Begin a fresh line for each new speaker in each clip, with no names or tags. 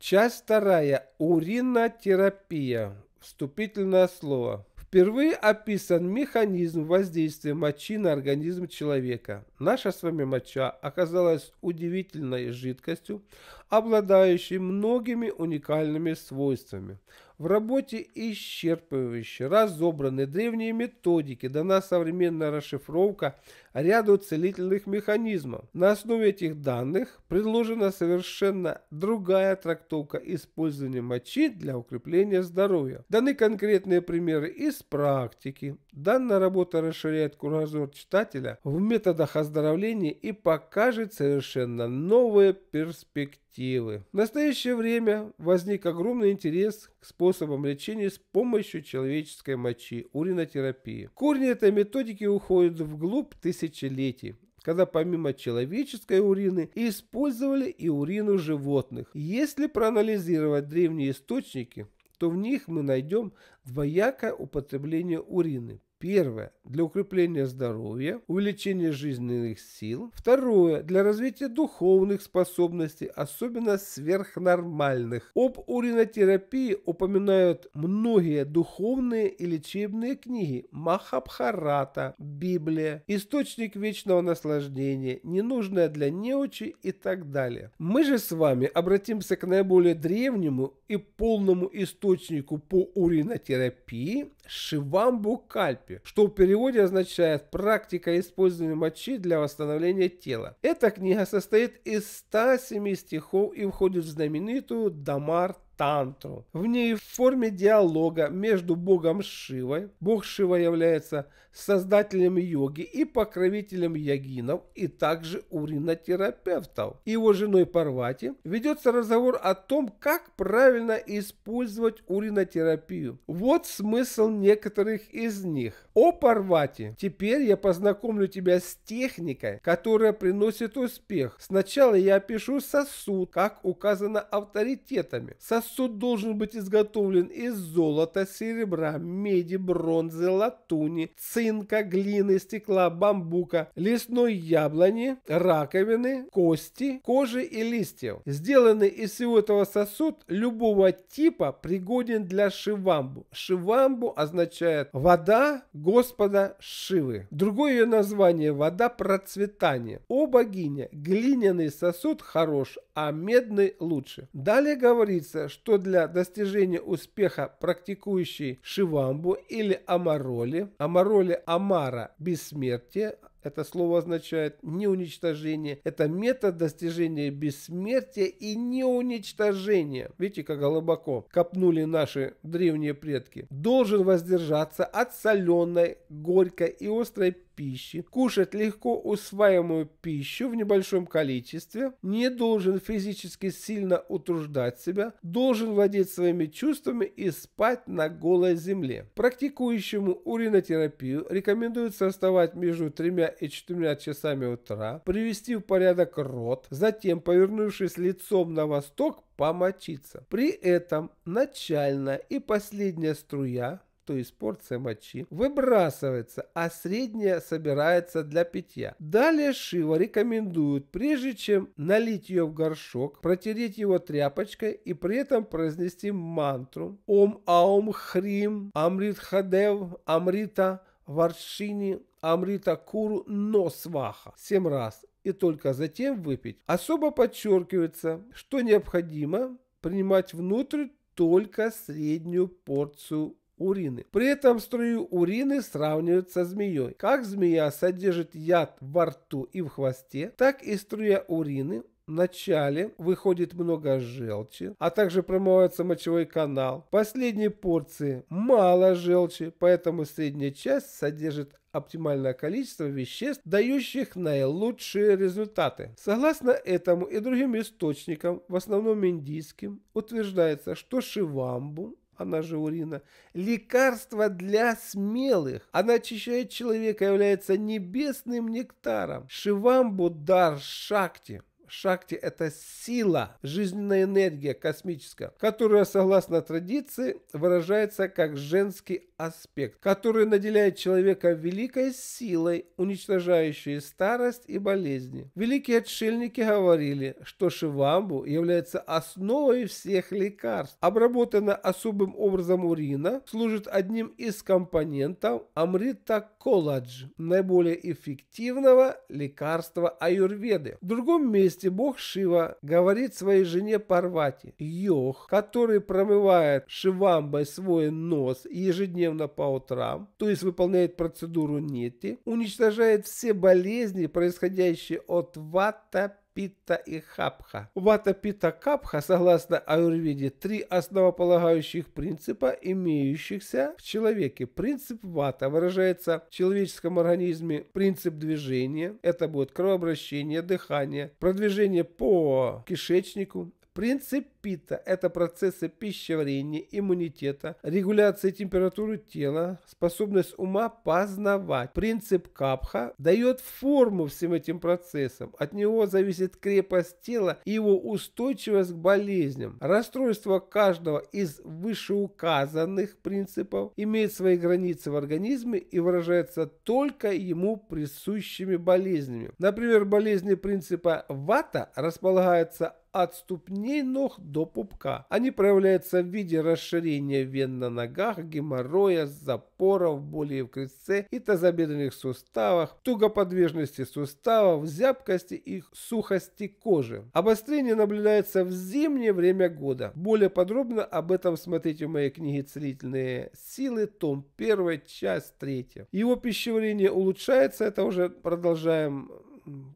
Часть вторая. Уринотерапия. Вступительное слово. Впервые описан механизм воздействия мочи на организм человека. Наша с вами моча оказалась удивительной жидкостью, обладающей многими уникальными свойствами. В работе исчерпывающе разобраны древние методики, дана современная расшифровка а ряда целительных механизмов. На основе этих данных предложена совершенно другая трактовка использования мочи для укрепления здоровья. Даны конкретные примеры из практики. Данная работа расширяет кругозор читателя в методах оздоровления и покажет совершенно новые перспективы перспективы. В настоящее время возник огромный интерес к способам лечения с помощью человеческой мочи, уринотерапии. Корни этой методики уходят вглубь тысячелетий когда помимо человеческой урины использовали и урину животных. Если проанализировать древние источники, то в них мы найдем двоякое употребление урины. Первое – для укрепления здоровья, увеличения жизненных сил. Второе – для развития духовных способностей, особенно сверхнормальных. Об уринотерапии упоминают многие духовные и лечебные книги Махабхарата, Библия, Источник вечного наслаждения, ненужное для неучи и так далее. Мы же с вами обратимся к наиболее древнему и полному источнику по уринотерапии Шивамбу Кальпи, что в переводе означает «практика использования мочи для восстановления тела». Эта книга состоит из 107 стихов и входит в знаменитую Дамар тантру. В ней в форме диалога между богом Шивой, бог Шива является создателем йоги и покровителем йогинов и также уринотерапевтов, его женой Парвати, ведется разговор о том, как правильно использовать уринотерапию. Вот смысл некоторых из них. О Парвати, теперь я познакомлю тебя с техникой, которая приносит успех. Сначала я опишу сосуд, как указано авторитетами. Сосуд Сосуд должен быть изготовлен из золота, серебра, меди, бронзы, латуни, цинка, глины, стекла, бамбука, лесной яблони, раковины, кости, кожи и листьев. Сделанный из всего этого сосуд любого типа пригоден для шивамбу. Шивамбу означает вода Господа Шивы. Другое ее название – вода процветания. О богиня, глиняный сосуд хорош, а медный лучше. Далее говорится, что для достижения успеха практикующий шивамбу или амароли, амароли амара бессмертие, это слово означает не уничтожение. Это метод достижения бессмертия и не уничтожения. Видите, как глубоко копнули наши древние предки. Должен воздержаться от соленой, горькой и острой пищи, кушать легко усваиваемую пищу в небольшом количестве, не должен физически сильно утруждать себя, должен владеть своими чувствами и спать на голой земле. Практикующему уринотерапию рекомендуется вставать между тремя и четырьмя часами утра, привести в порядок рот, затем, повернувшись лицом на восток, помочиться. При этом начальная и последняя струя то есть порция мочи, выбрасывается, а средняя собирается для питья. Далее Шива рекомендует, прежде чем налить ее в горшок, протереть его тряпочкой и при этом произнести мантру «Ом Аум Хрим Амрит Хадев Амрита Варшини Амрита Куру Носваха» семь раз и только затем выпить. Особо подчеркивается, что необходимо принимать внутрь только среднюю порцию урины. При этом струю урины сравнивают со змеей. Как змея содержит яд во рту и в хвосте, так и струя урины в начале выходит много желчи, а также промывается мочевой канал. В последней порции мало желчи, поэтому средняя часть содержит оптимальное количество веществ, дающих наилучшие результаты. Согласно этому и другим источникам, в основном индийским, утверждается, что шивамбу она же урина, лекарство для смелых. Она очищает человека, является небесным нектаром. Шивамбудар Шакти. Шакти – это сила, жизненная энергия космическая, которая, согласно традиции, выражается как женский аспект, который наделяет человека великой силой, уничтожающей старость и болезни. Великие отшельники говорили, что шивамбу является основой всех лекарств. Обработанная особым образом урина служит одним из компонентов амрита колладж, наиболее эффективного лекарства аюрведы. В другом месте милости бог Шива говорит своей жене Парвати, йог, который промывает шивамбой свой нос ежедневно по утрам, то есть выполняет процедуру нити, уничтожает все болезни, происходящие от вата Пита и Хапха. Вата, Пита, Капха, согласно аюрведе, три основополагающих принципа, имеющихся в человеке. Принцип вата выражается в человеческом организме принцип движения, это будет кровообращение, дыхание, продвижение по кишечнику, Принцип пита – это процессы пищеварения, иммунитета, регуляции температуры тела, способность ума познавать. Принцип капха дает форму всем этим процессам. От него зависит крепость тела и его устойчивость к болезням. Расстройство каждого из вышеуказанных принципов имеет свои границы в организме и выражается только ему присущими болезнями. Например, болезни принципа вата располагаются от ступней ног до пупка. Они проявляются в виде расширения вен на ногах, геморроя, запоров, боли в крестце и тазобедренных суставах, тугоподвижности суставов, зябкости и сухости кожи. Обострение наблюдается в зимнее время года. Более подробно об этом смотрите в моей книге «Целительные силы», том 1, часть 3. Его пищеварение улучшается, это уже продолжаем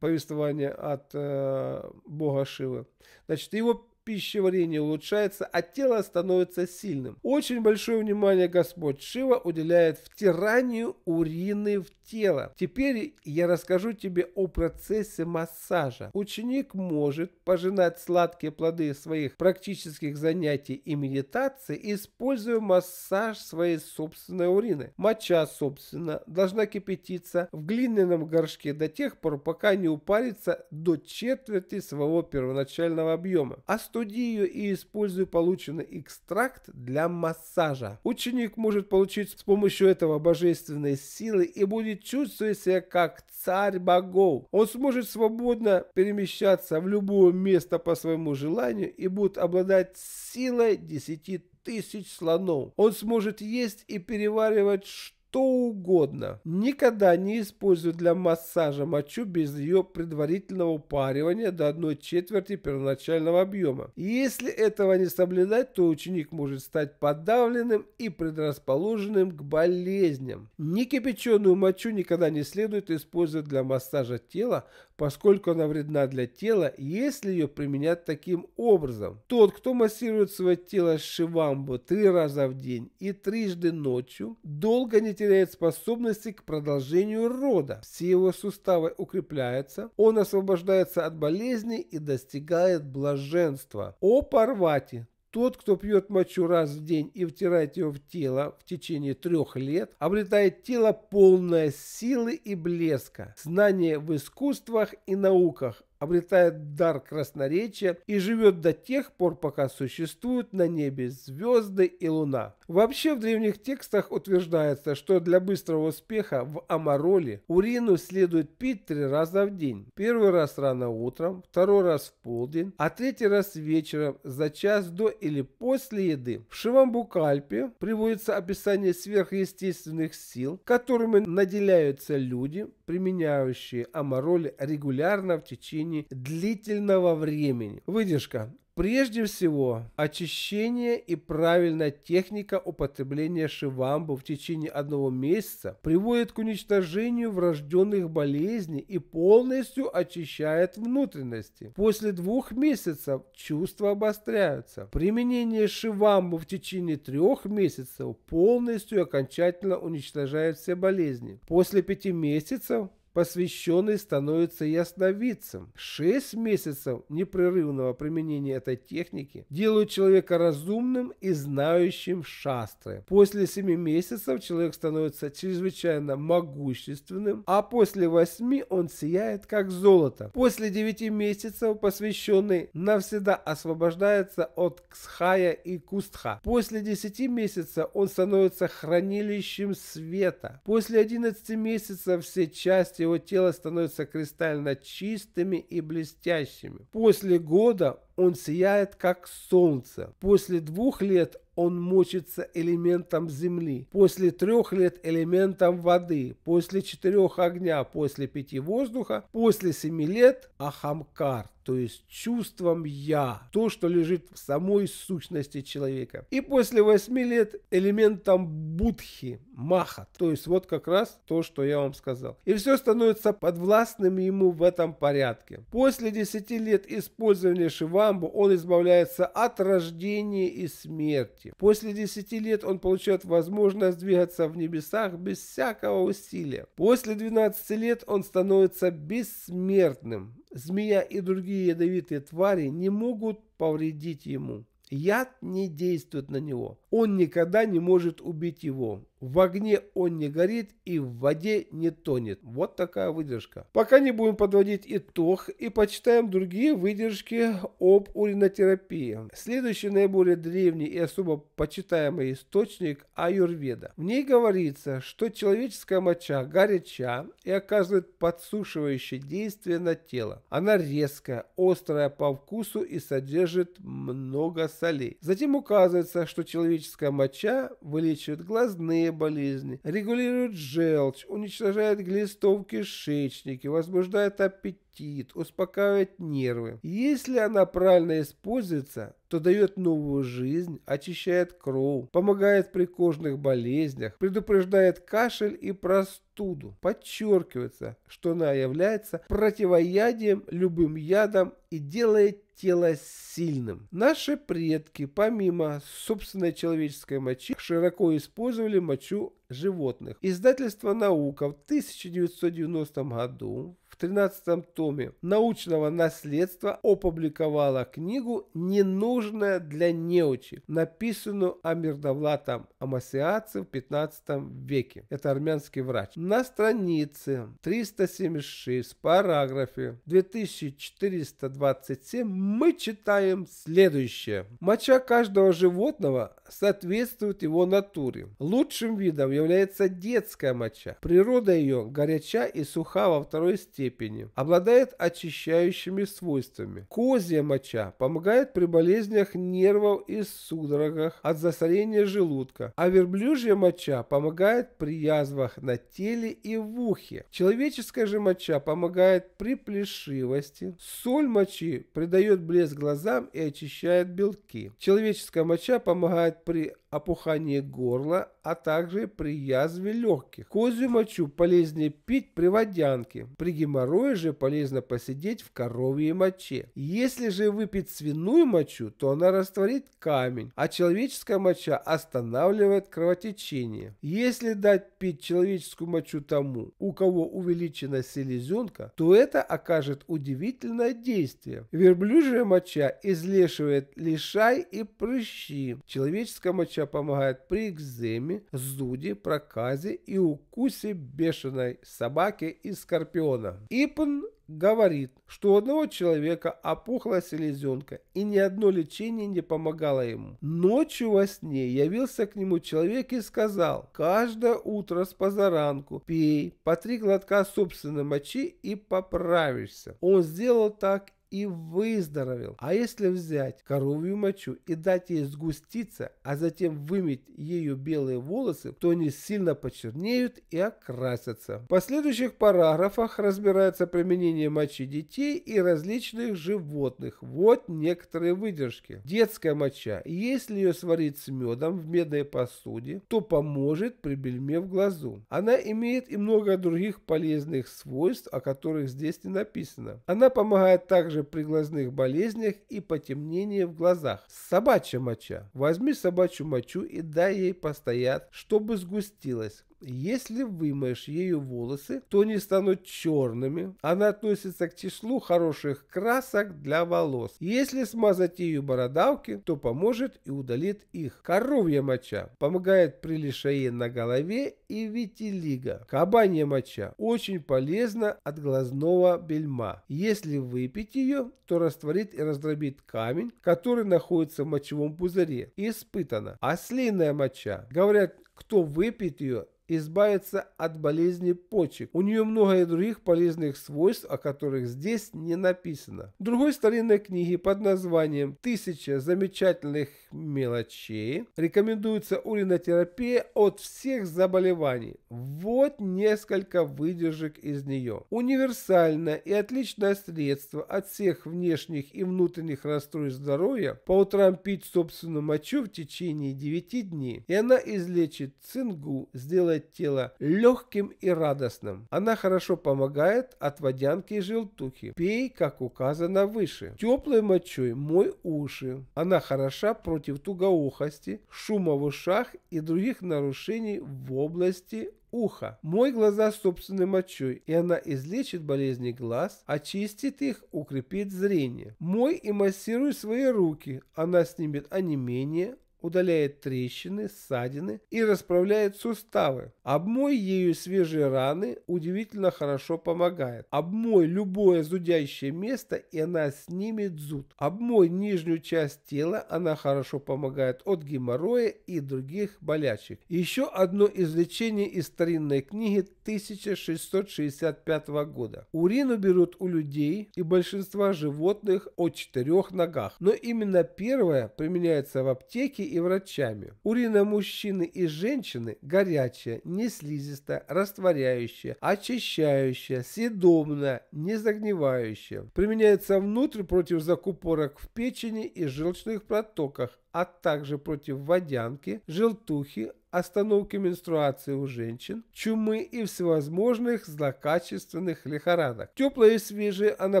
повествование от э, бога Шивы. Значит, его пищеварение улучшается, а тело становится сильным. Очень большое внимание Господь Шива уделяет втиранию урины в тело. Теперь я расскажу тебе о процессе массажа. Ученик может пожинать сладкие плоды своих практических занятий и медитации, используя массаж своей собственной урины. Моча, собственно, должна кипятиться в глиняном горшке до тех пор, пока не упарится до четверти своего первоначального объема. А студию и использую полученный экстракт для массажа. Ученик может получить с помощью этого божественной силы и будет чувствовать себя как царь богов. Он сможет свободно перемещаться в любое место по своему желанию и будет обладать силой 10 тысяч слонов. Он сможет есть и переваривать что что угодно. Никогда не используй для массажа мочу без ее предварительного упаривания до одной четверти первоначального объема. Если этого не соблюдать, то ученик может стать подавленным и предрасположенным к болезням. Некипяченую мочу никогда не следует использовать для массажа тела, поскольку она вредна для тела, если ее применять таким образом. Тот, кто массирует свое тело шивамбо три раза в день и трижды ночью, долго не теряет способности к продолжению рода. Все его суставы укрепляются, он освобождается от болезни и достигает блаженства. О Парвати, тот, кто пьет мочу раз в день и втирает ее в тело в течение трех лет, обретает тело полное силы и блеска, знания в искусствах и науках, обретает дар красноречия и живет до тех пор, пока существуют на небе звезды и луна. Вообще в древних текстах утверждается, что для быстрого успеха в Амароле урину следует пить три раза в день. Первый раз рано утром, второй раз в полдень, а третий раз вечером за час до или после еды. В Шивамбукальпе приводится описание сверхъестественных сил, которыми наделяются люди применяющие амароль регулярно в течение длительного времени. Выдержка. Прежде всего, очищение и правильная техника употребления шивамбу в течение одного месяца приводит к уничтожению врожденных болезней и полностью очищает внутренности. После двух месяцев чувства обостряются. Применение шивамбу в течение трех месяцев полностью и окончательно уничтожает все болезни. После пяти месяцев посвященный становится ясновидцем. Шесть месяцев непрерывного применения этой техники делают человека разумным и знающим шастры. После семи месяцев человек становится чрезвычайно могущественным, а после восьми он сияет как золото. После девяти месяцев посвященный навсегда освобождается от ксхая и кустха. После десяти месяцев он становится хранилищем света. После одиннадцати месяцев все части его тела становятся кристально чистыми и блестящими. После года он сияет как солнце. После двух лет он мочится элементом земли, после трех лет элементом воды, после четырех огня, после пяти воздуха, после семи лет ахамкар, то есть чувством «я», то, что лежит в самой сущности человека. И после восьми лет элементом будхи, махат, то есть вот как раз то, что я вам сказал. И все становится подвластным ему в этом порядке. После десяти лет использования шивам. Дамбу он избавляется от рождения и смерти. После 10 лет он получает возможность двигаться в небесах без всякого усилия. После 12 лет он становится бессмертным. Змея и другие ядовитые твари не могут повредить ему. Яд не действует на него он никогда не может убить его. В огне он не горит и в воде не тонет. Вот такая выдержка. Пока не будем подводить итог и почитаем другие выдержки об уринотерапии. Следующий наиболее древний и особо почитаемый источник – аюрведа. В ней говорится, что человеческая моча горяча и оказывает подсушивающее действие на тело. Она резкая, острая по вкусу и содержит много солей. Затем указывается, что человеческая человеческая моча вылечивает глазные болезни, регулирует желчь, уничтожает глистов в кишечнике, возбуждает аппетит, льстит, успокаивает нервы. Если она правильно используется, то дает новую жизнь, очищает кровь, помогает при кожных болезнях, предупреждает кашель и простуду. Подчеркивается, что она является противоядием любым ядом и делает тело сильным. Наши предки, помимо собственной человеческой мочи, широко использовали мочу животных. Издательство «Наука» в 1990 году 13 томе научного наследства опубликовала книгу «Ненужная для неучи», написанную Амирдавлатом Амасиадзе в 15 веке. Это армянский врач. На странице 376 в параграфе 2427 мы читаем следующее. Моча каждого животного соответствует его натуре. Лучшим видом является детская моча. Природа ее горяча и суха во второй степени степени. Обладает очищающими свойствами. Козья моча помогает при болезнях нервов и судорогах от засорения желудка, а верблюжья моча помогает при язвах на теле и в ухе. Человеческая же моча помогает при плешивости. Соль мочи придает блеск глазам и очищает белки. Человеческая моча помогает при опухание горла, а также при язве легких. Козью мочу полезнее пить при водянке, при геморрое же полезно посидеть в коровьей моче. Если же выпить свиную мочу, то она растворит камень, а человеческая моча останавливает кровотечение. Если дать пить человеческую мочу тому, у кого увеличена селезенка, то это окажет удивительное действие. Верблюжья моча излешивает лишай и прыщи, человеческая моча еще помогает при экземе, зуде, проказе и укусе бешеной собаки и скорпиона. Ипн говорит, что у одного человека опухла селезенка, и ни одно лечение не помогало ему. Ночью во сне явился к нему человек и сказал, «Каждое утро с позаранку пей по три глотка собственной мочи и поправишься». Он сделал так и выздоровел. А если взять коровью мочу и дать ей сгуститься, а затем вымыть ею белые волосы, то они сильно почернеют и окрасятся. В последующих параграфах разбирается применение мочи детей и различных животных. Вот некоторые выдержки. Детская моча. Если ее сварить с медом в медной посуде, то поможет при бельме в глазу. Она имеет и много других полезных свойств, о которых здесь не написано. Она помогает также также при глазных болезнях и потемнении в глазах. Собачья моча. Возьми собачью мочу и дай ей постоять, чтобы сгустилась. Если вымоешь ею волосы, то они станут черными. Она относится к числу хороших красок для волос. Если смазать ею бородавки, то поможет и удалит их. Коровья моча помогает при лишае на голове и витилиго. Кабанья моча очень полезна от глазного бельма. Если выпить ее, то растворит и раздробит камень, который находится в мочевом пузыре. Испытана. Ослиная моча. Говорят, кто выпьет ее, избавиться от болезни почек. У нее много и других полезных свойств, о которых здесь не написано. В другой старинной книге под названием «Тысяча замечательных мелочей» рекомендуется уринотерапия от всех заболеваний. Вот несколько выдержек из нее. Универсальное и отличное средство от всех внешних и внутренних расстройств здоровья по утрам пить собственную мочу в течение 9 дней, и она излечит цингу, сделает делает тело легким и радостным. Она хорошо помогает от водянки и желтухи. Пей, как указано выше. Теплой мочой мой уши. Она хороша против тугоухости, шума в ушах и других нарушений в области уха. Мой глаза собственной мочой, и она излечит болезни глаз, очистит их, укрепит зрение. Мой и массируй свои руки, она снимет онемение, удаляет трещины, ссадины и расправляет суставы. Обмой ею свежие раны удивительно хорошо помогает. Обмой любое зудящее место и она снимет зуд. Обмой нижнюю часть тела она хорошо помогает от геморроя и других болячек. Еще одно извлечение из старинной книги 1665 года. Урину берут у людей и большинства животных о четырех ногах, но именно первое применяется в аптеке и врачами. Урина мужчины и женщины горячая, неслизистая, растворяющая, очищающая, съедобная, не загнивающая. Применяется внутрь против закупорок в печени и желчных протоках, а также против водянки, желтухи, остановки менструации у женщин, чумы и всевозможных злокачественных лихорадок. Теплая и свежая она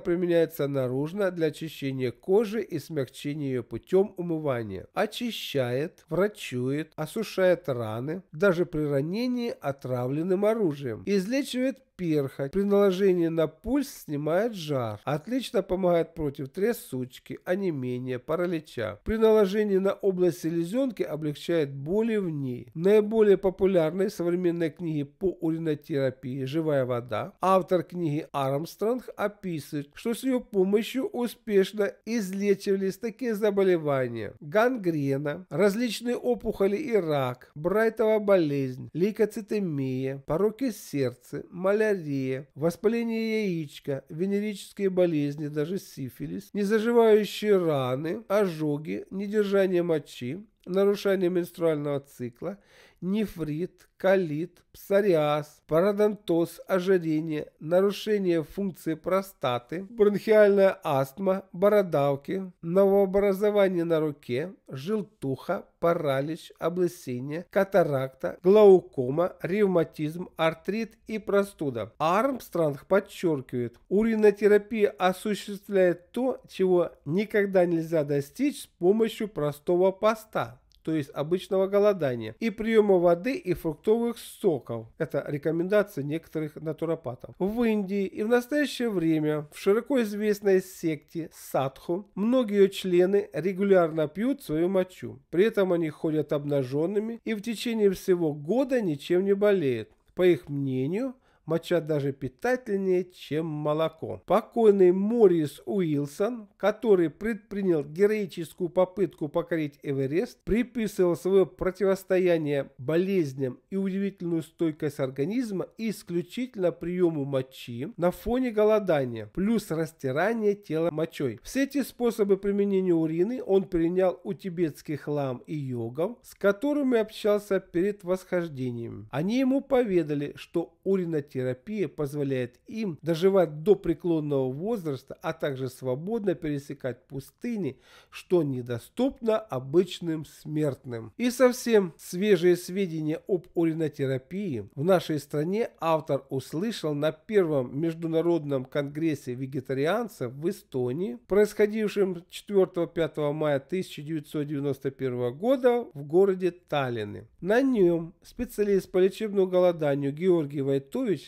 применяется наружно для очищения кожи и смягчения ее путем умывания. Очищает, врачует, осушает раны, даже при ранении отравленным оружием. Излечивает перхоть. При наложении на пульс снимает жар. Отлично помогает против трясучки, онемения, паралича. При наложении на область селезенки облегчает боли в ней. Наиболее популярной современной книги по уринотерапии «Живая вода» автор книги Армстронг описывает, что с ее помощью успешно излечивались такие заболевания. Гангрена, различные опухоли и рак, Брайтова болезнь, лейкоцитемия, пороки сердца, малярия диарея, воспаление яичка, венерические болезни, даже сифилис, незаживающие раны, ожоги, недержание мочи, нарушение менструального цикла, нефрит, калит, псориаз, пародонтоз, ожирение, нарушение функции простаты, бронхиальная астма, бородавки, новообразование на руке, желтуха, паралич, облысение, катаракта, глаукома, ревматизм, артрит и простуда. Армстронг подчеркивает, уринотерапия осуществляет то, чего никогда нельзя достичь с помощью простого поста то есть обычного голодания, и приема воды и фруктовых соков. Это рекомендации некоторых натуропатов. В Индии и в настоящее время в широко известной секте садху многие члены регулярно пьют свою мочу. При этом они ходят обнаженными и в течение всего года ничем не болеют. По их мнению, моча даже питательнее, чем молоко. Покойный Морис Уилсон, который предпринял героическую попытку покорить Эверест, приписывал свое противостояние болезням и удивительную стойкость организма исключительно приему мочи на фоне голодания, плюс растирание тела мочой. Все эти способы применения урины он принял у тибетских лам и йогов, с которыми общался перед восхождением. Они ему поведали, что уринотерапия терапия позволяет им доживать до преклонного возраста, а также свободно пересекать пустыни, что недоступно обычным смертным. И совсем свежие сведения об уринотерапии в нашей стране автор услышал на первом международном конгрессе вегетарианцев в Эстонии, происходившем 4-5 мая 1991 года в городе Таллине. На нем специалист по лечебному голоданию Георгий Войтович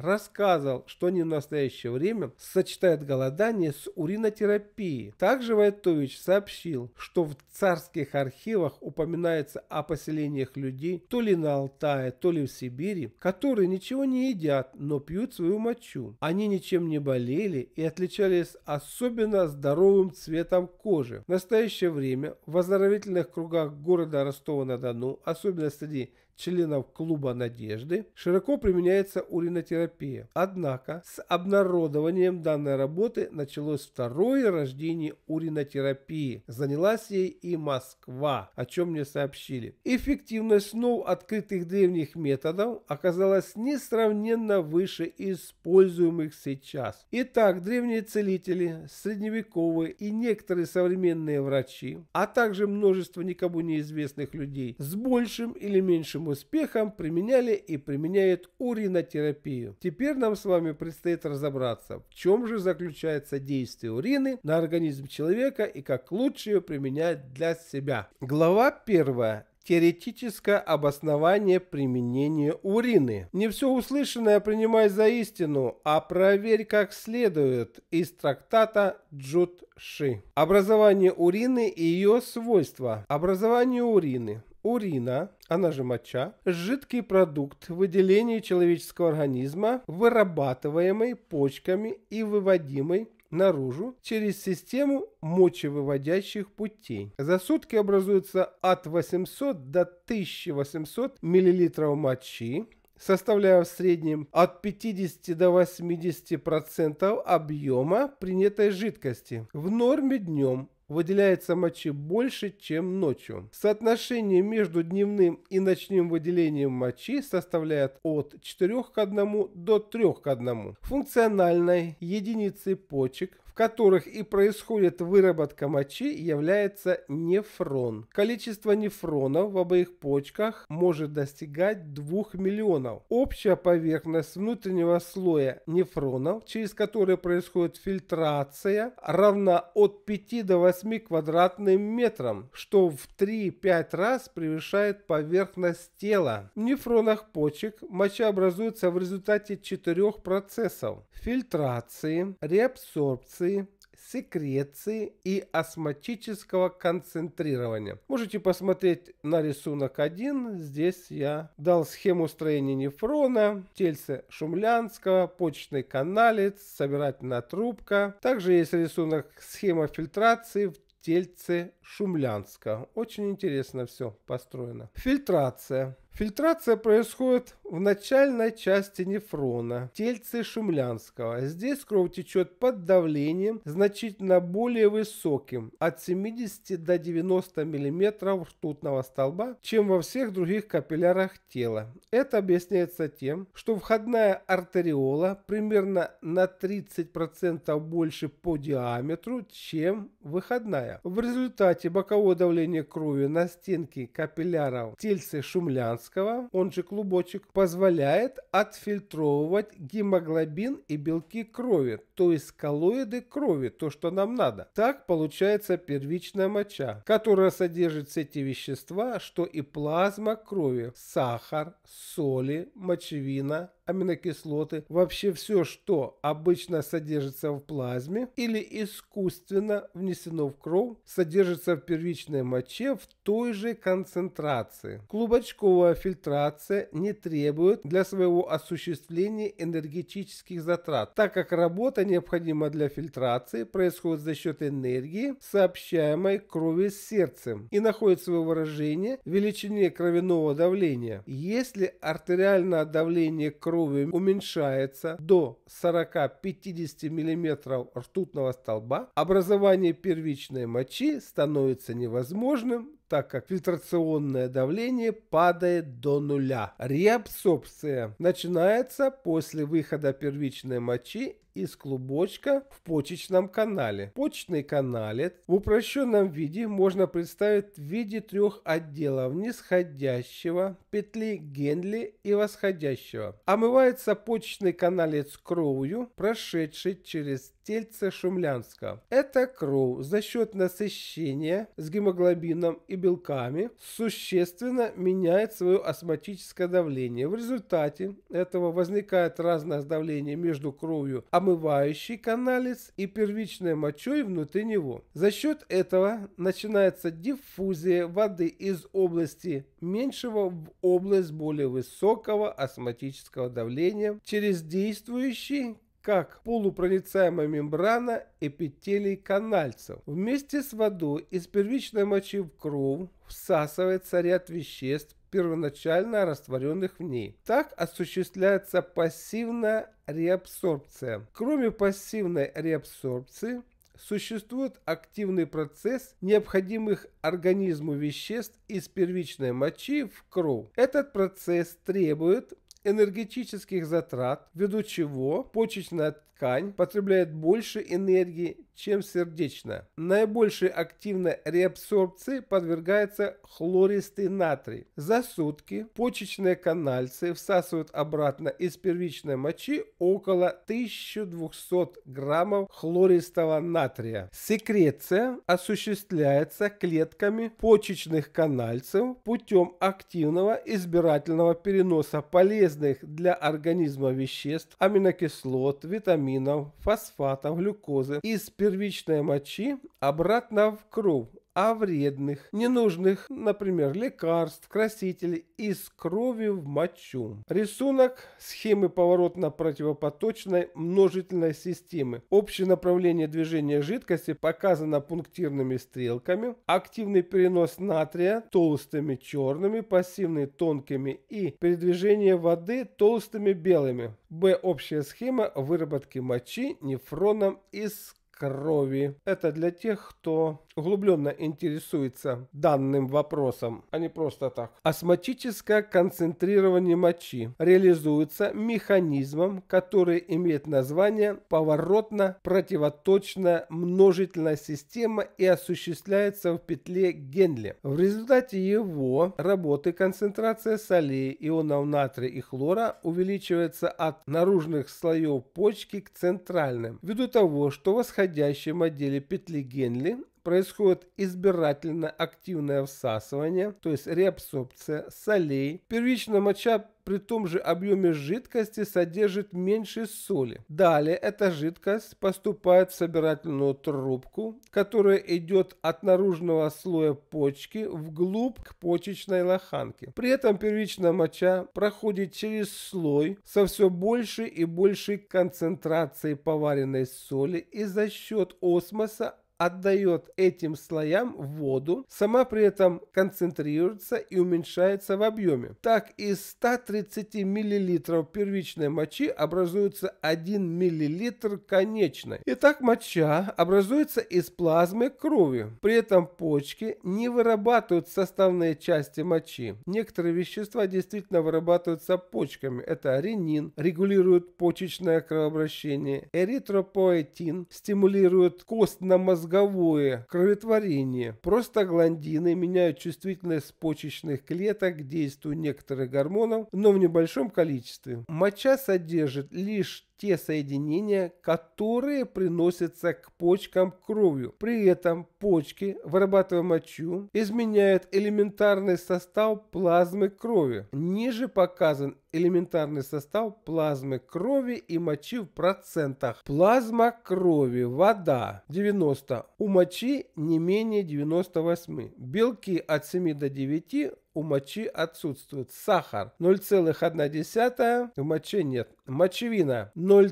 рассказывал, что не в настоящее время сочетает голодание с уринотерапией. Также Войтович сообщил, что в царских архивах упоминается о поселениях людей то ли на Алтае, то ли в Сибири, которые ничего не едят, но пьют свою мочу. Они ничем не болели и отличались особенно здоровым цветом кожи. В настоящее время в оздоровительных кругах города Ростова-на-Дону, особенно среди членов клуба «Надежды», широко применяется уринотерапия эпопея. Однако с обнародованием данной работы началось второе рождение уринотерапии. Занялась ей и Москва, о чем мне сообщили. Эффективность снов открытых древних методов оказалась несравненно выше используемых сейчас. Итак, древние целители, средневековые и некоторые современные врачи, а также множество никому неизвестных людей с большим или меньшим успехом применяли и применяют уринотерапию. Теперь нам с вами предстоит разобраться, в чем же заключается действие урины на организм человека и как лучше ее применять для себя. Глава первая теоретическое обоснование применения урины. Не все услышанное принимай за истину, а проверь как следует из трактата Джуд Ши. Образование урины и ее свойства. Образование урины. Урина, она же моча, жидкий продукт выделения человеческого организма, вырабатываемый почками и выводимый наружу через систему мочевыводящих путей. За сутки образуется от 800 до 1800 миллилитров мочи, составляя в среднем от 50 до 80% процентов объема принятой жидкости. В норме днем выделяется мочи больше, чем ночью. Соотношение между дневным и ночным выделением мочи составляет от 4 к 1 до 3 к 1. Функциональной единицей почек которых и происходит выработка мочи, является нефрон. Количество нефронов в обоих почках может достигать 2 миллионов. Общая поверхность внутреннего слоя нефронов, через которые происходит фильтрация, равна от 5 до 8 квадратным метрам, что в 3-5 раз превышает поверхность тела. В нефронах почек моча образуется в результате четырех процессов – фильтрации, реабсорбции, экскреции, секреции и осмотического концентрирования. Можете посмотреть на рисунок 1. Здесь я дал схему строения нефрона, тельце шумлянского, почечный каналец, собирательная трубка. Также есть рисунок схема фильтрации в тельце Шумлянского. Очень интересно все построено. Фильтрация. Фильтрация происходит в начальной части нефрона, тельце шумлянского. Здесь кровь течет под давлением значительно более высоким, от 70 до 90 мм ртутного столба, чем во всех других капиллярах тела. Это объясняется тем, что входная артериола примерно на 30% больше по диаметру, чем выходная. В результате боковое давление крови на стенки капилляров тельце шумлянского Клубанского, он же клубочек, позволяет отфильтровывать гемоглобин и белки крови, то есть коллоиды крови, то, что нам надо. Так получается первичная моча, которая содержит все те вещества, что и плазма крови, сахар, соли, мочевина, аминокислоты, вообще все, что обычно содержится в плазме или искусственно внесено в кровь, содержится в первичной моче в той же концентрации. Клубочковая фильтрация не требует для своего осуществления энергетических затрат, так как работа необходима для фильтрации происходит за счет энергии, сообщаемой крови с сердцем и находит свое выражение в величине кровяного давления. Если артериальное давление крови крови уменьшается до 40-50 мм ртутного столба, образование первичной мочи становится невозможным, так как фильтрационное давление падает до нуля. Реабсорбция начинается после выхода первичной мочи из клубочка в почечном канале. Почечный каналец в упрощенном виде можно представить в виде трех отделов нисходящего, петли Генли и восходящего. Омывается почечный каналец кровью, прошедший через Сельца-Шумлянска. Эта кровь за счет насыщения с гемоглобином и белками существенно меняет свое осматическое давление. В результате этого возникает разное давление между кровью омывающий каналец и первичной мочой внутри него. За счет этого начинается диффузия воды из области меньшего в область более высокого осматического давления через действующий как полупроницаемая мембрана эпителий канальцев. Вместе с водой из первичной мочи в кровь всасывается ряд веществ, первоначально растворенных в ней. Так осуществляется пассивная реабсорбция. Кроме пассивной реабсорбции, существует активный процесс необходимых организму веществ из первичной мочи в кровь. Этот процесс требует энергетических затрат, ввиду чего почечная ткань потребляет больше энергии, чем сердечная. Наибольшей активной реабсорбции подвергается хлористый натрий. За сутки почечные канальцы всасывают обратно из первичной мочи около 1200 граммов хлористого натрия. Секреция осуществляется клетками почечных канальцев путем активного избирательного переноса полезных полезных для организма веществ, аминокислот, витаминов, фосфатов, глюкозы из первичной мочи обратно в кровь а вредных, ненужных, например, лекарств, красителей из крови в мочу. Рисунок схемы поворотно-противопоточной множительной системы. Общее направление движения жидкости показано пунктирными стрелками, активный перенос натрия толстыми черными, пассивный тонкими и передвижение воды толстыми белыми. Б. Общая схема выработки мочи нефроном из крови. Это для тех, кто углубленно интересуется данным вопросом, а не просто так. Осматическое концентрирование мочи реализуется механизмом, который имеет название поворотно-противоточная множительная система и осуществляется в петле Генли. В результате его работы концентрация солей, ионов натрия и хлора увеличивается от наружных слоев почки к центральным, ввиду того, что восходящая входящем отделе петли Генли происходит избирательно активное всасывание, то есть реабсорбция солей. Первичная моча при том же объеме жидкости содержит меньше соли. Далее эта жидкость поступает в собирательную трубку, которая идет от наружного слоя почки вглубь к почечной лоханке. При этом первичная моча проходит через слой со все большей и большей концентрацией поваренной соли и за счет осмоса отдает этим слоям воду, сама при этом концентрируется и уменьшается в объеме. Так из 130 мл первичной мочи образуется 1 мл конечной. Итак, моча образуется из плазмы крови. При этом почки не вырабатывают составные части мочи. Некоторые вещества действительно вырабатываются почками. Это ренин, регулирует почечное кровообращение, эритропоэтин, стимулирует костно-мозговую мозговое кроветворение. Простагландины меняют чувствительность почечных клеток к действию некоторых гормонов, но в небольшом количестве. Моча содержит лишь те соединения, которые приносятся к почкам кровью. При этом почки, вырабатывая мочу, изменяют элементарный состав плазмы крови. Ниже показан элементарный состав плазмы крови и мочи в процентах. Плазма крови, вода 90, у мочи не менее 98. Белки от 7 до 9, у мочи отсутствует. Сахар 0,1, в моче нет. Мочевина 0,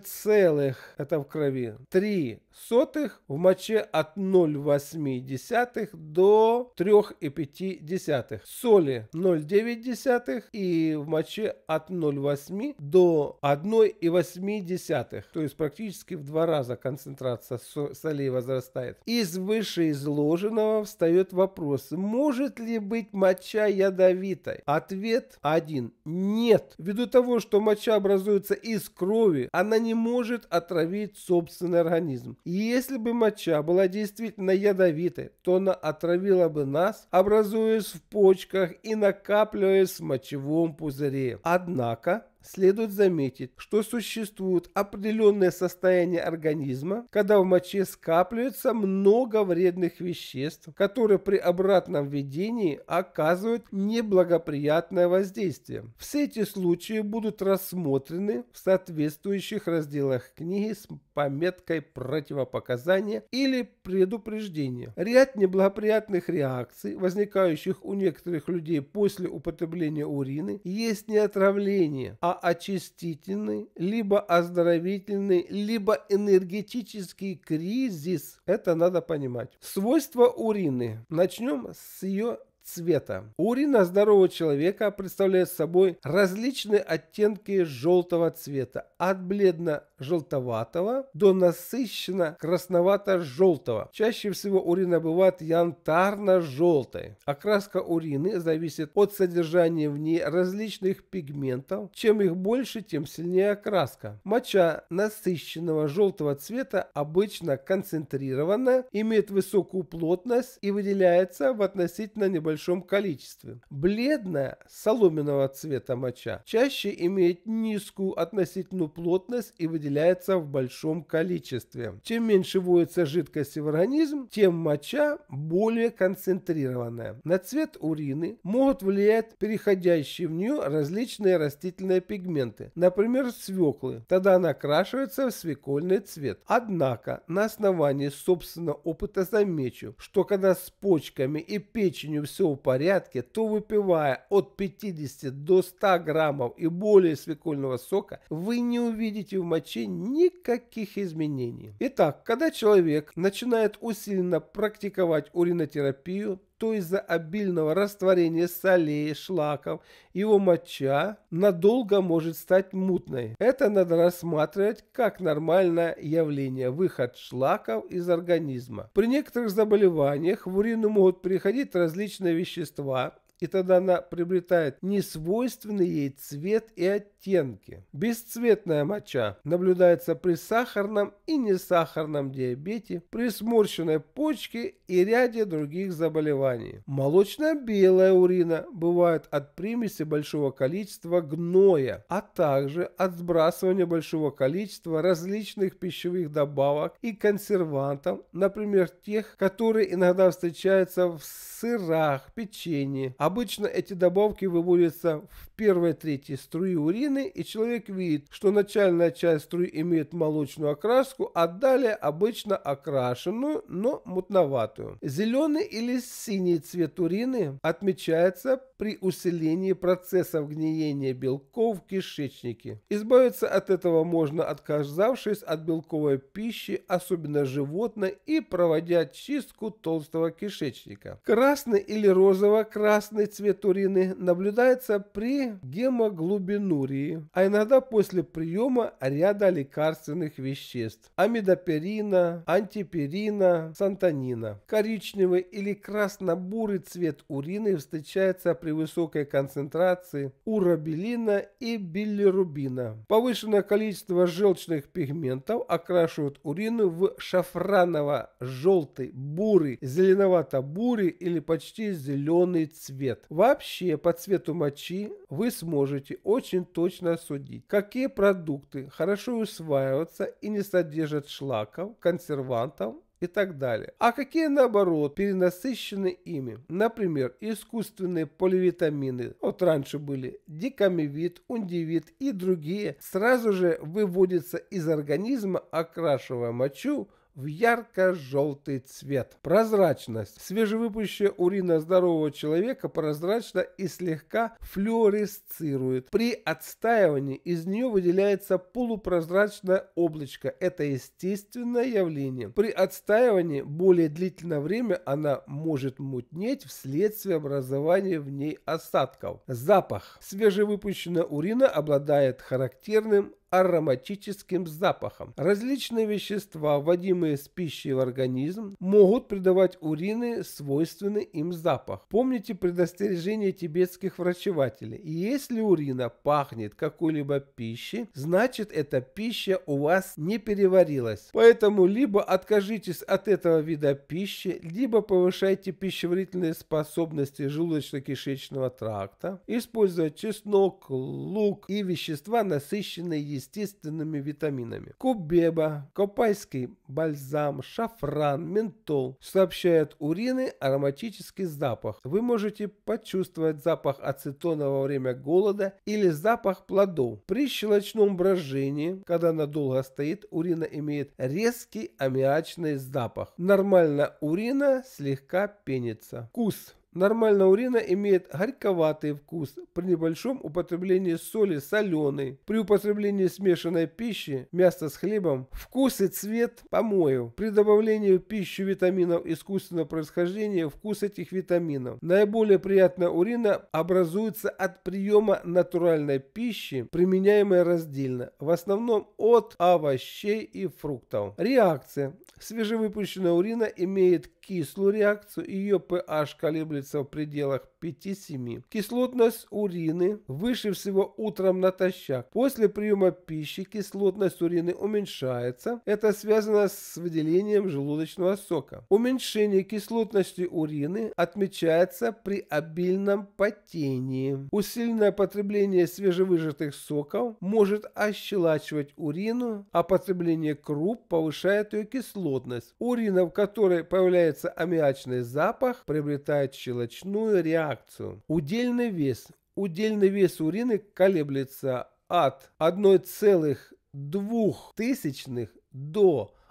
это в крови, 3 сотых, в моче от 0,8 до 3,5. Соли 0,9 и в моче от 0,8 до 1,8. То есть практически в два раза концентрация солей возрастает. Из вышеизложенного встает вопрос, может ли быть моча я ядовитой? Ответ один – нет. Ввиду того, что моча образуется из крови, она не может отравить собственный организм. И если бы моча была действительно ядовитой, то она отравила бы нас, образуясь в почках и накапливаясь в мочевом пузыре. Однако, Следует заметить, что существует определенное состояние организма, когда в моче скапливается много вредных веществ, которые при обратном введении оказывают неблагоприятное воздействие. Все эти случаи будут рассмотрены в соответствующих разделах книги с пометкой противопоказания или предупреждения. Ряд неблагоприятных реакций, возникающих у некоторых людей после употребления урины, есть не отравление, а очистительный, либо оздоровительный, либо энергетический кризис. Это надо понимать. Свойства урины. Начнем с ее цвета. Урина здорового человека представляет собой различные оттенки желтого цвета, от бледно желтоватого до насыщенно красновато-желтого. Чаще всего урина бывает янтарно-желтой. Окраска урины зависит от содержания в ней различных пигментов. Чем их больше, тем сильнее окраска. Моча насыщенного желтого цвета обычно концентрированная, имеет высокую плотность и выделяется в относительно небольшом количестве. Бледная соломенного цвета моча чаще имеет низкую относительную плотность и выделяется выделяется в большом количестве. Чем меньше вводится жидкости в организм, тем моча более концентрированная. На цвет урины могут влиять переходящие в нее различные растительные пигменты, например, свеклы. Тогда она окрашивается в свекольный цвет. Однако, на основании собственного опыта замечу, что когда с почками и печенью все в порядке, то выпивая от 50 до 100 граммов и более свекольного сока, вы не увидите в моче вообще никаких изменений. Итак, когда человек начинает усиленно практиковать уринотерапию, то из-за обильного растворения солей, шлаков, его моча надолго может стать мутной. Это надо рассматривать как нормальное явление – выход шлаков из организма. При некоторых заболеваниях в урину могут приходить различные вещества, и тогда она приобретает несвойственный ей цвет и оттенок оттенки. Бесцветная моча наблюдается при сахарном и несахарном диабете, при сморщенной почке и ряде других заболеваний. Молочно-белая урина бывает от примеси большого количества гноя, а также от сбрасывания большого количества различных пищевых добавок и консервантов, например, тех, которые иногда встречаются в сырах, печенье. Обычно эти добавки выводятся в первой трети струи урины, и человек видит, что начальная часть струи имеет молочную окраску, а далее обычно окрашенную, но мутноватую. Зеленый или синий цвет урины отмечается при усилении процессов гниения белков в кишечнике. Избавиться от этого можно, отказавшись от белковой пищи, особенно животной, и проводя чистку толстого кишечника. Красный или розово-красный цвет урины наблюдается при гемоглобинурии, а иногда после приема ряда лекарственных веществ – амидоперина, антиперина, сантонина. Коричневый или красно-бурый цвет урины встречается при при высокой концентрации уробилина и билирубина. Повышенное количество желчных пигментов окрашивают урину в шафраново-желтый, бурый, зеленовато-бурый или почти зеленый цвет. Вообще по цвету мочи вы сможете очень точно судить, какие продукты хорошо усваиваются и не содержат шлаков, консервантов и так далее. А какие наоборот перенасыщены ими. Например, искусственные поливитамины, вот раньше были дикамивит, ундивит и другие, сразу же выводятся из организма, окрашивая мочу в ярко-желтый цвет. Прозрачность. Свежевыпущая урина здорового человека прозрачна и слегка флюоресцирует. При отстаивании из нее выделяется полупрозрачное облачко. Это естественное явление. При отстаивании более длительное время она может мутнеть вследствие образования в ней осадков. Запах. Свежевыпущенная урина обладает характерным ароматическим запахом. Различные вещества, вводимые с пищей в организм, могут придавать урины свойственный им запах. Помните предостережение тибетских врачевателей. Если урина пахнет какой-либо пищей, значит эта пища у вас не переварилась. Поэтому либо откажитесь от этого вида пищи, либо повышайте пищеварительные способности желудочно-кишечного тракта, используя чеснок, лук и вещества, насыщенные естественными витаминами. Кубеба, копайский бальзам, шафран, ментол сообщают урины ароматический запах. Вы можете почувствовать запах ацетона во время голода или запах плодов. При щелочном брожении, когда она долго стоит, урина имеет резкий аммиачный запах. Нормально урина слегка пенится. Вкус. Нормально урина имеет горьковатый вкус при небольшом употреблении соли соленый. При употреблении смешанной пищи, мясо с хлебом, вкус и цвет помоев. При добавлении в пищу витаминов искусственного происхождения вкус этих витаминов. Наиболее приятная урина образуется от приема натуральной пищи, применяемой раздельно, в основном от овощей и фруктов. Реакция. Свежевыпущенная урина имеет кислую реакцию, ее pH колеблется колеблется в пределах 5-7. Кислотность урины выше всего утром натощак. После приема пищи кислотность урины уменьшается. Это связано с выделением желудочного сока. Уменьшение кислотности урины отмечается при обильном потении. Усиленное потребление свежевыжатых соков может ощелачивать урину, а потребление круп повышает ее кислотность. Урина, в которой появляется аммиачный запах, приобретает щелочную реакцию. Удельный вес. Удельный вес урины колеблется от 1,2 до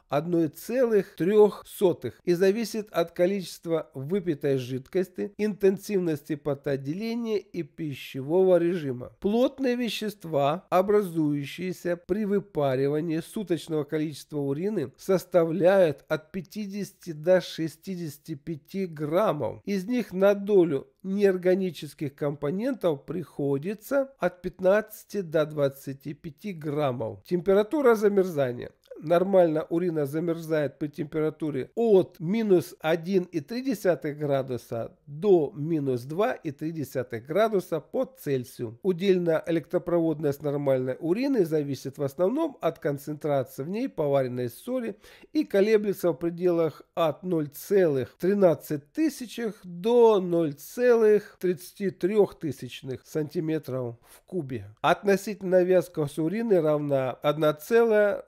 1,3 и зависит от количества выпитой жидкости, интенсивности потоотделения и пищевого режима. Плотные вещества, образующиеся при выпаривании суточного количества урины, составляют от 50 до 65 граммов. Из них на долю неорганических компонентов приходится от 15 до 25 граммов. Температура замерзания нормально урина замерзает при температуре от минус 1,3 градуса до минус 2,3 градуса по Цельсию. Удельная электропроводность нормальной урины зависит в основном от концентрации в ней поваренной соли и колеблется в пределах от 0,13 до 0,33 сантиметров в кубе. Относительно вязкость урины равна 1,2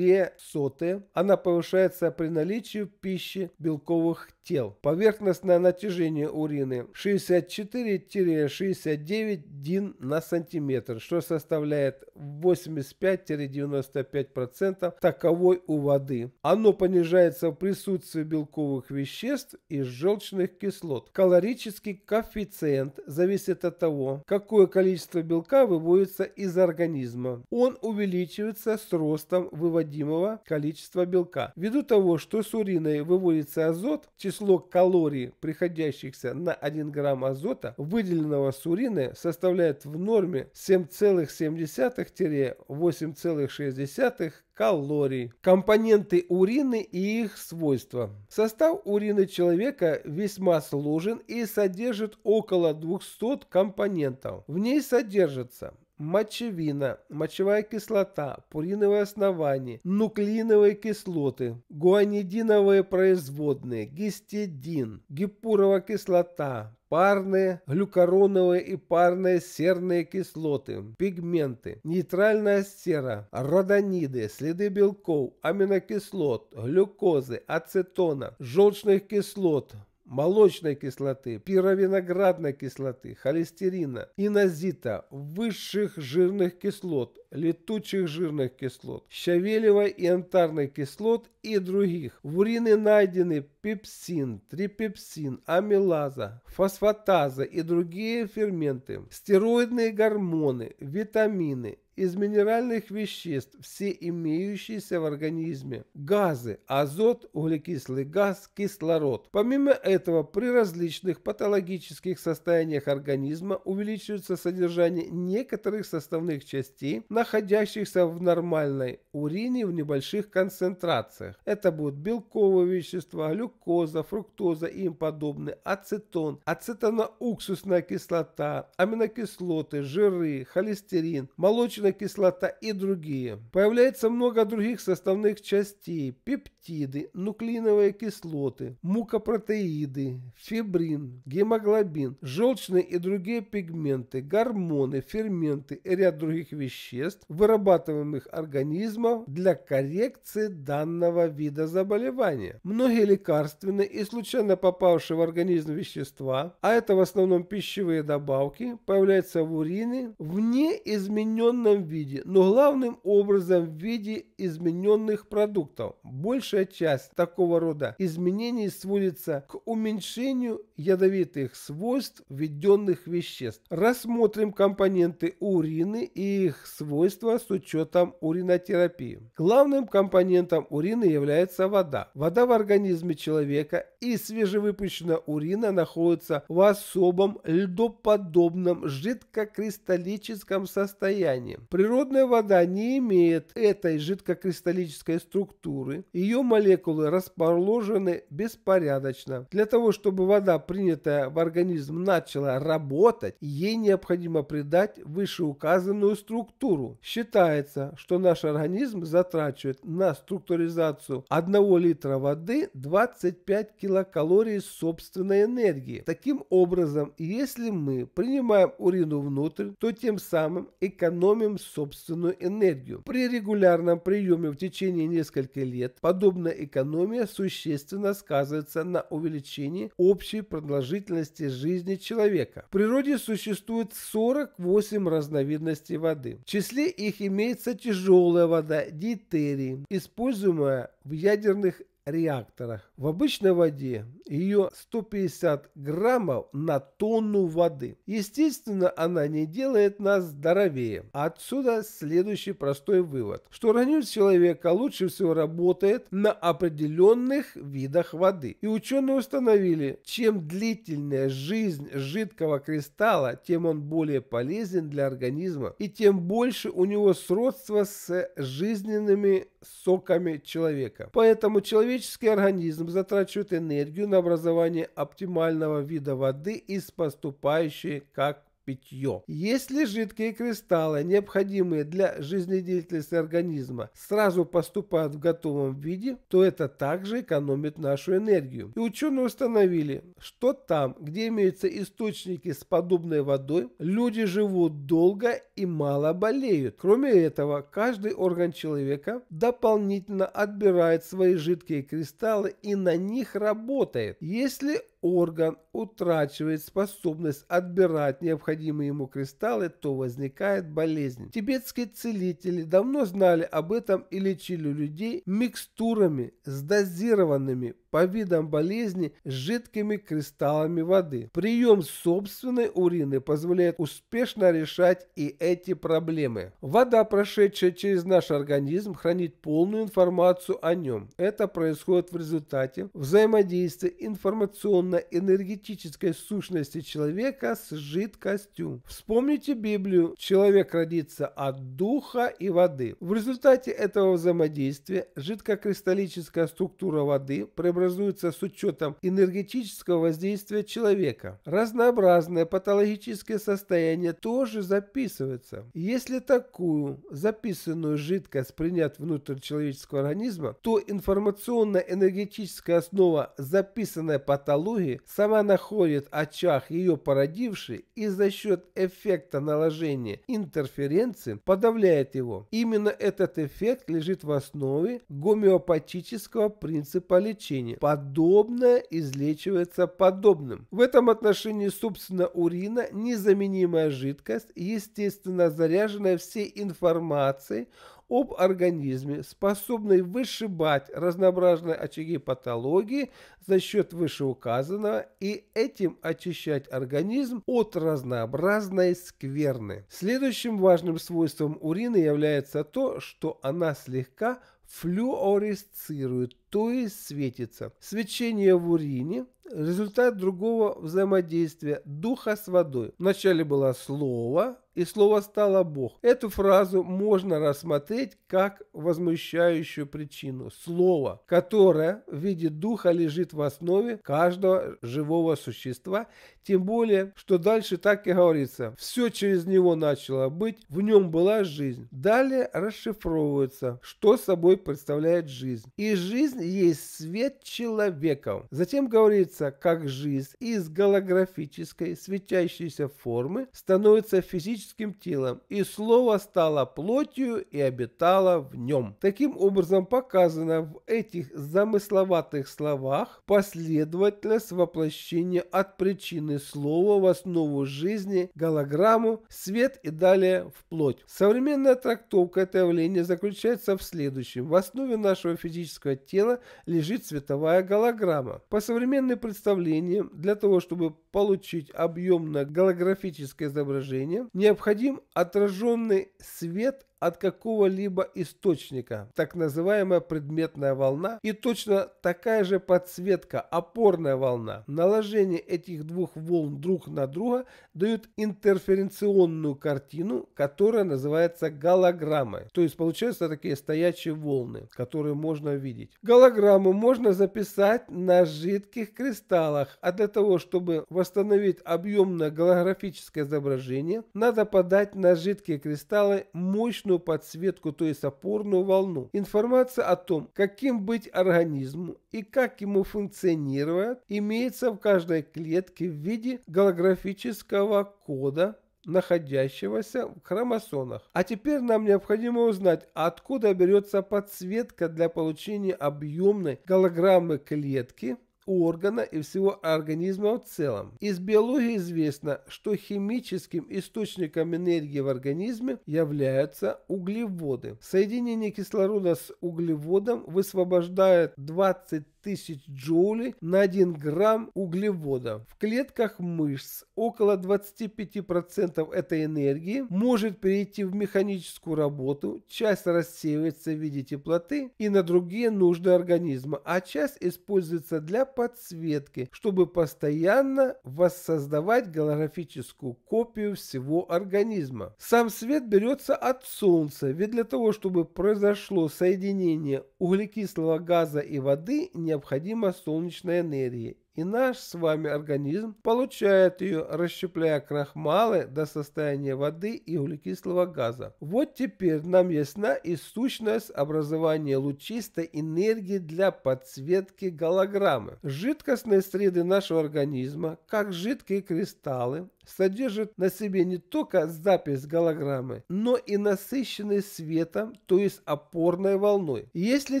соты, она повышается при наличии в пище белковых тел. Поверхностное натяжение урины 64-69 дин на сантиметр, что составляет 85-95% таковой у воды. Оно понижается в присутствии белковых веществ и желчных кислот. Калорический коэффициент зависит от того, какое количество белка выводится из организма. Он увеличивается с ростом выводимого необходимого количества белка. Ввиду того, что с уриной выводится азот, число калорий, приходящихся на 1 грамм азота, выделенного с урины, составляет в норме 7,7-8,6 калорий, компоненты урины и их свойства. Состав урины человека весьма сложен и содержит около 200 компонентов. В ней содержатся мочевина, мочевая кислота, пуриновые основания, нуклеиновые кислоты, гуанидиновые производные, гистидин, гиппуровая кислота, парные, глюкороновые и парные серные кислоты, пигменты, нейтральная сера, родониды, следы белков, аминокислот, глюкозы, ацетона, желчных кислот, молочной кислоты, пировиноградной кислоты, холестерина, инозита, высших жирных кислот, летучих жирных кислот, щавелевой и антарной кислот и других. В урине найдены пепсин, трипепсин, амилаза, фосфатаза и другие ферменты, стероидные гормоны, витамины, из минеральных веществ все имеющиеся в организме. Газы – азот, углекислый газ, кислород. Помимо этого, при различных патологических состояниях организма увеличивается содержание некоторых составных частей, находящихся в нормальной урине в небольших концентрациях. Это будут белковые вещества, глюкоза, фруктоза и им подобные, ацетон, ацетоноуксусная кислота, аминокислоты, жиры, холестерин, молочные молочная кислота и другие. Появляется много других составных частей, пептиды, нуклеиновые кислоты, мукопротеиды, фибрин, гемоглобин, желчные и другие пигменты, гормоны, ферменты и ряд других веществ, вырабатываемых организмом для коррекции данного вида заболевания. Многие лекарственные и случайно попавшие в организм вещества, а это в основном пищевые добавки, появляются в урине вне измененной разном виде, но главным образом в виде измененных продуктов. Большая часть такого рода изменений сводится к уменьшению ядовитых свойств введенных веществ. Рассмотрим компоненты урины и их свойства с учетом уринотерапии. Главным компонентом урины является вода. Вода в организме человека и свежевыпущенная урина находятся в особом льдоподобном жидкокристаллическом состоянии. Природная вода не имеет этой жидкокристаллической структуры. Ее молекулы расположены беспорядочно. Для того, чтобы вода, принятая в организм, начала работать, ей необходимо придать вышеуказанную структуру. Считается, что наш организм затрачивает на структуризацию 1 литра воды 25 килограмм содержала калории собственной энергии. Таким образом, если мы принимаем урину внутрь, то тем самым экономим собственную энергию. При регулярном приеме в течение нескольких лет подобная экономия существенно сказывается на увеличении общей продолжительности жизни человека. В природе существует 48 разновидностей воды. В числе их имеется тяжелая вода, дитерии, используемая в ядерных реактора. В обычной воде ее 150 граммов на тонну воды. Естественно, она не делает нас здоровее. Отсюда следующий простой вывод, что организм человека лучше всего работает на определенных видах воды. И ученые установили, чем длительная жизнь жидкого кристалла, тем он более полезен для организма и тем больше у него сродства с жизненными соками человека. Поэтому человек человеческий организм затрачивает энергию на образование оптимального вида воды из поступающей как питье. Если жидкие кристаллы, необходимые для жизнедеятельности организма, сразу поступают в готовом виде, то это также экономит нашу энергию. И ученые установили, что там, где имеются источники с подобной водой, люди живут долго и мало болеют. Кроме этого, каждый орган человека дополнительно отбирает свои жидкие кристаллы и на них работает. Если орган утрачивает способность отбирать необходимые ему кристаллы, то возникает болезнь. Тибетские целители давно знали об этом и лечили людей микстурами с дозированными по видам болезни жидкими кристаллами воды. Прием собственной урины позволяет успешно решать и эти проблемы. Вода, прошедшая через наш организм, хранит полную информацию о нем. Это происходит в результате взаимодействия информационных на энергетической сущности человека с жидкостью. Вспомните Библию. Человек родится от духа и воды. В результате этого взаимодействия жидкокристаллическая структура воды преобразуется с учетом энергетического воздействия человека. Разнообразные патологические состояния тоже записываются. Если такую записанную жидкость принять внутрь человеческого организма, то информационно-энергетическая основа записанной патологии итоге сама находит очаг ее породивший и за счет эффекта наложения интерференции подавляет его. Именно этот эффект лежит в основе гомеопатического принципа лечения. Подобное излечивается подобным. В этом отношении, собственно, урина – незаменимая жидкость, естественно заряженная всей информацией об организме, способной вышибать разнообразные очаги патологии за счет вышеуказанного и этим очищать организм от разнообразной скверны. Следующим важным свойством урины является то, что она слегка флюоресцирует, то есть светится. Свечение в урине результат другого взаимодействия духа с водой. Вначале было слово, и слово стало Бог. Эту фразу можно рассмотреть как возмущающую причину. Слово, которое в виде духа лежит в основе каждого живого существа, тем более, что дальше так и говорится. Все через него начало быть, в нем была жизнь. Далее расшифровывается, что собой представляет жизнь. И жизнь есть свет человеков. Затем говорится, как жизнь из голографической светящейся формы становится физическим телом, и слово стало плотью и обитало в нем. Таким образом показано в этих замысловатых словах последовательность воплощения от причины волшебное слово, в основу жизни, голограмму, свет и далее вплоть. Современная трактовка этого явления заключается в следующем. В основе нашего физического тела лежит световая голограмма. По современным представлениям, для того, чтобы получить объемное голографическое изображение, необходим отраженный свет от какого-либо источника, так называемая предметная волна и точно такая же подсветка, опорная волна. Наложение этих двух волн друг на друга дают интерференционную картину, которая называется голограммой. То есть получаются такие стоячие волны, которые можно видеть. Голограмму можно записать на жидких кристаллах, а для того, чтобы восстановить объемное голографическое изображение, надо подать на жидкие кристаллы мощную опорную подсветку, то есть опорную волну. Информация о том, каким быть организму и как ему функционировать, имеется в каждой клетке в виде голографического кода находящегося в хромосонах. А теперь нам необходимо узнать, откуда берется подсветка для получения объемной голограммы клетки у органа и всего организма в целом. Из биологии известно, что химическим источником энергии в организме являются углеводы. Соединение кислорода с углеводом высвобождает 20 тысяч джоулей на 1 грамм углевода. В клетках мышц около 25% этой энергии может перейти в механическую работу, часть рассеивается в виде теплоты и на другие нужды организма, а часть используется для подсветки, чтобы постоянно воссоздавать голографическую копию всего организма. Сам свет берется от солнца, ведь для того, чтобы произошло соединение углекислого газа и воды, не необходима солнечная энергия, и наш с вами организм получает ее, расщепляя крахмалы до состояния воды и углекислого газа. Вот теперь нам ясна и сущность образования лучистой энергии для подсветки голограммы. Жидкостные среды нашего организма, как жидкие кристаллы, содержит на себе не только запись голограммы, но и насыщенный светом, то есть опорной волной. Если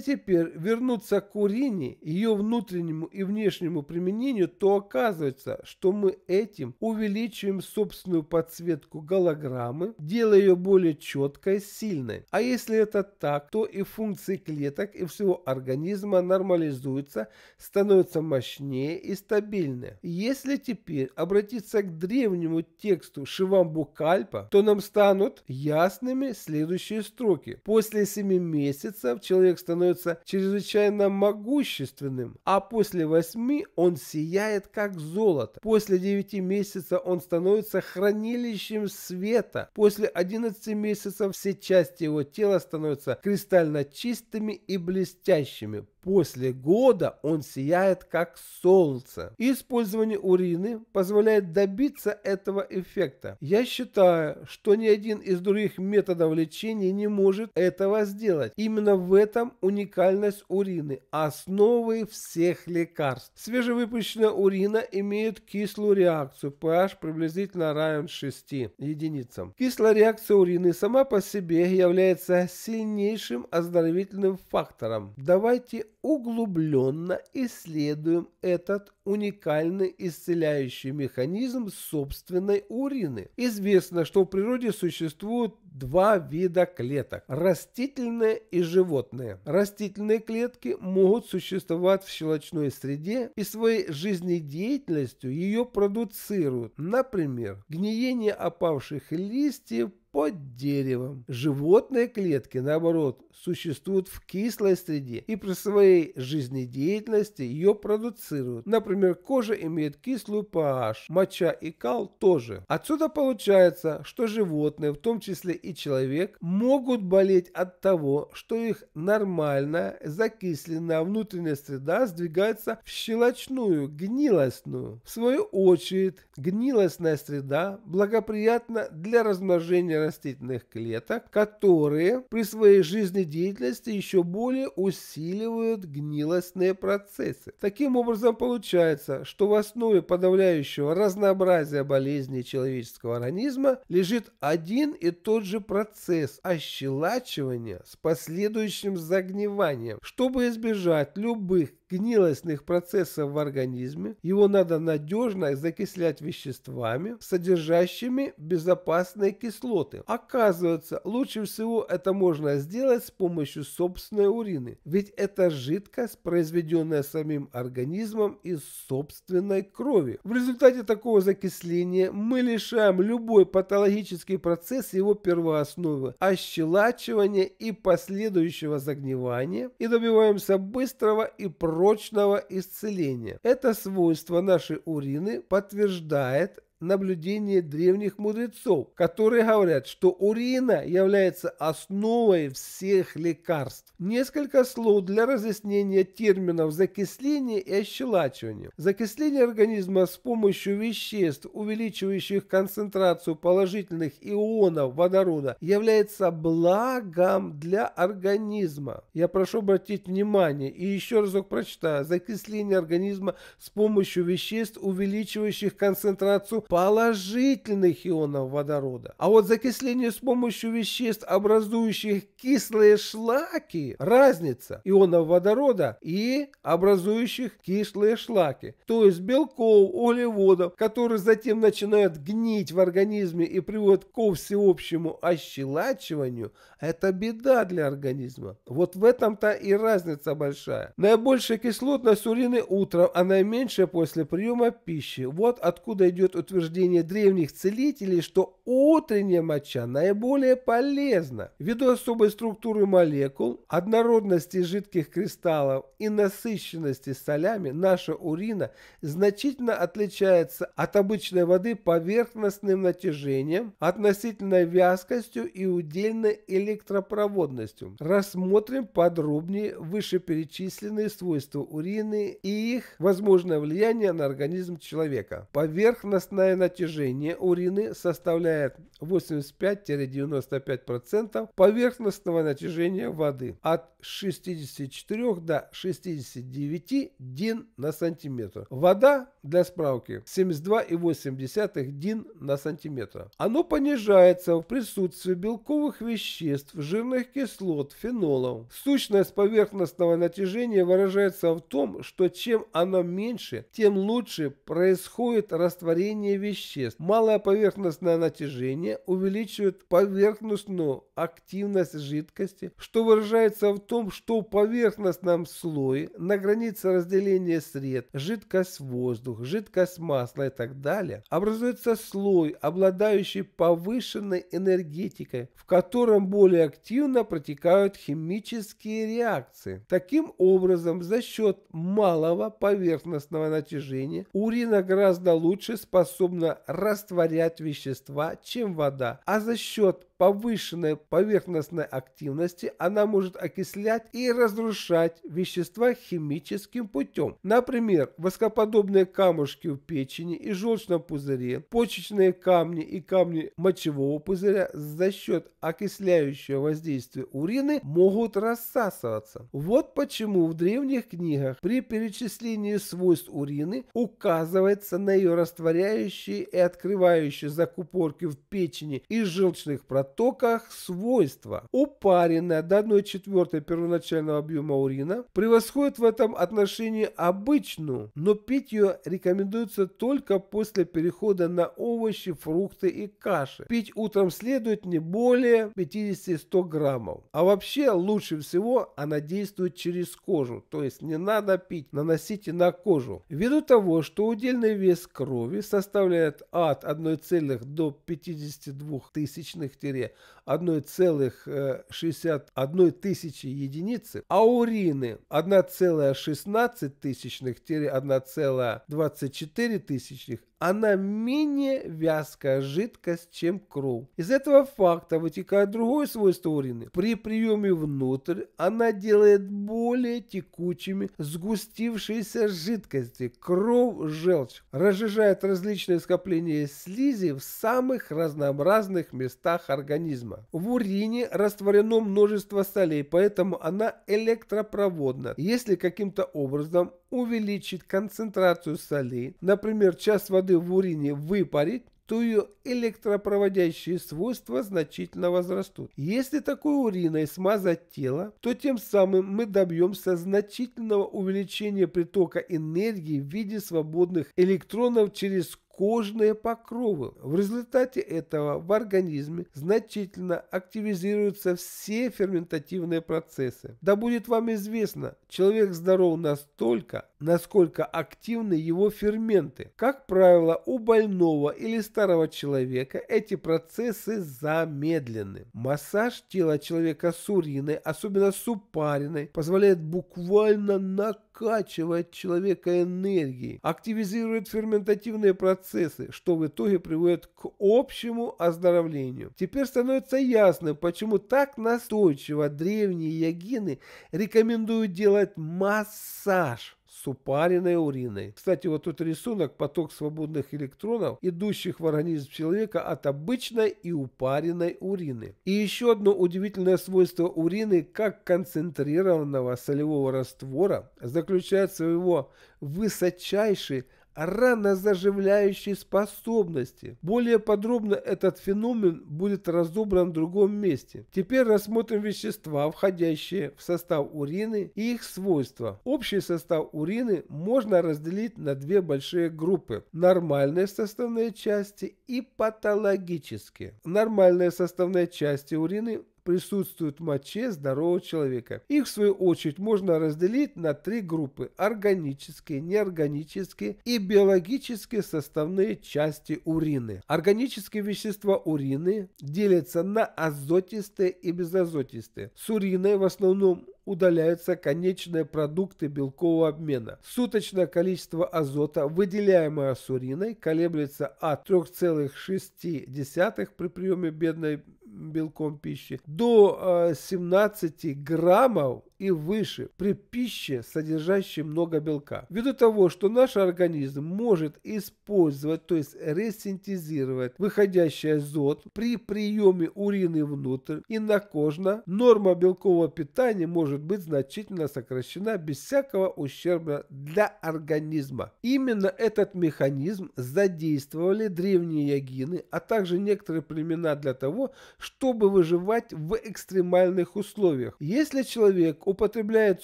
теперь вернуться к урине, ее внутреннему и внешнему применению, то оказывается, что мы этим увеличиваем собственную подсветку голограммы, делая ее более четкой, сильной. А если это так, то и функции клеток и всего организма нормализуются, становятся мощнее и стабильнее. Если теперь обратиться к древнему древнему тексту Шивамбукальпа, то нам станут ясными следующие строки. После семи месяцев человек становится чрезвычайно могущественным, а после восьми он сияет как золото. После девяти месяцев он становится хранилищем света. После одиннадцати месяцев все части его тела становятся кристально чистыми и блестящими. После года он сияет как солнце. Использование урины позволяет добиться этого эффекта. Я считаю, что ни один из других методов лечения не может этого сделать. Именно в этом уникальность урины, основы всех лекарств. Свежевыпущенная урина имеет кислую реакцию, pH приблизительно равен 6 единицам. Кислая реакция урины сама по себе является сильнейшим оздоровительным фактором. Давайте углубленно исследуем этот уникальный исцеляющий механизм собственной урины. Известно, что в природе существуют два вида клеток – растительные и животные. Растительные клетки могут существовать в щелочной среде и своей жизнедеятельностью ее продуцируют. Например, гниение опавших листьев, под деревом. Животные клетки, наоборот, существуют в кислой среде и при своей жизнедеятельности ее продуцируют. Например, кожа имеет кислую pH, моча и кал тоже. Отсюда получается, что животные, в том числе и человек, могут болеть от того, что их нормальная закисленная внутренняя среда сдвигается в щелочную, гнилостную. В свою очередь, гнилостная среда благоприятна для размножения растительных клеток, которые при своей жизнедеятельности еще более усиливают гнилостные процессы. Таким образом получается, что в основе подавляющего разнообразия болезней человеческого организма лежит один и тот же процесс ощелачивания с последующим загниванием. Чтобы избежать любых гнилостных процессов в организме, его надо надежно закислять веществами, содержащими безопасные кислоты. Оказывается, лучше всего это можно сделать с помощью собственной урины, ведь это жидкость, произведенная самим организмом из собственной крови. В результате такого закисления мы лишаем любой патологический процесс его первоосновы, ощелачивания и последующего загнивания и добиваемся быстрого и прочного срочного исцеления. Это свойство нашей урины подтверждает наблюдение древних мудрецов, которые говорят, что урина является основой всех лекарств. Несколько слов для разъяснения терминов закисления и ощелачивания. Закисление организма с помощью веществ, увеличивающих концентрацию положительных ионов водорода, является благом для организма. Я прошу обратить внимание и еще разок прочитаю. Закисление организма с помощью веществ, увеличивающих концентрацию положительных ионов водорода. А вот закисление с помощью веществ, образующих кислые шлаки, разница ионов водорода и образующих кислые шлаки, то есть белков, углеводов, которые затем начинают гнить в организме и приводят ко всеобщему ощелачиванию, это беда для организма. Вот в этом-то и разница большая. Наибольшая кислотность урины утром, а наименьшая после приема пищи. Вот откуда идет утверждение утверждение древних целителей, что утренняя моча наиболее полезна ввиду особой структуры молекул, однородности жидких кристаллов и насыщенности солями наша урина значительно отличается от обычной воды поверхностным натяжением, относительной вязкостью и удельной электропроводностью. Рассмотрим подробнее вышеперечисленные свойства урины и их возможное влияние на организм человека. Поверхностная Кислотное натяжение урины составляет 85-95% поверхностного натяжения воды от 64 до 69 дин на сантиметр. Вода, для справки, 72,8 дин на сантиметр. Оно понижается в присутствии белковых веществ, жирных кислот, фенолов. Сущность поверхностного натяжения выражается в том, что чем оно меньше, тем лучше происходит растворение расщепление веществ. Малое поверхностное натяжение увеличивает поверхностную активность жидкости, что выражается в том, что в поверхностном слое на границе разделения сред жидкость воздух, жидкость масла и так далее образуется слой, обладающий повышенной энергетикой, в котором более активно протекают химические реакции. Таким образом, за счет малого поверхностного натяжения урина гораздо лучше способна способна растворять вещества, чем вода, а за счет повышенной поверхностной активности она может окислять и разрушать вещества химическим путем. Например, воскоподобные камушки в печени и желчном пузыре, почечные камни и камни мочевого пузыря за счет окисляющего воздействия урины могут рассасываться. Вот почему в древних книгах при перечислении свойств урины указывается на ее растворяющее содержащие и открывающие закупорки в печени и желчных протоках свойства. Упаренная до 1 четвертой первоначального объема урина превосходит в этом отношении обычную, но пить ее рекомендуется только после перехода на овощи, фрукты и каши. Пить утром следует не более 50-100 граммов. А вообще лучше всего она действует через кожу, то есть не надо пить, наносите на кожу. Ввиду того, что удельный вес крови составляет составляет А от 1,0 до 52 тысячных-1,61 э, тысячи единицы, а у Рины 1,16 тысячных-1,24 тысячных, она менее вязкая жидкость, чем кровь. Из этого факта вытекает другое свойство урины. При приеме внутрь она делает более текучими сгустившиеся жидкости, кровь, желчь, разжижает различные скопления слизи в самых разнообразных местах организма. В урине растворено множество солей, поэтому она электропроводна. Если каким-то образом увеличить концентрацию солей, например, час воды в урине выпарить, то ее электропроводящие свойства значительно возрастут. Если такой уриной смазать тело, то тем самым мы добьемся значительного увеличения притока энергии в виде свободных электронов через кожные покровы. В результате этого в организме значительно активизируются все ферментативные процессы. Да будет вам известно, человек здоров настолько, насколько активны его ферменты. Как правило, у больного или старого человека эти процессы замедлены. Массаж тела человека с уриной, особенно с упариной, позволяет буквально накрыть накачивает человека энергией, активизирует ферментативные процессы, что в итоге приводит к общему оздоровлению. Теперь становится ясно, почему так настойчиво древние ягины рекомендуют делать массаж с упаренной уриной. Кстати, вот тут рисунок поток свободных электронов, идущих в организм человека от обычной и упаренной урины. И еще одно удивительное свойство урины как концентрированного солевого раствора заключается в его высочайшей ранозаживляющей способности. Более подробно этот феномен будет разобран в другом месте. Теперь рассмотрим вещества, входящие в состав урины и их свойства. Общий состав урины можно разделить на две большие группы – нормальные составные части и патологические. Нормальные составные части урины присутствуют в моче здорового человека. Их, в свою очередь, можно разделить на три группы – органические, неорганические и биологические составные части урины. Органические вещества урины делятся на азотистые и безазотистые. С уриной в основном удаляются конечные продукты белкового обмена. Суточное количество азота, выделяемое суриной, колеблется от 3,6 при приеме бедной белком пищи до 17 э, граммов и выше при пище, содержащей много белка. Ввиду того, что наш организм может использовать, то есть ресинтезировать выходящий азот при приеме урины внутрь и на накожно, норма белкового питания может может быть значительно сокращена без всякого ущерба для организма. Именно этот механизм задействовали древние ягины, а также некоторые племена для того, чтобы выживать в экстремальных условиях. Если человек употребляет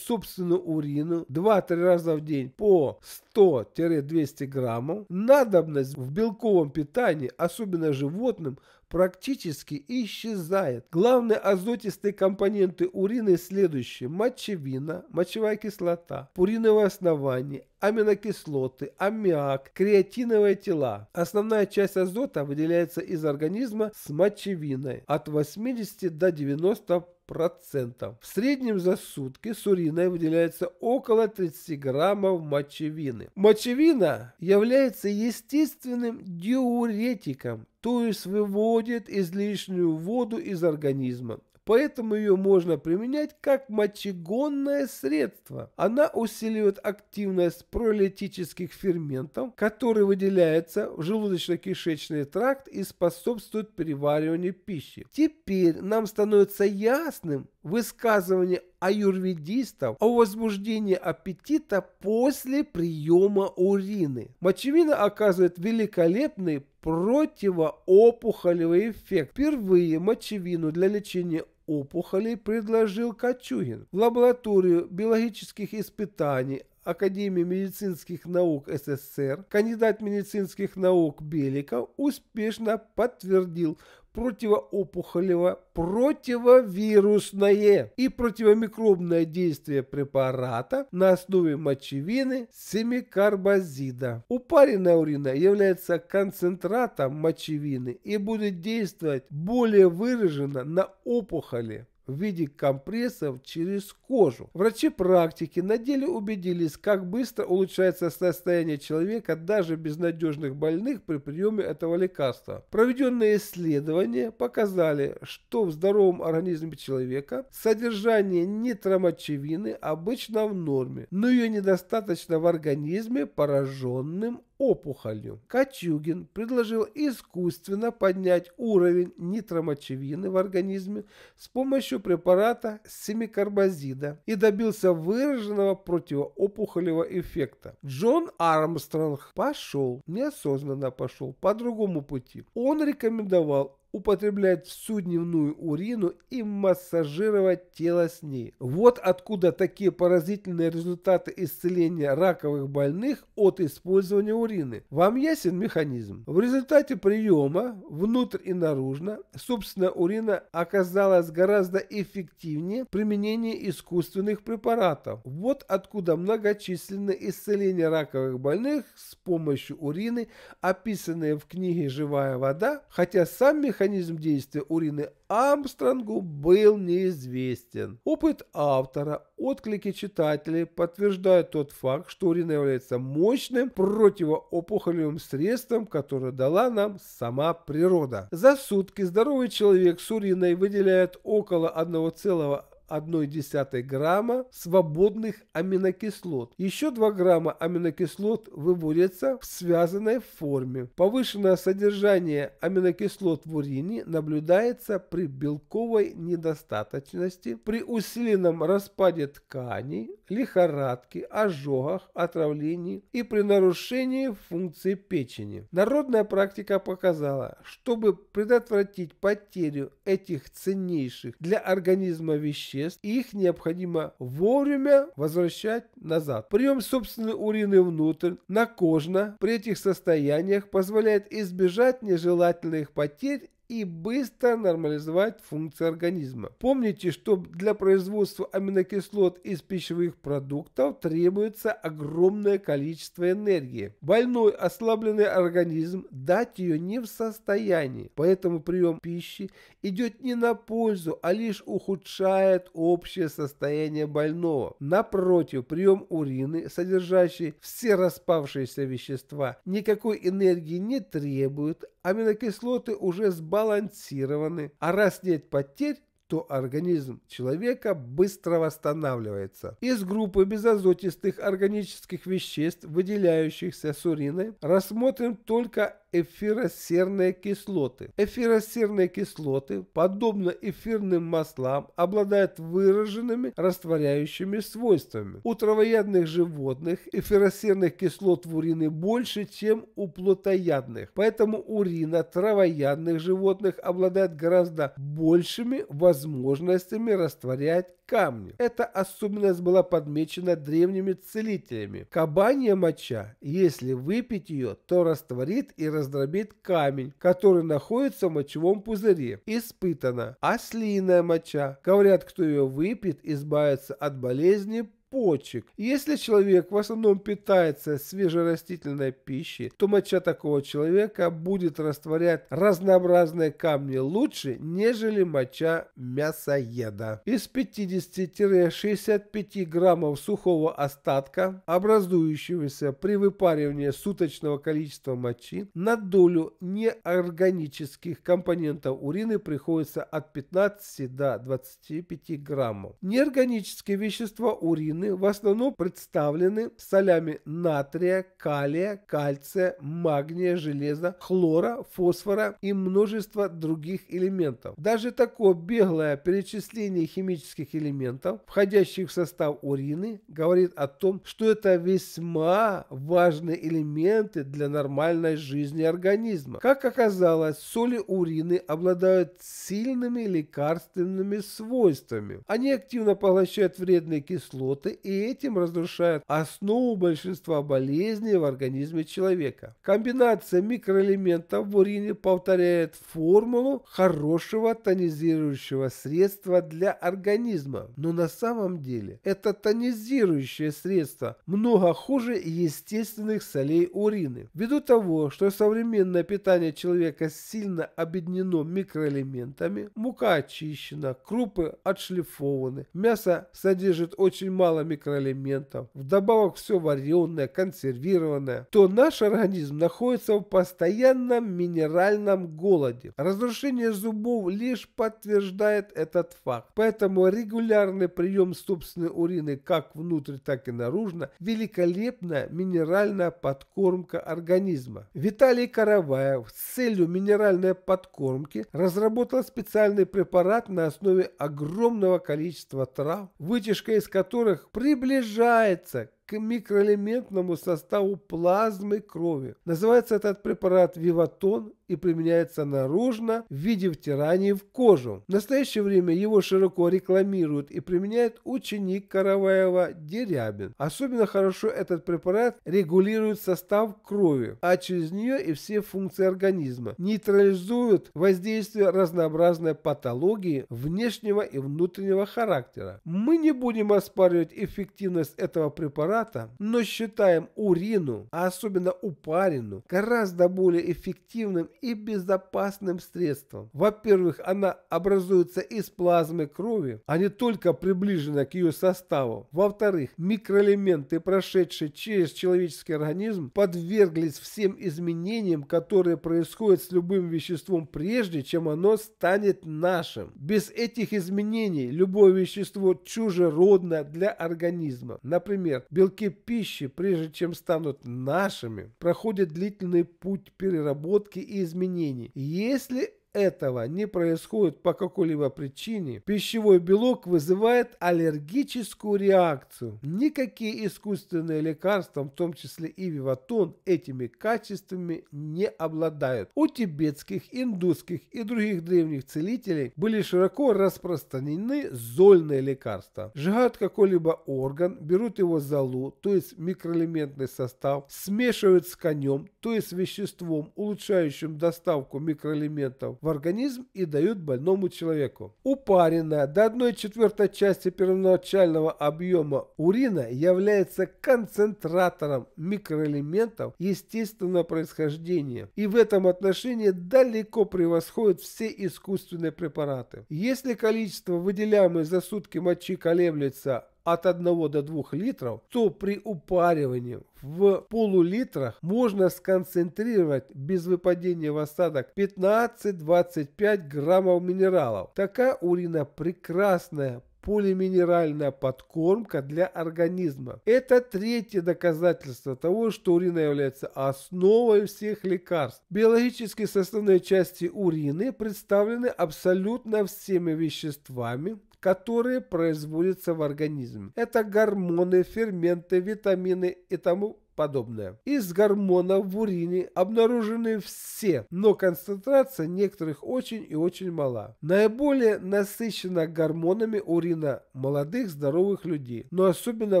собственную урину 2-3 раза в день по 100-200 граммов, надобность в белковом питании, особенно животным, практически исчезает. Главные азотистые компоненты урины следующие. Мочевина, мочевая кислота, пуриновое основание, аминокислоты, аммиак, креатиновые тела. Основная часть азота выделяется из организма с мочевиной от 80 до 90 процентов. В среднем за сутки с уриной выделяется около 30 граммов мочевины. Мочевина является естественным диуретиком, то есть выводит излишнюю воду из организма поэтому ее можно применять как мочегонное средство. Она усиливает активность пролитических ферментов, которые выделяются в желудочно-кишечный тракт и способствуют перевариванию пищи. Теперь нам становится ясным высказывание аюрведистов о возбуждении аппетита после приема урины. Мочевина оказывает великолепный противоопухолевый эффект. Впервые мочевину для лечения опухолей предложил Кочугин в лабораторию биологических испытаний Академии медицинских наук СССР, кандидат медицинских наук Беликов успешно подтвердил противоопухолево, противовирусное и противомикробное действие препарата на основе мочевины семикарбазида. Упаренная урина является концентратом мочевины и будет действовать более выраженно на опухоли в виде компрессов через кожу. Врачи практики на деле убедились, как быстро улучшается состояние человека даже безнадежных больных при приеме этого лекарства. Проведенные исследования показали, что в здоровом организме человека содержание нитромочевины обычно в норме, но ее недостаточно в организме, пораженным опухолью. Качугин предложил искусственно поднять уровень нитромочевины в организме с помощью препарата семикарбазида и добился выраженного противоопухолевого эффекта. Джон Армстронг пошел, неосознанно пошел по другому пути. Он рекомендовал употреблять всю дневную урину и массажировать тело с ней. Вот откуда такие поразительные результаты исцеления раковых больных от использования урины. Вам ясен механизм? В результате приема внутрь и наружно, собственно, урина оказалась гораздо эффективнее применения искусственных препаратов. Вот откуда многочисленные исцеления раковых больных с помощью урины, описанные в книге «Живая вода», хотя сам механизм механизм действия урины Армстронгу был неизвестен. Опыт автора, отклики читателей подтверждают тот факт, что урина является мощным противоопухолевым средством, которое дала нам сама природа. За сутки здоровый человек с уриной выделяет около 1,1 1,1 грамма свободных аминокислот. Еще 2 грамма аминокислот выводятся в связанной форме. Повышенное содержание аминокислот в урине наблюдается при белковой недостаточности, при усиленном распаде тканей, лихорадке, ожогах, отравлении и при нарушении функции печени. Народная практика показала, чтобы предотвратить потерю этих ценнейших для организма веществ, веществ, их необходимо вовремя возвращать назад. Прием собственной урины внутрь, накожно, при этих состояниях позволяет избежать нежелательных потерь и быстро нормализовать функции организма. Помните, что для производства аминокислот из пищевых продуктов требуется огромное количество энергии. Больной, ослабленный организм дать ее не в состоянии, поэтому прием пищи идет не на пользу, а лишь ухудшает общее состояние больного. Напротив, прием урины, содержащий все распавшиеся вещества, никакой энергии не требует, аминокислоты уже сбалансированы, а раз нет потерь, то организм человека быстро восстанавливается. Из группы безазотистых органических веществ, выделяющихся с уриной, рассмотрим только эфиросерные кислоты. Эфиросерные кислоты, подобно эфирным маслам, обладают выраженными растворяющими свойствами. У травоядных животных эфиросерных кислот в урине больше, чем у плотоядных, поэтому урина травоядных животных обладает гораздо большими возможностями растворять камни. Эта особенность была подмечена древними целителями. Кабанья моча, если выпить ее, то растворит и растворит раздробит камень, который находится в мочевом пузыре. Испытано. Ослиная моча. Говорят, кто ее выпьет, избавится от болезни почек. Если человек в основном питается свежерастительной пищей, то моча такого человека будет растворять разнообразные камни лучше, нежели моча мясоеда. Из 50-65 граммов сухого остатка, образующегося при выпаривании суточного количества мочи, на долю неорганических компонентов урины приходится от 15 до 25 граммов. Неорганические вещества урины витамины в основном представлены солями натрия, калия, кальция, магния, железа, хлора, фосфора и множество других элементов. Даже такое беглое перечисление химических элементов, входящих в состав урины, говорит о том, что это весьма важные элементы для нормальной жизни организма. Как оказалось, соли урины обладают сильными лекарственными свойствами. Они активно поглощают вредные кислоты, и этим разрушают основу большинства болезней в организме человека. Комбинация микроэлементов в урине повторяет формулу хорошего тонизирующего средства для организма. Но на самом деле это тонизирующее средство много хуже естественных солей урины. Ввиду того, что современное питание человека сильно объединено микроэлементами, мука очищена, крупы отшлифованы, мясо содержит очень мало мало микроэлементов, вдобавок все вареное, консервированное, то наш организм находится в постоянном минеральном голоде. Разрушение зубов лишь подтверждает этот факт. Поэтому регулярный прием собственной урины как внутрь, так и наружно – великолепная минеральная подкормка организма. Виталий Караваев с целью минеральной подкормки разработал специальный препарат на основе огромного количества трав, вытяжка из которых приближается к микроэлементному составу плазмы крови. Называется этот препарат Виватон и применяется наружно в виде втираний в кожу. В настоящее время его широко рекламируют и применяет ученик Караваева Дерябин. Особенно хорошо этот препарат регулирует состав крови, а через нее и все функции организма. Нейтрализует воздействие разнообразной патологии внешнего и внутреннего характера. Мы не будем оспаривать эффективность этого препарата, препарата, но считаем урину, а особенно упарину, гораздо более эффективным и безопасным средством. Во-первых, она образуется из плазмы крови, а не только приближена к ее составу. Во-вторых, микроэлементы, прошедшие через человеческий организм, подверглись всем изменениям, которые происходят с любым веществом прежде, чем оно станет нашим. Без этих изменений любое вещество чужеродно для организма. Например, белки белки пищи, прежде чем станут нашими, проходят длительный путь переработки и изменений. Если этого не происходит по какой-либо причине, пищевой белок вызывает аллергическую реакцию. Никакие искусственные лекарства, в том числе и виватон, этими качествами не обладают. У тибетских, индусских и других древних целителей были широко распространены зольные лекарства. Сжигают какой-либо орган, берут его золу, то есть микроэлементный состав, смешивают с конем, то есть веществом, улучшающим доставку микроэлементов в организм и дают больному человеку. Упаренная до 1 четвертой части первоначального объема урина является концентратором микроэлементов естественного происхождения и в этом отношении далеко превосходит все искусственные препараты. Если количество выделяемой за сутки мочи колеблется от 1 до 2 литров, то при упаривании в полулитрах можно сконцентрировать без выпадения в осадок 15-25 граммов минералов. Такая урина прекрасная полиминеральная подкормка для организма. Это третье доказательство того, что урина является основой всех лекарств. Биологические составные части урины представлены абсолютно всеми веществами, которые производятся в организме. Это гормоны, ферменты, витамины и тому подобное. Из гормонов в урине обнаружены все, но концентрация некоторых очень и очень мала. Наиболее насыщена гормонами урина молодых здоровых людей, но особенно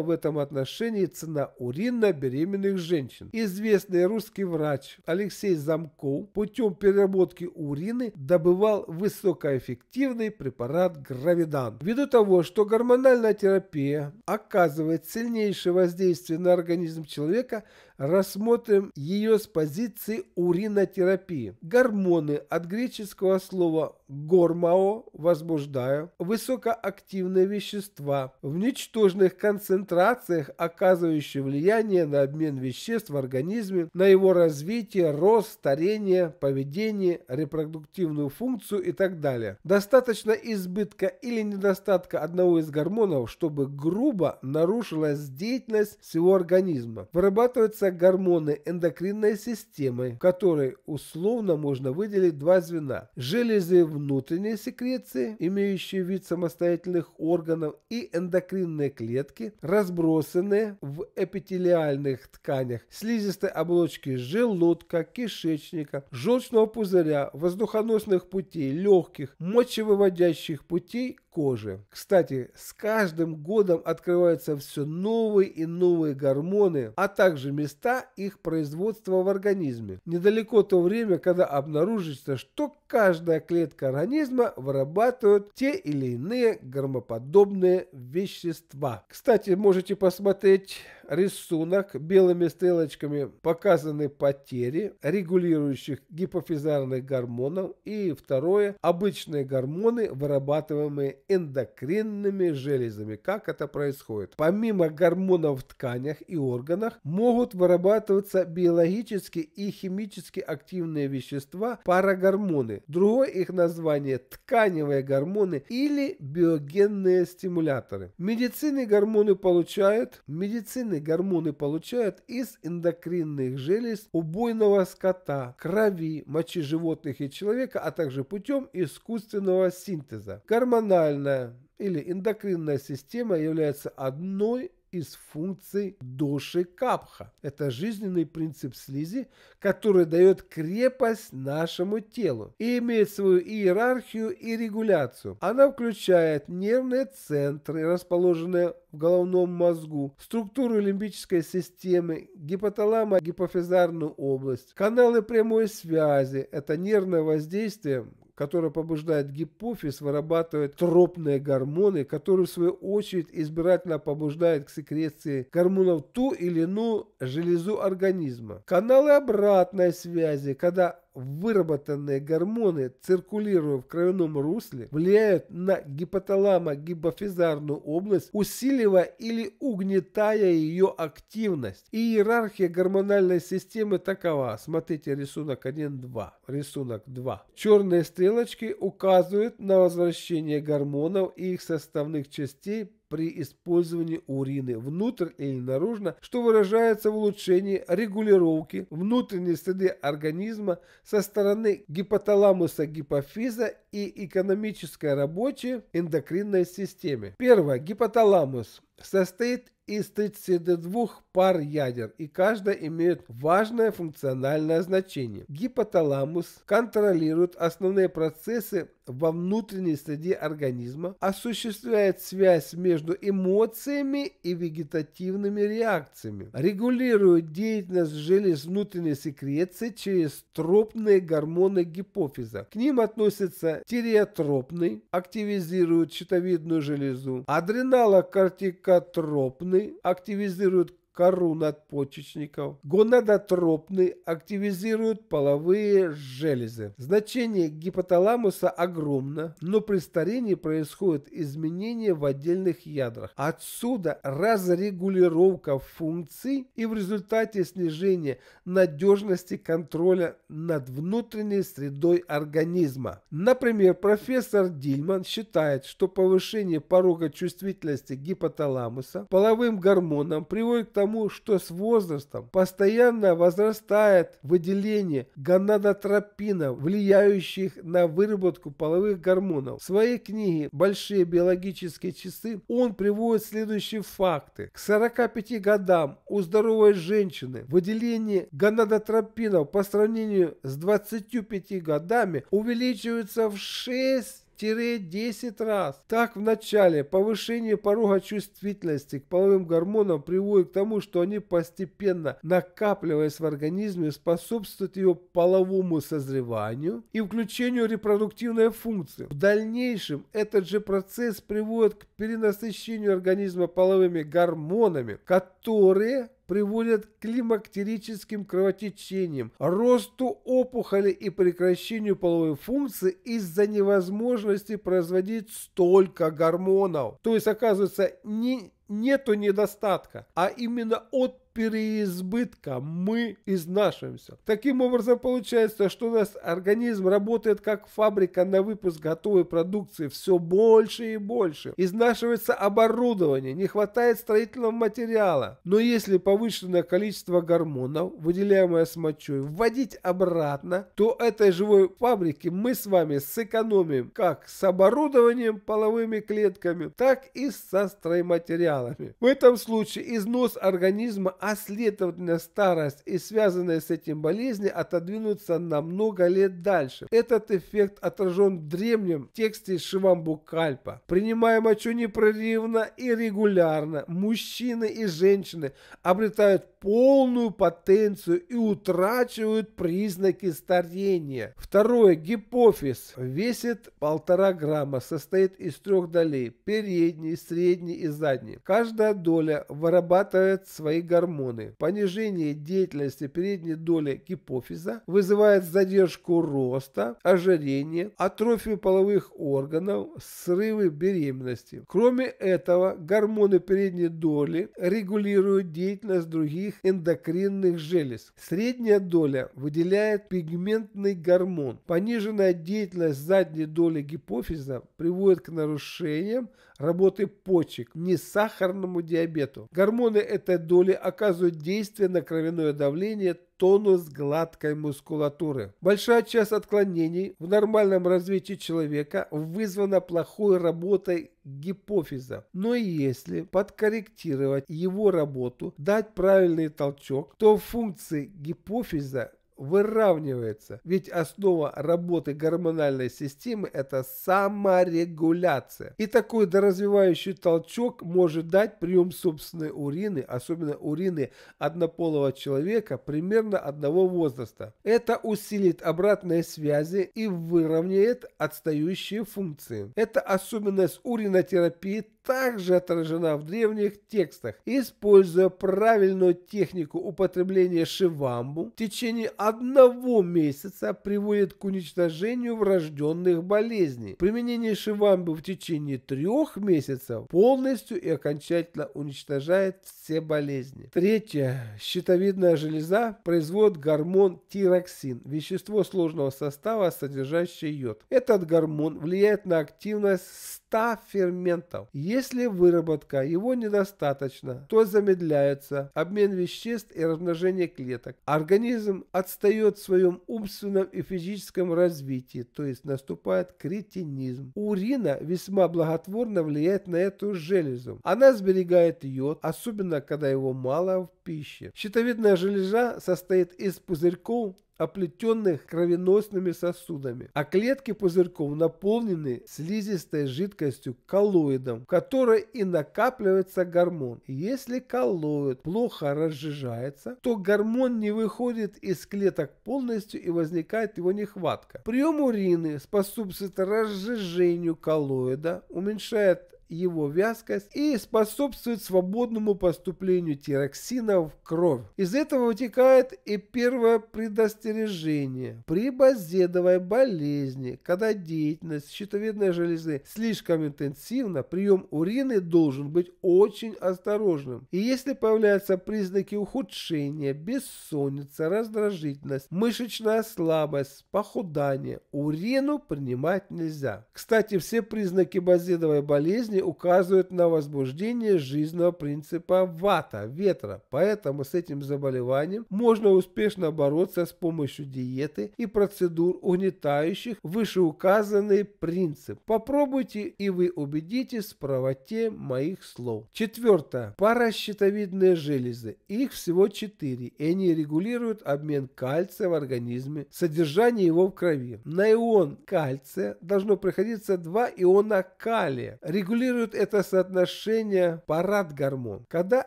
в этом отношении цена урина беременных женщин. Известный русский врач Алексей Замков путем переработки урины добывал высокоэффективный препарат Гравидан. Ввиду того, что гормональная терапия оказывает сильнейшее воздействие на организм человека, Fonseca, Рассмотрим ее с позиции уринотерапии. Гормоны от греческого слова гормао – возбуждаю, высокоактивные вещества, в ничтожных концентрациях оказывающие влияние на обмен веществ в организме, на его развитие, рост, старение, поведение, репродуктивную функцию и так далее. Достаточно избытка или недостатка одного из гормонов, чтобы грубо нарушилась деятельность всего организма. Вырабатывается это гормоны эндокринной системы, в которой условно можно выделить два звена – железы внутренней секреции, имеющие вид самостоятельных органов, и эндокринные клетки, разбросанные в эпителиальных тканях, слизистой оболочки желудка, кишечника, желчного пузыря, воздухоносных путей, легких, мочевыводящих путей, кожи. Кстати, с каждым годом открываются все новые и новые гормоны, а также места, места их производства в организме. Недалеко то время, когда обнаружится, что каждая клетка организма вырабатывает те или иные гормоподобные вещества. Кстати, можете посмотреть рисунок белыми стрелочками показаны потери регулирующих гипофизарных гормонов и второе обычные гормоны, вырабатываемые эндокринными железами. Как это происходит? Помимо гормонов в тканях и органах могут вырабатываться биологически и химически активные вещества, парагормоны, Другое их название – тканевые гормоны или биогенные стимуляторы. Медицины гормоны получают, медицины гормоны получают из эндокринных желез убойного скота, крови, мочи животных и человека, а также путем искусственного синтеза. Гормональная или эндокринная система является одной из функций души капха. Это жизненный принцип слизи, который дает крепость нашему телу и имеет свою иерархию и регуляцию. Она включает нервные центры, расположенные в головном мозгу, структуру лимбической системы, гипоталама, гипофизарную область, каналы прямой связи, это нервное воздействие которая побуждает гипофиз вырабатывать тропные гормоны, которые в свою очередь избирательно побуждают к секреции гормонов ту или иную железу организма. Каналы обратной связи, когда выработанные гормоны, циркулируя в кровяном русле, влияют на гипоталамо-гипофизарную область, усиливая или угнетая ее активность. И иерархия гормональной системы такова. Смотрите рисунок 1.2. Рисунок 2. Черные стрелочки указывают на возвращение гормонов и их составных частей при использовании урины внутрь или наружно, что выражается в улучшении регулировки внутренней среды организма со стороны гипоталамуса гипофиза и экономической работе эндокринной системе. Первое. Гипоталамус состоит из 32 пар ядер, и каждая имеет важное функциональное значение. Гипоталамус контролирует основные процессы во внутренней среде организма, осуществляет связь между эмоциями и вегетативными реакциями, регулирует деятельность желез внутренней секреции через тропные гормоны гипофиза. К ним относятся тиреотропный активизирует щитовидную железу, адренало-кортикотропный активизирует кору надпочечников. Гонадотропны активизируют половые железы. Значение гипоталамуса огромно, но при старении происходят изменения в отдельных ядрах. Отсюда разрегулировка функций и в результате снижение надежности контроля над внутренней средой организма. Например, профессор Дильман считает, что повышение порога чувствительности гипоталамуса половым гормонам приводит к тому, потому, что с возрастом постоянно возрастает выделение гонадотропинов, влияющих на выработку половых гормонов. В своей книге «Большие биологические часы» он приводит следующие факты. К 45 годам у здоровой женщины выделение гонадотропинов по сравнению с 25 годами увеличивается в 6 5-10 раз. Так в начале повышение порога чувствительности к половым гормонам приводит к тому, что они постепенно, накапливаясь в организме, способствуют его половому созреванию и включению репродуктивной функции. В дальнейшем этот же процесс приводит к перенасыщению организма половыми гормонами, которые приводят к климактерическим кровотечениям, росту опухоли и прекращению половой функции из-за невозможности производить столько гормонов. То есть, оказывается, не нету недостатка, а именно от переизбытка мы изнашиваемся. Таким образом получается, что у нас организм работает как фабрика на выпуск готовой продукции все больше и больше. Изнашивается оборудование, не хватает строительного материала. Но если повышенное количество гормонов, выделяемое с мочой, вводить обратно, то этой живой фабрике мы с вами сэкономим как с оборудованием половыми клетками, так и со стройматериалами. В этом случае износ организма а следовательно старость и связанные с этим болезни отодвинутся на много лет дальше. Этот эффект отражен в древнем тексте Шивамбукальпа. Принимая мочу непрерывно и регулярно, мужчины и женщины обретают полную потенцию и утрачивают признаки старения. Второе. Гипофиз весит полтора грамма, состоит из трех долей – передней, средней и задней. Каждая доля вырабатывает свои гормоны. Понижение деятельности передней доли гипофиза вызывает задержку роста, ожирение, атрофию половых органов, срывы беременности. Кроме этого, гормоны передней доли регулируют деятельность других своих эндокринных желез. Средняя доля выделяет пигментный гормон. Пониженная деятельность задней доли гипофиза приводит к нарушениям работы почек, не сахарному диабету. Гормоны этой доли оказывают действие на кровяное давление тонус гладкой мускулатуры. Большая часть отклонений в нормальном развитии человека вызвана плохой работой гипофиза. Но если подкорректировать его работу, дать правильный толчок, то функции гипофиза выравнивается. Ведь основа работы гормональной системы – это саморегуляция. И такой доразвивающий толчок может дать прием собственной урины, особенно урины однополого человека примерно одного возраста. Это усилит обратные связи и выровняет отстающие функции. Эта особенность уринотерапии также отражена в древних текстах. Используя правильную технику употребления шивамбу, в течение одного месяца приводит к уничтожению врожденных болезней. Применение шивамбу в течение трех месяцев полностью и окончательно уничтожает все болезни. Третье. Щитовидная железа производит гормон тироксин, вещество сложного состава, содержащее йод. Этот гормон влияет на активность 100 ферментов. Если выработка его недостаточно, то замедляется обмен веществ и размножение клеток. Организм отстает в своем умственном и физическом развитии, то есть наступает кретинизм. Урина весьма благотворно влияет на эту железу. Она сберегает йод, особенно когда его мало в пище. Щитовидная железа состоит из пузырьков оплетенных кровеносными сосудами, а клетки пузырьков наполнены слизистой жидкостью коллоидом, в которой и накапливается гормон. Если коллоид плохо разжижается, то гормон не выходит из клеток полностью и возникает его нехватка. Прием урины способствует разжижению коллоида, уменьшает его вязкость и способствует свободному поступлению тироксина в кровь. Из этого вытекает и первое предостережение. При базедовой болезни, когда деятельность щитовидной железы слишком интенсивна, прием урины должен быть очень осторожным. И если появляются признаки ухудшения, бессонница, раздражительность, мышечная слабость, похудание, урину принимать нельзя. Кстати, все признаки базедовой болезни Оборотни указывают на возбуждение жизненного принципа вата, ветра, поэтому с этим заболеванием можно успешно бороться с помощью диеты и процедур, угнетающих вышеуказанный принцип. Попробуйте и вы убедитесь в правоте моих слов. Четвертое. Паращитовидные железы. Их всего четыре, и они регулируют обмен кальция в организме, содержание его в крови. На ион кальция должно приходиться два иона калия, регулирующие Регулирует это соотношение парад-гормон. Когда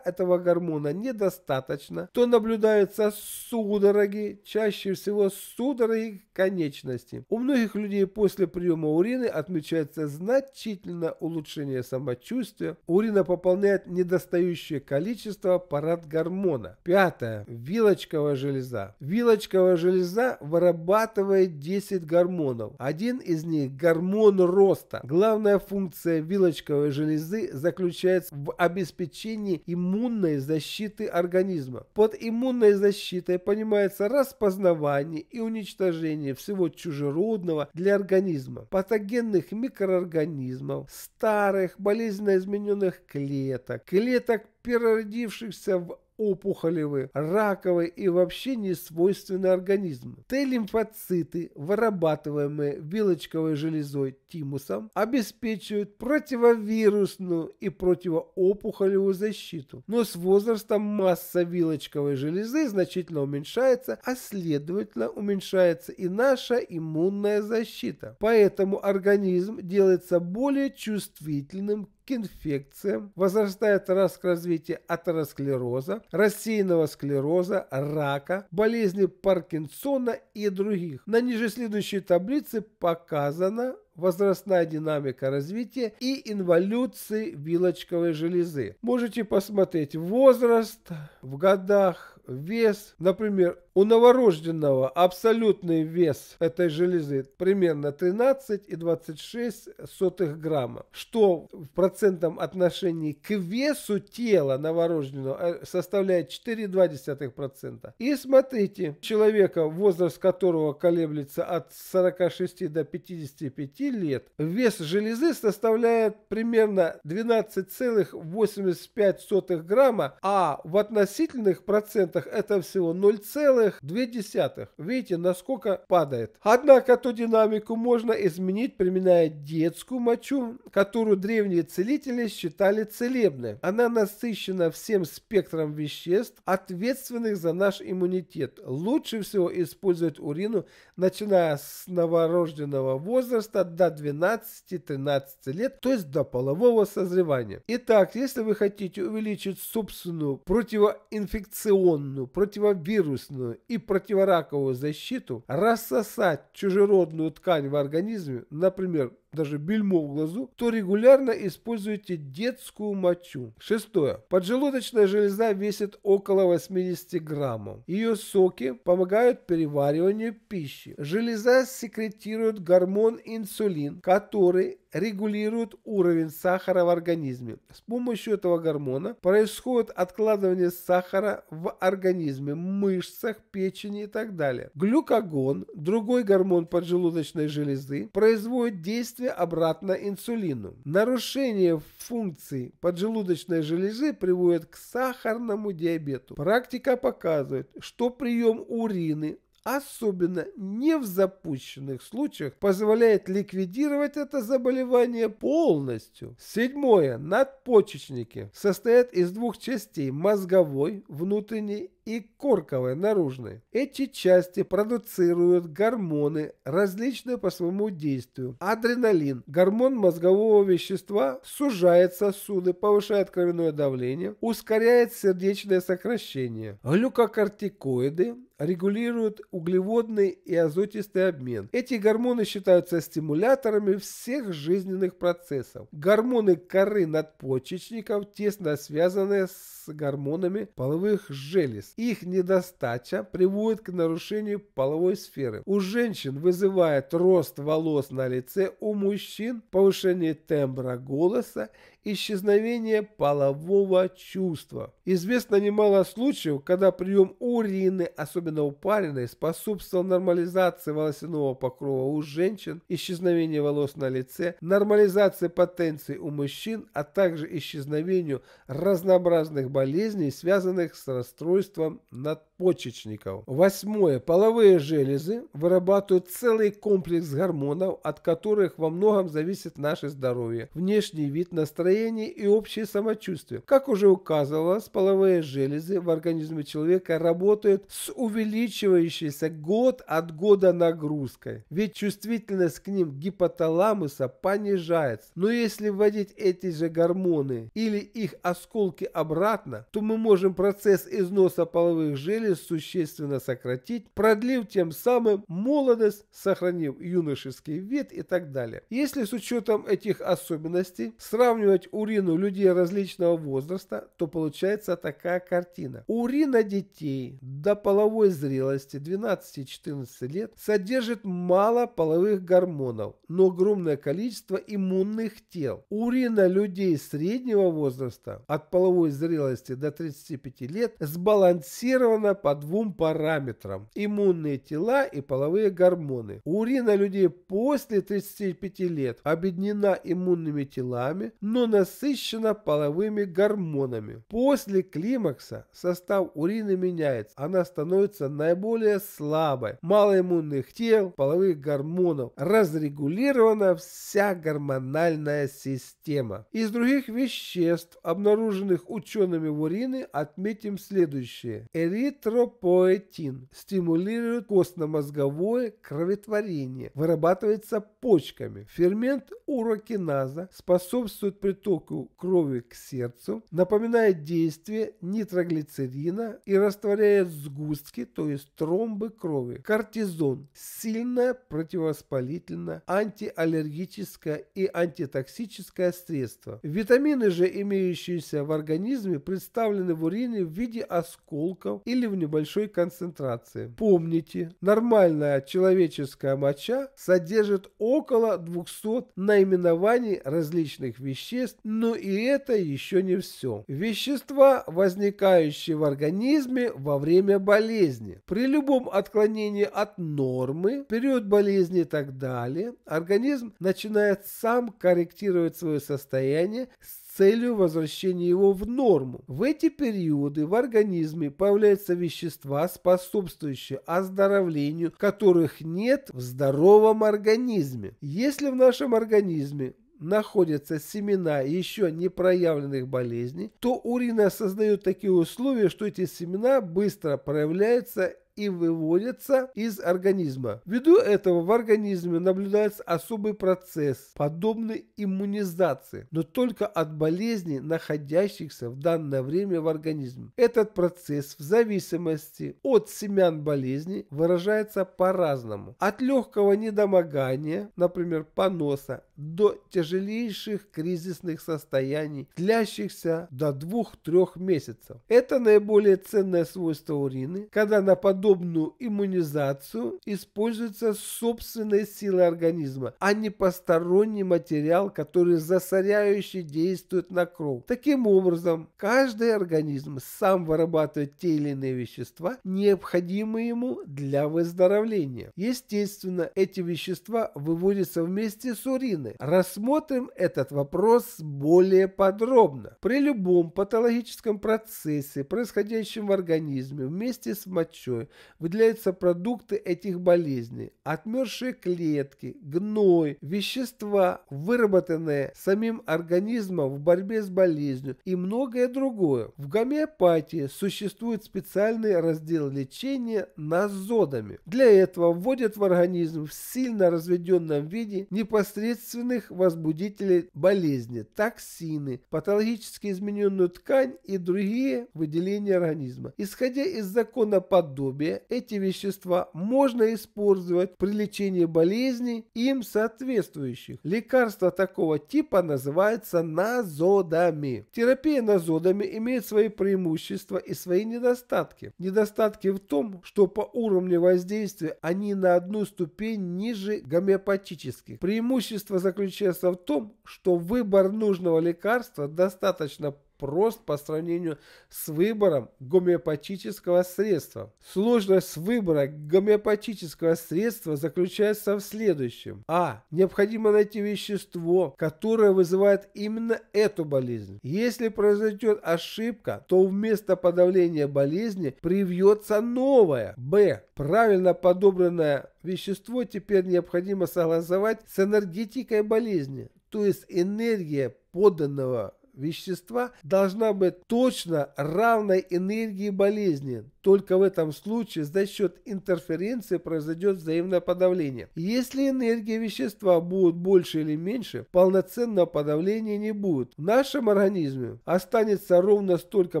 этого гормона недостаточно, то наблюдаются судороги, чаще всего судороги конечности. У многих людей после приема урины отмечается значительное улучшение самочувствия. Урина пополняет недостающее количество парад-гормона. Пятое. Вилочковая железа. Вилочковая железа вырабатывает 10 гормонов. Один из них – гормон роста. Главная функция вилочковой лимфатической железы заключается в обеспечении иммунной защиты организма. Под иммунной защитой понимается распознавание и уничтожение всего чужеродного для организма, патогенных микроорганизмов, старых болезненно измененных клеток, клеток переродившихся в опухолевые, раковые и вообще не свойственны организму. Т-лимфоциты, вырабатываемые вилочковой железой тимусом, обеспечивают противовирусную и противоопухолевую защиту. Но с возрастом масса вилочковой железы значительно уменьшается, а следовательно уменьшается и наша иммунная защита. Поэтому организм делается более чувствительным к инфекциям, возрастает риск развития атеросклероза, рассеянного склероза, рака, болезни Паркинсона и других. На ниже следующей таблице показано возрастная динамика развития и инволюции вилочковой железы. Можете посмотреть возраст в годах, вес. Например, у новорожденного абсолютный вес этой железы примерно 13,26 грамма, что в процентном отношении к весу тела новорожденного э, составляет 4,2%. И смотрите, человека, возраст которого колеблется от 46 до 55 лет, вес железы составляет примерно 12,85 грамма, а в относительных процентах это всего 0,1%. 0,2. Видите, насколько падает. Однако эту динамику можно изменить, применяя детскую мочу, которую древние целители считали целебной. Она насыщена всем спектром веществ, ответственных за наш иммунитет. Лучше всего использовать урину, начиная с новорожденного возраста до 12-13 лет, то есть до полового созревания. Итак, если вы хотите увеличить собственную противоинфекционную, противовирусную, иммунную и противораковую защиту, рассосать чужеродную ткань в организме, например, даже бельмо в глазу, то регулярно используйте детскую мочу. Шестое. Поджелудочная железа весит около 80 граммов. Ее соки помогают перевариванию пищи. Железа секретирует гормон инсулин, который регулирует уровень сахара в организме. С помощью этого гормона происходит откладывание сахара в организме, мышцах, печени и так далее. Глюкагон, другой гормон поджелудочной железы, производит действие воздействие обратно инсулину. Нарушение функций поджелудочной железы приводит к сахарному диабету. Практика показывает, что прием урины особенно не в запущенных случаях, позволяет ликвидировать это заболевание полностью. Седьмое. Надпочечники состоят из двух частей – мозговой, внутренней и корковые наружные. Эти части продуцируют гормоны, различные по своему действию. Адреналин, гормон мозгового вещества, сужает сосуды, повышает кровяное давление, ускоряет сердечное сокращение. Глюкокортикоиды регулируют углеводный и азотистый обмен. Эти гормоны считаются стимуляторами всех жизненных процессов. Гормоны коры надпочечников тесно связаны с гормонами половых желез. Их недостача приводит к нарушению половой сферы. У женщин вызывает рост волос на лице, у мужчин повышение тембра голоса исчезновение полового чувства. Известно немало случаев, когда прием урины, особенно упаренной, способствовал нормализации волосяного покрова у женщин, исчезновению волос на лице, нормализации потенции у мужчин, а также исчезновению разнообразных болезней, связанных с расстройством надпочечников надпочечников. Восьмое. Половые железы вырабатывают целый комплекс гормонов, от которых во многом зависит наше здоровье, внешний вид, настроение и общее самочувствие. Как уже указывалось, половые железы в организме человека работают с увеличивающейся год от года нагрузкой, ведь чувствительность к ним гипоталамуса понижается. Но если вводить эти же гормоны или их осколки обратно, то мы можем процесс износа половых желез успели существенно сократить, продлив тем самым молодость, сохранив юношеский вид и так далее. Если с учетом этих особенностей сравнивать урину людей различного возраста, то получается такая картина. Урина детей до половой зрелости 12-14 лет содержит мало половых гормонов, но огромное количество иммунных тел. Урина людей среднего возраста от половой зрелости до 35 лет сбалансирована по двум параметрам – иммунные тела и половые гормоны. Урина людей после 35 лет объединена иммунными телами, но насыщена половыми гормонами. После климакса состав урины меняется, она становится наиболее слабой, мало иммунных тел, половых гормонов, разрегулирована вся гормональная система. Из других веществ, обнаруженных учеными в урине, отметим следующее. Эрит эритропоэтин стимулирует костно-мозговое кроветворение, вырабатывается почками. Фермент урокиназа способствует притоку крови к сердцу, напоминает действие нитроглицерина и растворяет сгустки, то есть тромбы крови. Кортизон – сильное противовоспалительное, антиаллергическое и антитоксическое средство. Витамины же, имеющиеся в организме, представлены в урине в виде осколков или в небольшой концентрации. Помните, нормальная человеческая моча содержит около 200 наименований различных веществ, но и это еще не все. Вещества, возникающие в организме во время болезни. При любом отклонении от нормы, период болезни и так далее, организм начинает сам корректировать свое состояние с целью возвращения его в норму. В эти периоды в организме появляются вещества, способствующие оздоровлению, которых нет в здоровом организме. Если в нашем организме находятся семена еще не проявленных болезней, то урина создает такие условия, что эти семена быстро проявляются и выводятся из организма. Ввиду этого в организме наблюдается особый процесс, подобный иммунизации, но только от болезней, находящихся в данное время в организме. Этот процесс в зависимости от семян болезни выражается по-разному. От легкого недомогания, например, поноса, до тяжелейших кризисных состояний, длящихся до 2-3 месяцев. Это наиболее ценное свойство урины, когда на подобную иммунизацию используется собственная сила организма, а не посторонний материал, который засоряюще действует на кровь. Таким образом, каждый организм сам вырабатывает те или иные вещества, необходимые ему для выздоровления. Естественно, эти вещества выводятся вместе с уриной, Рассмотрим этот вопрос более подробно. При любом патологическом процессе, происходящем в организме, вместе с мочой выделяются продукты этих болезней, отмершие клетки, гной, вещества, выработанные самим организмом в борьбе с болезнью и многое другое. В гомеопатии существует специальный раздел лечения назодами. Для этого вводят в организм в сильно разведенном виде непосредственно вещественных возбудителей болезни, токсины, патологически измененную ткань и другие выделения организма. Исходя из закона подобия, эти вещества можно использовать при лечении болезней им соответствующих. Лекарства такого типа называются назодами. Терапия назодами имеет свои преимущества и свои недостатки. Недостатки в том, что по уровню воздействия они на одну ступень ниже гомеопатических. Преимущества заключается в том, что выбор нужного лекарства достаточно прост по сравнению с выбором гомеопатического средства. Сложность выбора гомеопатического средства заключается в следующем. А. Необходимо найти вещество, которое вызывает именно эту болезнь. Если произойдет ошибка, то вместо подавления болезни привьется новое. Б. Правильно подобранное вещество теперь необходимо согласовать с энергетикой болезни, то есть энергия поданного вещества должна быть точно равной энергии болезни. Только в этом случае за счет интерференции произойдет взаимное подавление. Если энергия вещества будет больше или меньше, полноценного подавления не будет. В нашем организме останется ровно столько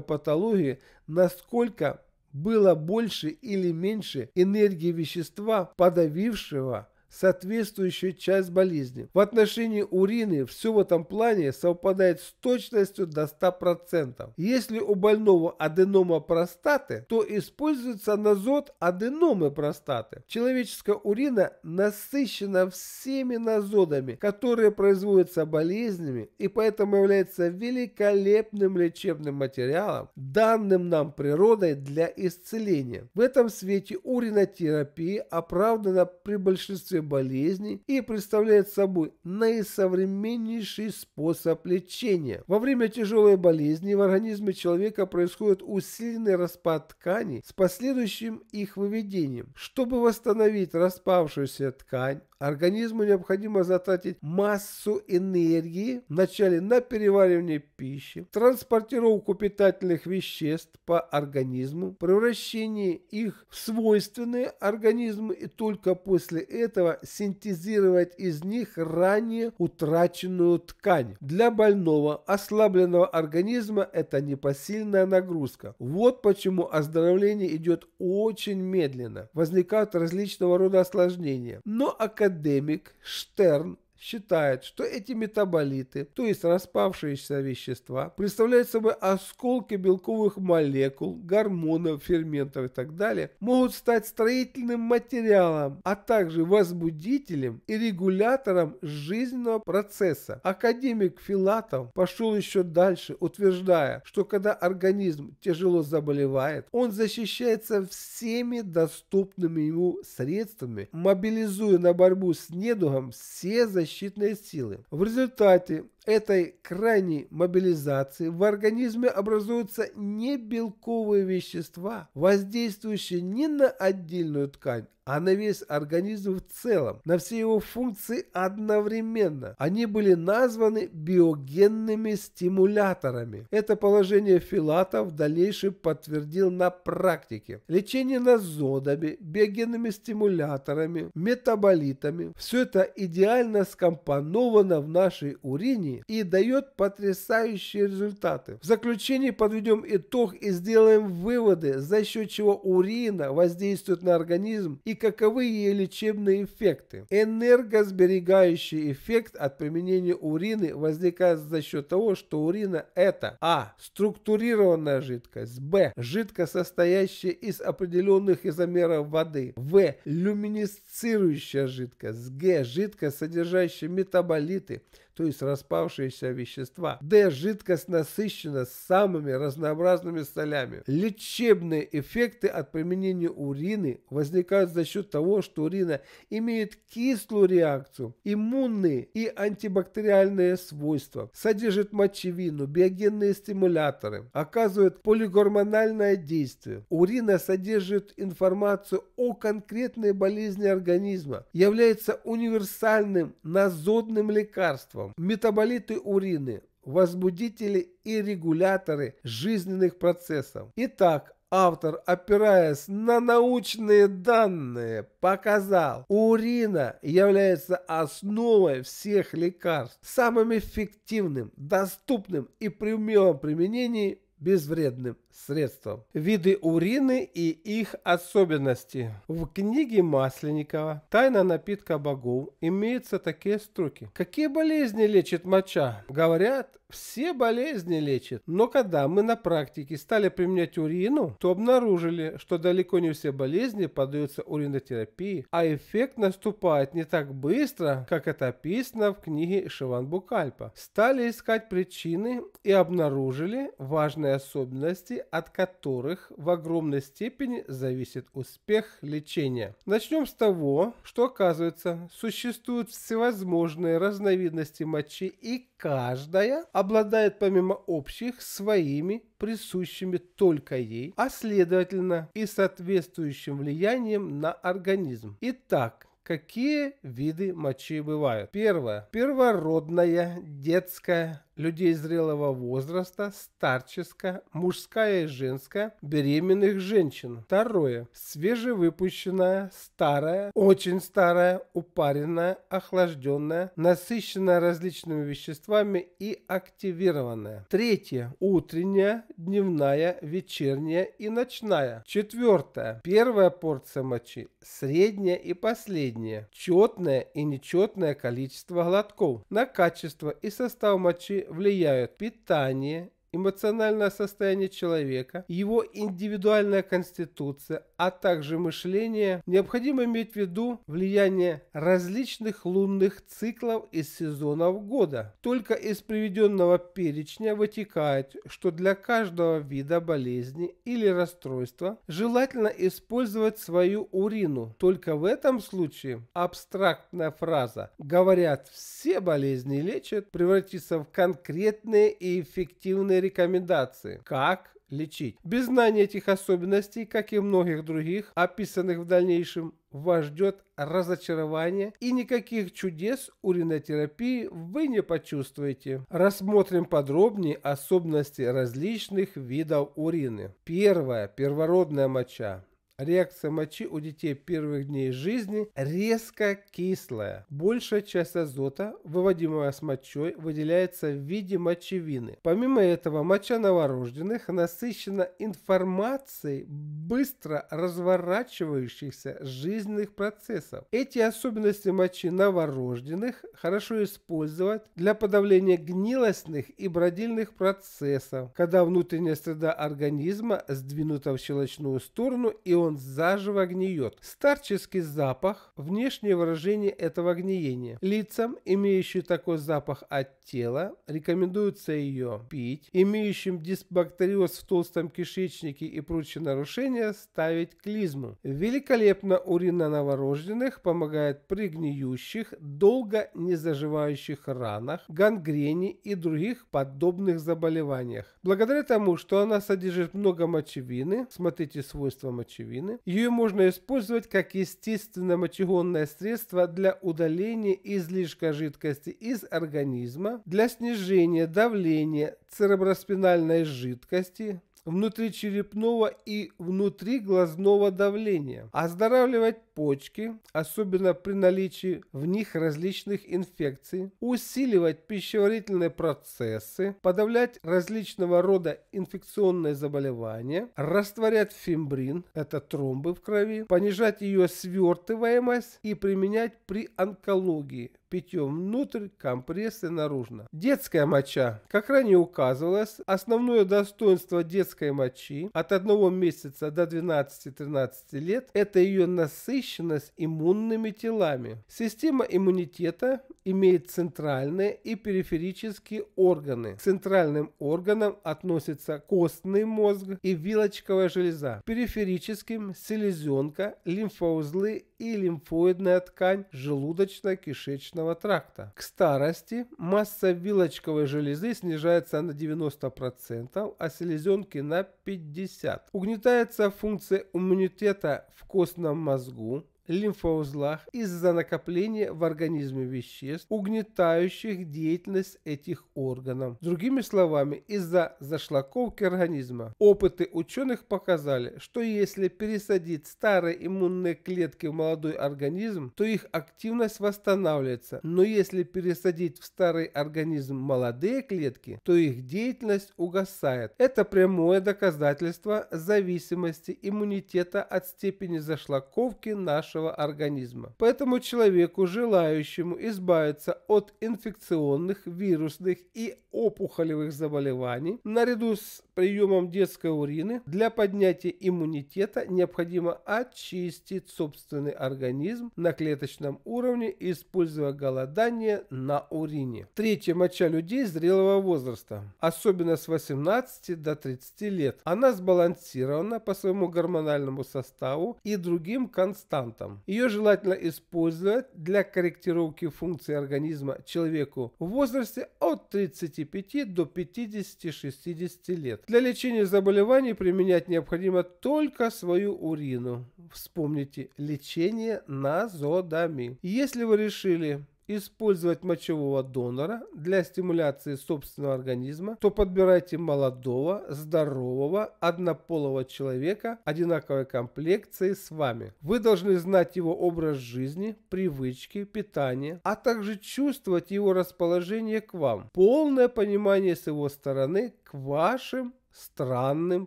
патологии, насколько было больше или меньше энергии вещества, подавившего соответствующую часть болезни. В отношении урины все в этом плане совпадает с точностью до 100%. Если у больного аденома простаты, то используется назот аденомы простаты. Человеческая урина насыщена всеми назодами, которые производятся болезнями и поэтому является великолепным лечебным материалом, данным нам природой для исцеления. В этом свете уринотерапия оправдана при большинстве болезни и представляет собой наисовременнейший способ лечения. Во время тяжелой болезни в организме человека происходит усиленный распад тканей с последующим их выведением. Чтобы восстановить распавшуюся ткань, Организму необходимо затратить массу энергии вначале на переваривание пищи, транспортировку питательных веществ по организму, превращение их в свойственные организму и только после этого синтезировать из них ранее утраченную ткань. Для больного, ослабленного организма это непосильная нагрузка. Вот почему оздоровление идет очень медленно. Возникают различного рода осложнения. Но академия академик Штерн считает, что эти метаболиты, то есть распавшиеся вещества, представляют собой осколки белковых молекул, гормонов, ферментов и так далее, могут стать строительным материалом, а также возбудителем и регулятором жизненного процесса. Академик Филатов пошел еще дальше, утверждая, что когда организм тяжело заболевает, он защищается всеми доступными ему средствами, мобилизуя на борьбу с недугом все защиты защитные силы. В результате этой крайней мобилизации в организме образуются небелковые вещества, воздействующие не на отдельную ткань, а на весь организм в целом, на все его функции одновременно. Они были названы биогенными стимуляторами. Это положение Филата в дальнейшем подтвердил на практике. Лечение назодами, биогенными стимуляторами, метаболитами – все это идеально скомпоновано в нашей урине людьми и дает потрясающие результаты. В заключение подведем итог и сделаем выводы, за счет чего урина воздействует на организм и каковы ее лечебные эффекты. Энергосберегающий эффект от применения урины возникает за счет того, что урина это а. структурированная жидкость, б. жидкость, состоящая из определенных изомеров воды, в. люминесцирующая жидкость, г. жидкость, содержащая метаболиты, то есть распавшиеся вещества. Д. Жидкость насыщена самыми разнообразными солями. Лечебные эффекты от применения урины возникают за счет того, что урина имеет кислую реакцию, иммунные и антибактериальные свойства, содержит мочевину, биогенные стимуляторы, оказывает полигормональное действие. Урина содержит информацию о конкретной болезни организма, является универсальным назодным лекарством, Метаболиты урины, возбудители и регуляторы жизненных процессов. Итак, автор, опираясь на научные данные, показал, урина является основой всех лекарств, самым эффективным, доступным и при умелом применении безвредным средством. Виды урины и их особенности. В книге Масленникова «Тайна напитка богов» имеются такие строки. Какие болезни лечит моча? Говорят, все болезни лечит. Но когда мы на практике стали применять урину, то обнаружили, что далеко не все болезни поддаются уринотерапии, а эффект наступает не так быстро, как это описано в книге Шиван Букальпа. Стали искать причины и обнаружили важные особенности от которых в огромной степени зависит успех лечения. Начнем с того, что оказывается, существуют всевозможные разновидности мочи и каждая обладает помимо общих своими присущими только ей, а следовательно и соответствующим влиянием на организм. Итак, Какие виды мочи бывают? Первое. Первородная, детская, людей зрелого возраста, старческая, мужская и женская, беременных женщин. Второе. Свежевыпущенная, старая, очень старая, упаренная, охлажденная, насыщенная различными веществами и активированная. Третье. Утренняя, дневная, вечерняя и ночная. Четвертое. Первая порция мочи, средняя и последняя. Четное и нечетное количество глотков. На качество и состав мочи влияют питание, эмоциональное состояние человека, его индивидуальная конституция, а также мышление, необходимо иметь в виду влияние различных лунных циклов и сезонов года. Только из приведенного перечня вытекает, что для каждого вида болезни или расстройства желательно использовать свою урину. Только в этом случае абстрактная фраза «говорят все болезни лечат» превратится в конкретные и эффективные рекомендации, как лечить. Без знания этих особенностей, как и многих других, описанных в дальнейшем, вас ждет разочарование и никаких чудес уринотерапии вы не почувствуете. Рассмотрим подробнее особенности различных видов урины. Первое. Первородная моча. Реакция мочи у детей первых дней жизни резко кислая. Большая часть азота, выводимого с мочой, выделяется в виде мочевины. Помимо этого, моча новорожденных насыщена информацией быстро разворачивающихся жизненных процессов. Эти особенности мочи новорожденных хорошо использовать для подавления гнилостных и бродильных процессов, когда внутренняя среда организма сдвинута в щелочную сторону и он он заживо гниет. Старческий запах – внешнее выражение этого гниения. Лицам, имеющим такой запах от тела, рекомендуется ее пить. Имеющим дисбактериоз в толстом кишечнике и прочие нарушения ставить клизму. Великолепно урина новорожденных помогает при гниющих, долго не заживающих ранах, гангрене и других подобных заболеваниях. Благодаря тому, что она содержит много мочевины, смотрите свойства мочевины, сердцевины. Ее можно использовать как естественное мочегонное средство для удаления излишка жидкости из организма, для снижения давления цереброспинальной жидкости, внутричерепного и внутриглазного давления, оздоравливать почки, особенно при наличии в них различных инфекций, усиливать пищеварительные процессы, подавлять различного рода инфекционные заболевания, растворять фимбрин, это тромбы в крови, понижать ее свертываемость и применять при онкологии, питьем внутрь, компрессы наружно. Детская моча. Как ранее указывалось, основное достоинство детской мочи от 1 месяца до 12-13 лет – это ее насыщенность иммунными телами. Система иммунитета имеет центральные и периферические органы. К центральным органам относятся костный мозг и вилочковая железа. Периферическим – селезенка, лимфоузлы и лимфоидная ткань желудочно-кишечного тракта. К старости масса вилочковой железы снижается на 90%, а селезенки на 50%. Угнетается функция иммунитета в костном мозгу, лимфоузлах из-за накопления в организме веществ, угнетающих деятельность этих органов. Другими словами, из-за зашлаковки организма. Опыты ученых показали, что если пересадить старые иммунные клетки в молодой организм, то их активность восстанавливается. Но если пересадить в старый организм молодые клетки, то их деятельность угасает. Это прямое доказательство зависимости иммунитета от степени зашлаковки нашего нашего организма. Поэтому человеку, желающему избавиться от инфекционных, вирусных и опухолевых заболеваний, наряду с приемом детской урины для поднятия иммунитета необходимо очистить собственный организм на клеточном уровне, используя голодание на урине. Третья моча людей зрелого возраста, особенно с 18 до 30 лет. Она сбалансирована по своему гормональному составу и другим константам препаратом. Ее желательно использовать для корректировки функций организма человеку в возрасте от 35 до 50-60 лет. Для лечения заболеваний применять необходимо только свою урину. Вспомните лечение назодами. Если вы решили использовать мочевого донора для стимуляции собственного организма, то подбирайте молодого, здорового, однополого человека одинаковой комплекции с вами. Вы должны знать его образ жизни, привычки, питание, а также чувствовать его расположение к вам. Полное понимание с его стороны к вашим странным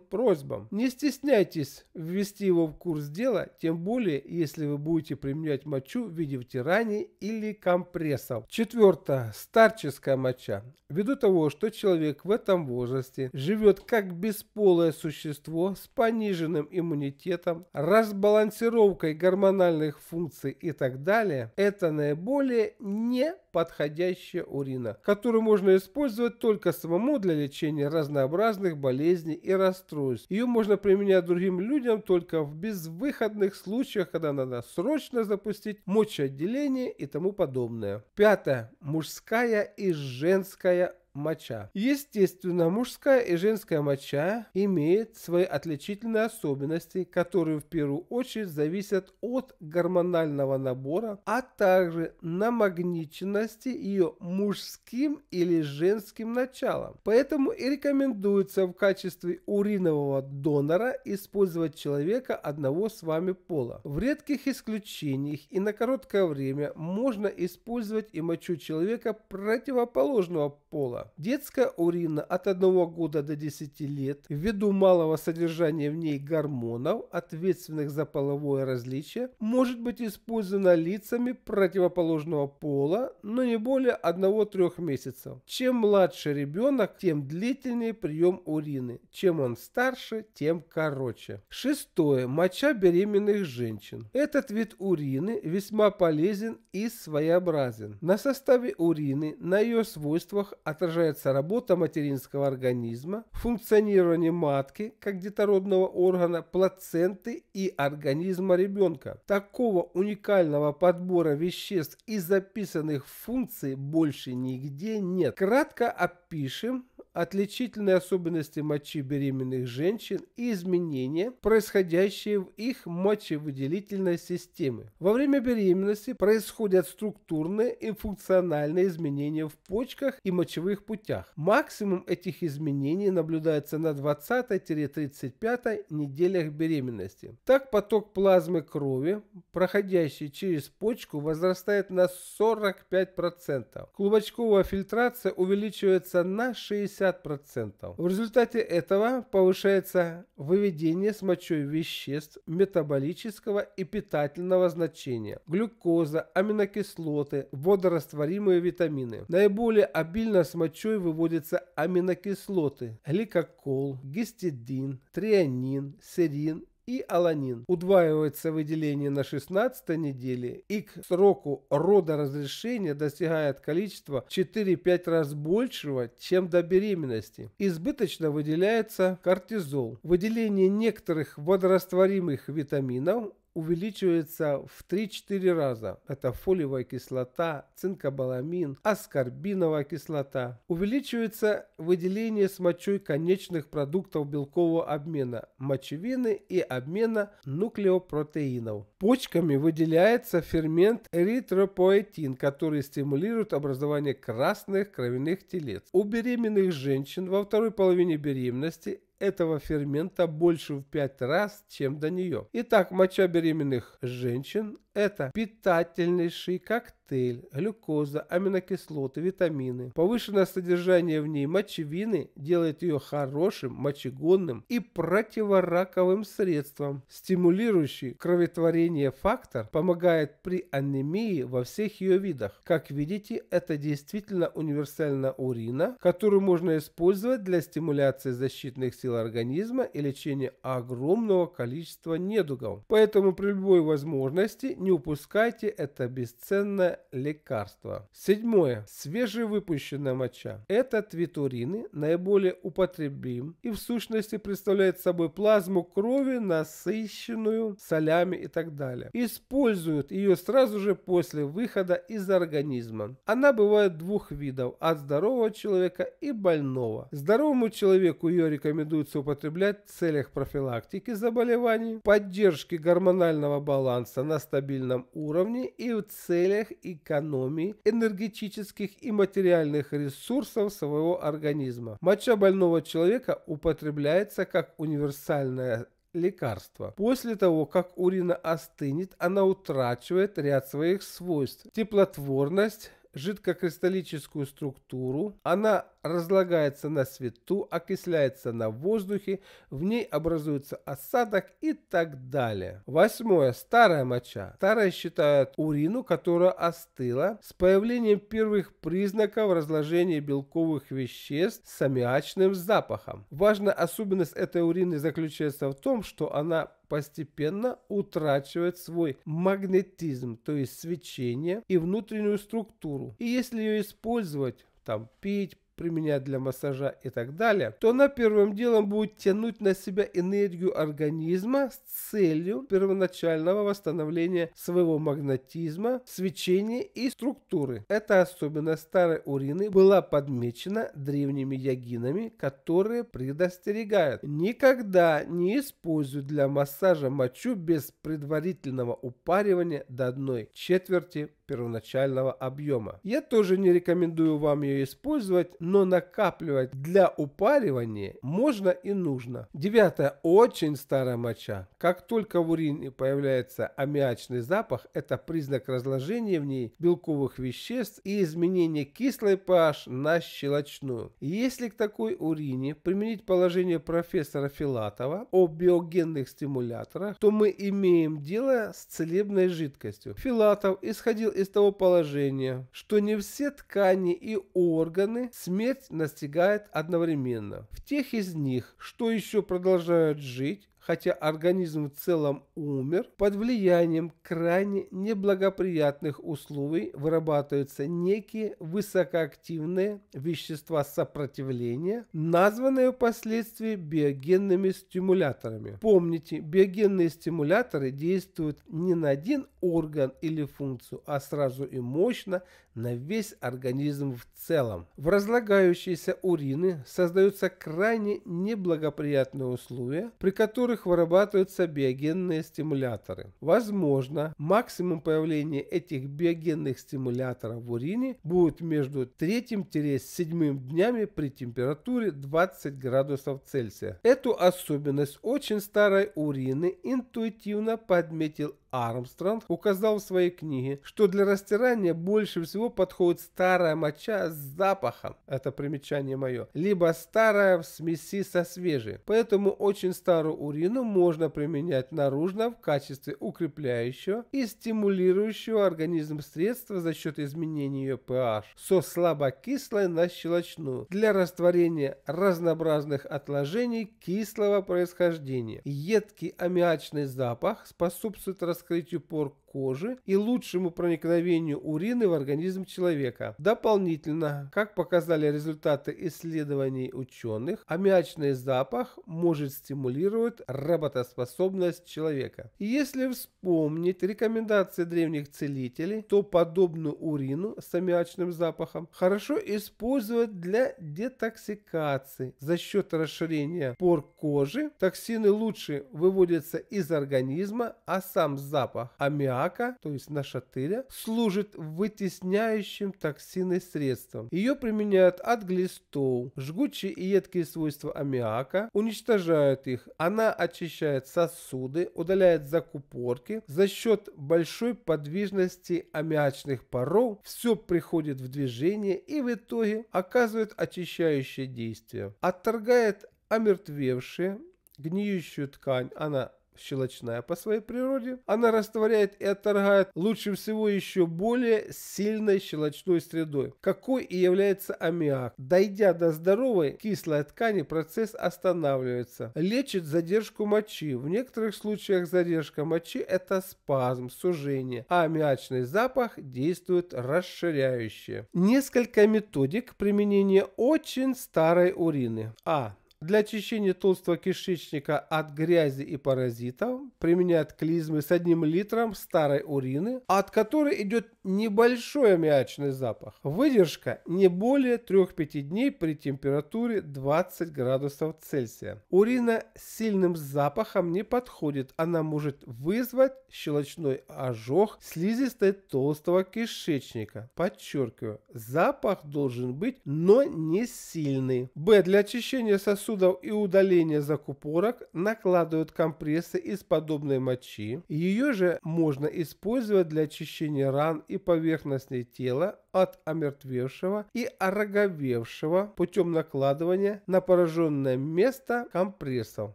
просьбам. Не стесняйтесь ввести его в курс дела, тем более, если вы будете применять мочу в виде втираний или компрессов. Четвертое. Старческая моча. Ввиду того, что человек в этом возрасте живет как бесполое существо с пониженным иммунитетом, разбалансировкой гормональных функций и так далее, это наиболее не подходящая урина, которую можно использовать только самому для лечения разнообразных болезней и расстройств. Ее можно применять другим людям только в безвыходных случаях, когда надо срочно запустить мочеотделение и тому подобное. Пятое. Мужская и женская моча. Естественно, мужская и женская моча имеют свои отличительные особенности, которые в первую очередь зависят от гормонального набора, а также намагниченности ее мужским или женским началом. Поэтому и рекомендуется в качестве уринового донора использовать человека одного с вами пола. В редких исключениях и на короткое время можно использовать и мочу человека противоположного пола. Детская урина от 1 года до 10 лет ввиду малого содержания в ней гормонов, ответственных за половое различие, может быть использована лицами противоположного пола, но не более 1-3 месяцев. Чем младше ребенок, тем длительнее прием урины. Чем он старше, тем короче. Шестое. Моча беременных женщин. Этот вид урины весьма полезен и своеобразен. На составе урины, на ее свойствах отражается отражается работа материнского организма, функционирование матки как детородного органа, плаценты и организма ребенка. Такого уникального подбора веществ и записанных функций больше нигде нет. Кратко опишем отличительные особенности мочи беременных женщин и изменения, происходящие в их мочевыделительной системе. Во время беременности происходят структурные и функциональные изменения в почках и мочевых путях. Максимум этих изменений наблюдается на 20-35 неделях беременности. Так поток плазмы крови, проходящий через почку, возрастает на 45%. Клубочковая фильтрация увеличивается на 60%. 50%. В результате этого повышается выведение с мочой веществ метаболического и питательного значения, глюкоза, аминокислоты, водорастворимые витамины. Наиболее обильно с мочой выводятся аминокислоты, гликокол, гистидин, трианин, серин и аланин. Удваивается выделение на 16 неделе и к сроку рода разрешения достигает количества 4-5 раз большего, чем до беременности. Избыточно выделяется кортизол. Выделение некоторых водорастворимых витаминов увеличивается в 3-4 раза. Это фолиевая кислота, цинкобаламин, аскорбиновая кислота. Увеличивается выделение с мочой конечных продуктов белкового обмена, мочевины и обмена нуклеопротеинов. Почками выделяется фермент эритропоэтин, который стимулирует образование красных кровяных телец. У беременных женщин во второй половине беременности этого фермента больше в 5 раз, чем до нее. Итак, моча беременных женщин – это питательнейший коктейль коктейль, глюкоза, аминокислоты, витамины. Повышенное содержание в ней мочевины делает ее хорошим, мочегонным и противораковым средством. Стимулирующий кроветворение фактор помогает при анемии во всех ее видах. Как видите, это действительно универсальная урина, которую можно использовать для стимуляции защитных сил организма и лечения огромного количества недугов. Поэтому при любой возможности не упускайте это бесценное это лекарство. Седьмое. Свежевыпущенная моча. Этот вид урины наиболее употребим и в сущности представляет собой плазму крови, насыщенную солями и так далее. Используют ее сразу же после выхода из организма. Она бывает двух видов – от здорового человека и больного. Здоровому человеку ее рекомендуется употреблять в целях профилактики заболеваний, поддержки гормонального баланса на стабильном уровне и в целях экономии энергетических и материальных ресурсов своего организма. Моча больного человека употребляется как универсальное лекарство. После того, как урина остынет, она утрачивает ряд своих свойств. Теплотворность, жидкокристаллическую структуру, она разлагается на свету, окисляется на воздухе, в ней образуется осадок и так далее. Восьмое. Старая моча. Старая считают урину, которая остыла с появлением первых признаков разложения белковых веществ с аммиачным запахом. Важная особенность этой урины заключается в том, что она постепенно утрачивает свой магнетизм, то есть свечение и внутреннюю структуру. И если ее использовать, там пить, применять для массажа и так далее, то она первым делом будет тянуть на себя энергию организма с целью первоначального восстановления своего магнетизма, свечения и структуры. Эта особенность старой урины была подмечена древними ягинами, которые предостерегают. Никогда не используй для массажа мочу без предварительного упаривания до одной четверти первоначального объема. Я тоже не рекомендую вам ее использовать, но накапливать для упаривания можно и нужно. Девятое. Очень старая моча. Как только в урине появляется аммиачный запах, это признак разложения в ней белковых веществ и изменения кислой pH на щелочную. Если к такой урине применить положение профессора Филатова о биогенных стимуляторах, то мы имеем дело с целебной жидкостью. Филатов исходил из того положения, что не все ткани и органы смерть настигает одновременно. В тех из них, что еще продолжают жить, хотя организм в целом умер, под влиянием крайне неблагоприятных условий вырабатываются некие высокоактивные вещества сопротивления, названные впоследствии биогенными стимуляторами. Помните, биогенные стимуляторы действуют не на один орган или функцию, а сразу и мощно, на весь организм в целом. В разлагающейся урины создаются крайне неблагоприятные условия, при которых вырабатываются биогенные стимуляторы. Возможно, максимум появления этих биогенных стимуляторов в урине будет между 3-7 днями при температуре 20 градусов Цельсия. Эту особенность очень старой урины интуитивно подметил Армстронг указал в своей книге, что для растирания больше всего подходит старая моча с запахом, это примечание мое, либо старая в смеси со свежей. Поэтому очень старую урину можно применять наружно в качестве укрепляющего и стимулирующего организм средства за счет изменения ее pH со слабокислой на щелочную для растворения разнообразных отложений кислого происхождения. Едкий аммиачный запах способствует растворению раскрытию пор кожи и лучшему проникновению урины в организм человека. Дополнительно, как показали результаты исследований ученых, аммиачный запах может стимулировать работоспособность человека. И если вспомнить рекомендации древних целителей, то подобную урину с аммиачным запахом хорошо использовать для детоксикации за счет расширения пор кожи. Токсины лучше выводятся из организма, а сам запах аммиака ака, то есть нашатыря, служит вытесняющим токсины средством. Ее применяют от глистов. Жгучие и едкие свойства аммиака уничтожают их. Она очищает сосуды, удаляет закупорки. За счет большой подвижности аммиачных паров все приходит в движение и в итоге оказывает очищающее действие. Отторгает омертвевшие гниющую ткань она щелочная по своей природе, она растворяет и отторгает лучше всего еще более сильной щелочной средой, какой и является аммиак. Дойдя до здоровой кислой ткани, процесс останавливается. Лечит задержку мочи. В некоторых случаях задержка мочи – это спазм, сужение, а аммиачный запах действует расширяюще. Несколько методик применения очень старой урины. А. Для очищения толстого кишечника от грязи и паразитов применяют клизмы с одним литром старой урины, от которой идет небольшой аммиачный запах. Выдержка не более 3-5 дней при температуре 20 градусов Цельсия. Урина с сильным запахом не подходит, она может вызвать щелочной ожог слизистой толстого кишечника. Подчеркиваю, запах должен быть, но не сильный. Б. Для очищения сосудов сосудов и удаления закупорок накладывают компрессы из подобной мочи. Ее же можно использовать для очищения ран и поверхностей тела от омертвевшего и ороговевшего путем накладывания на пораженное место компрессов.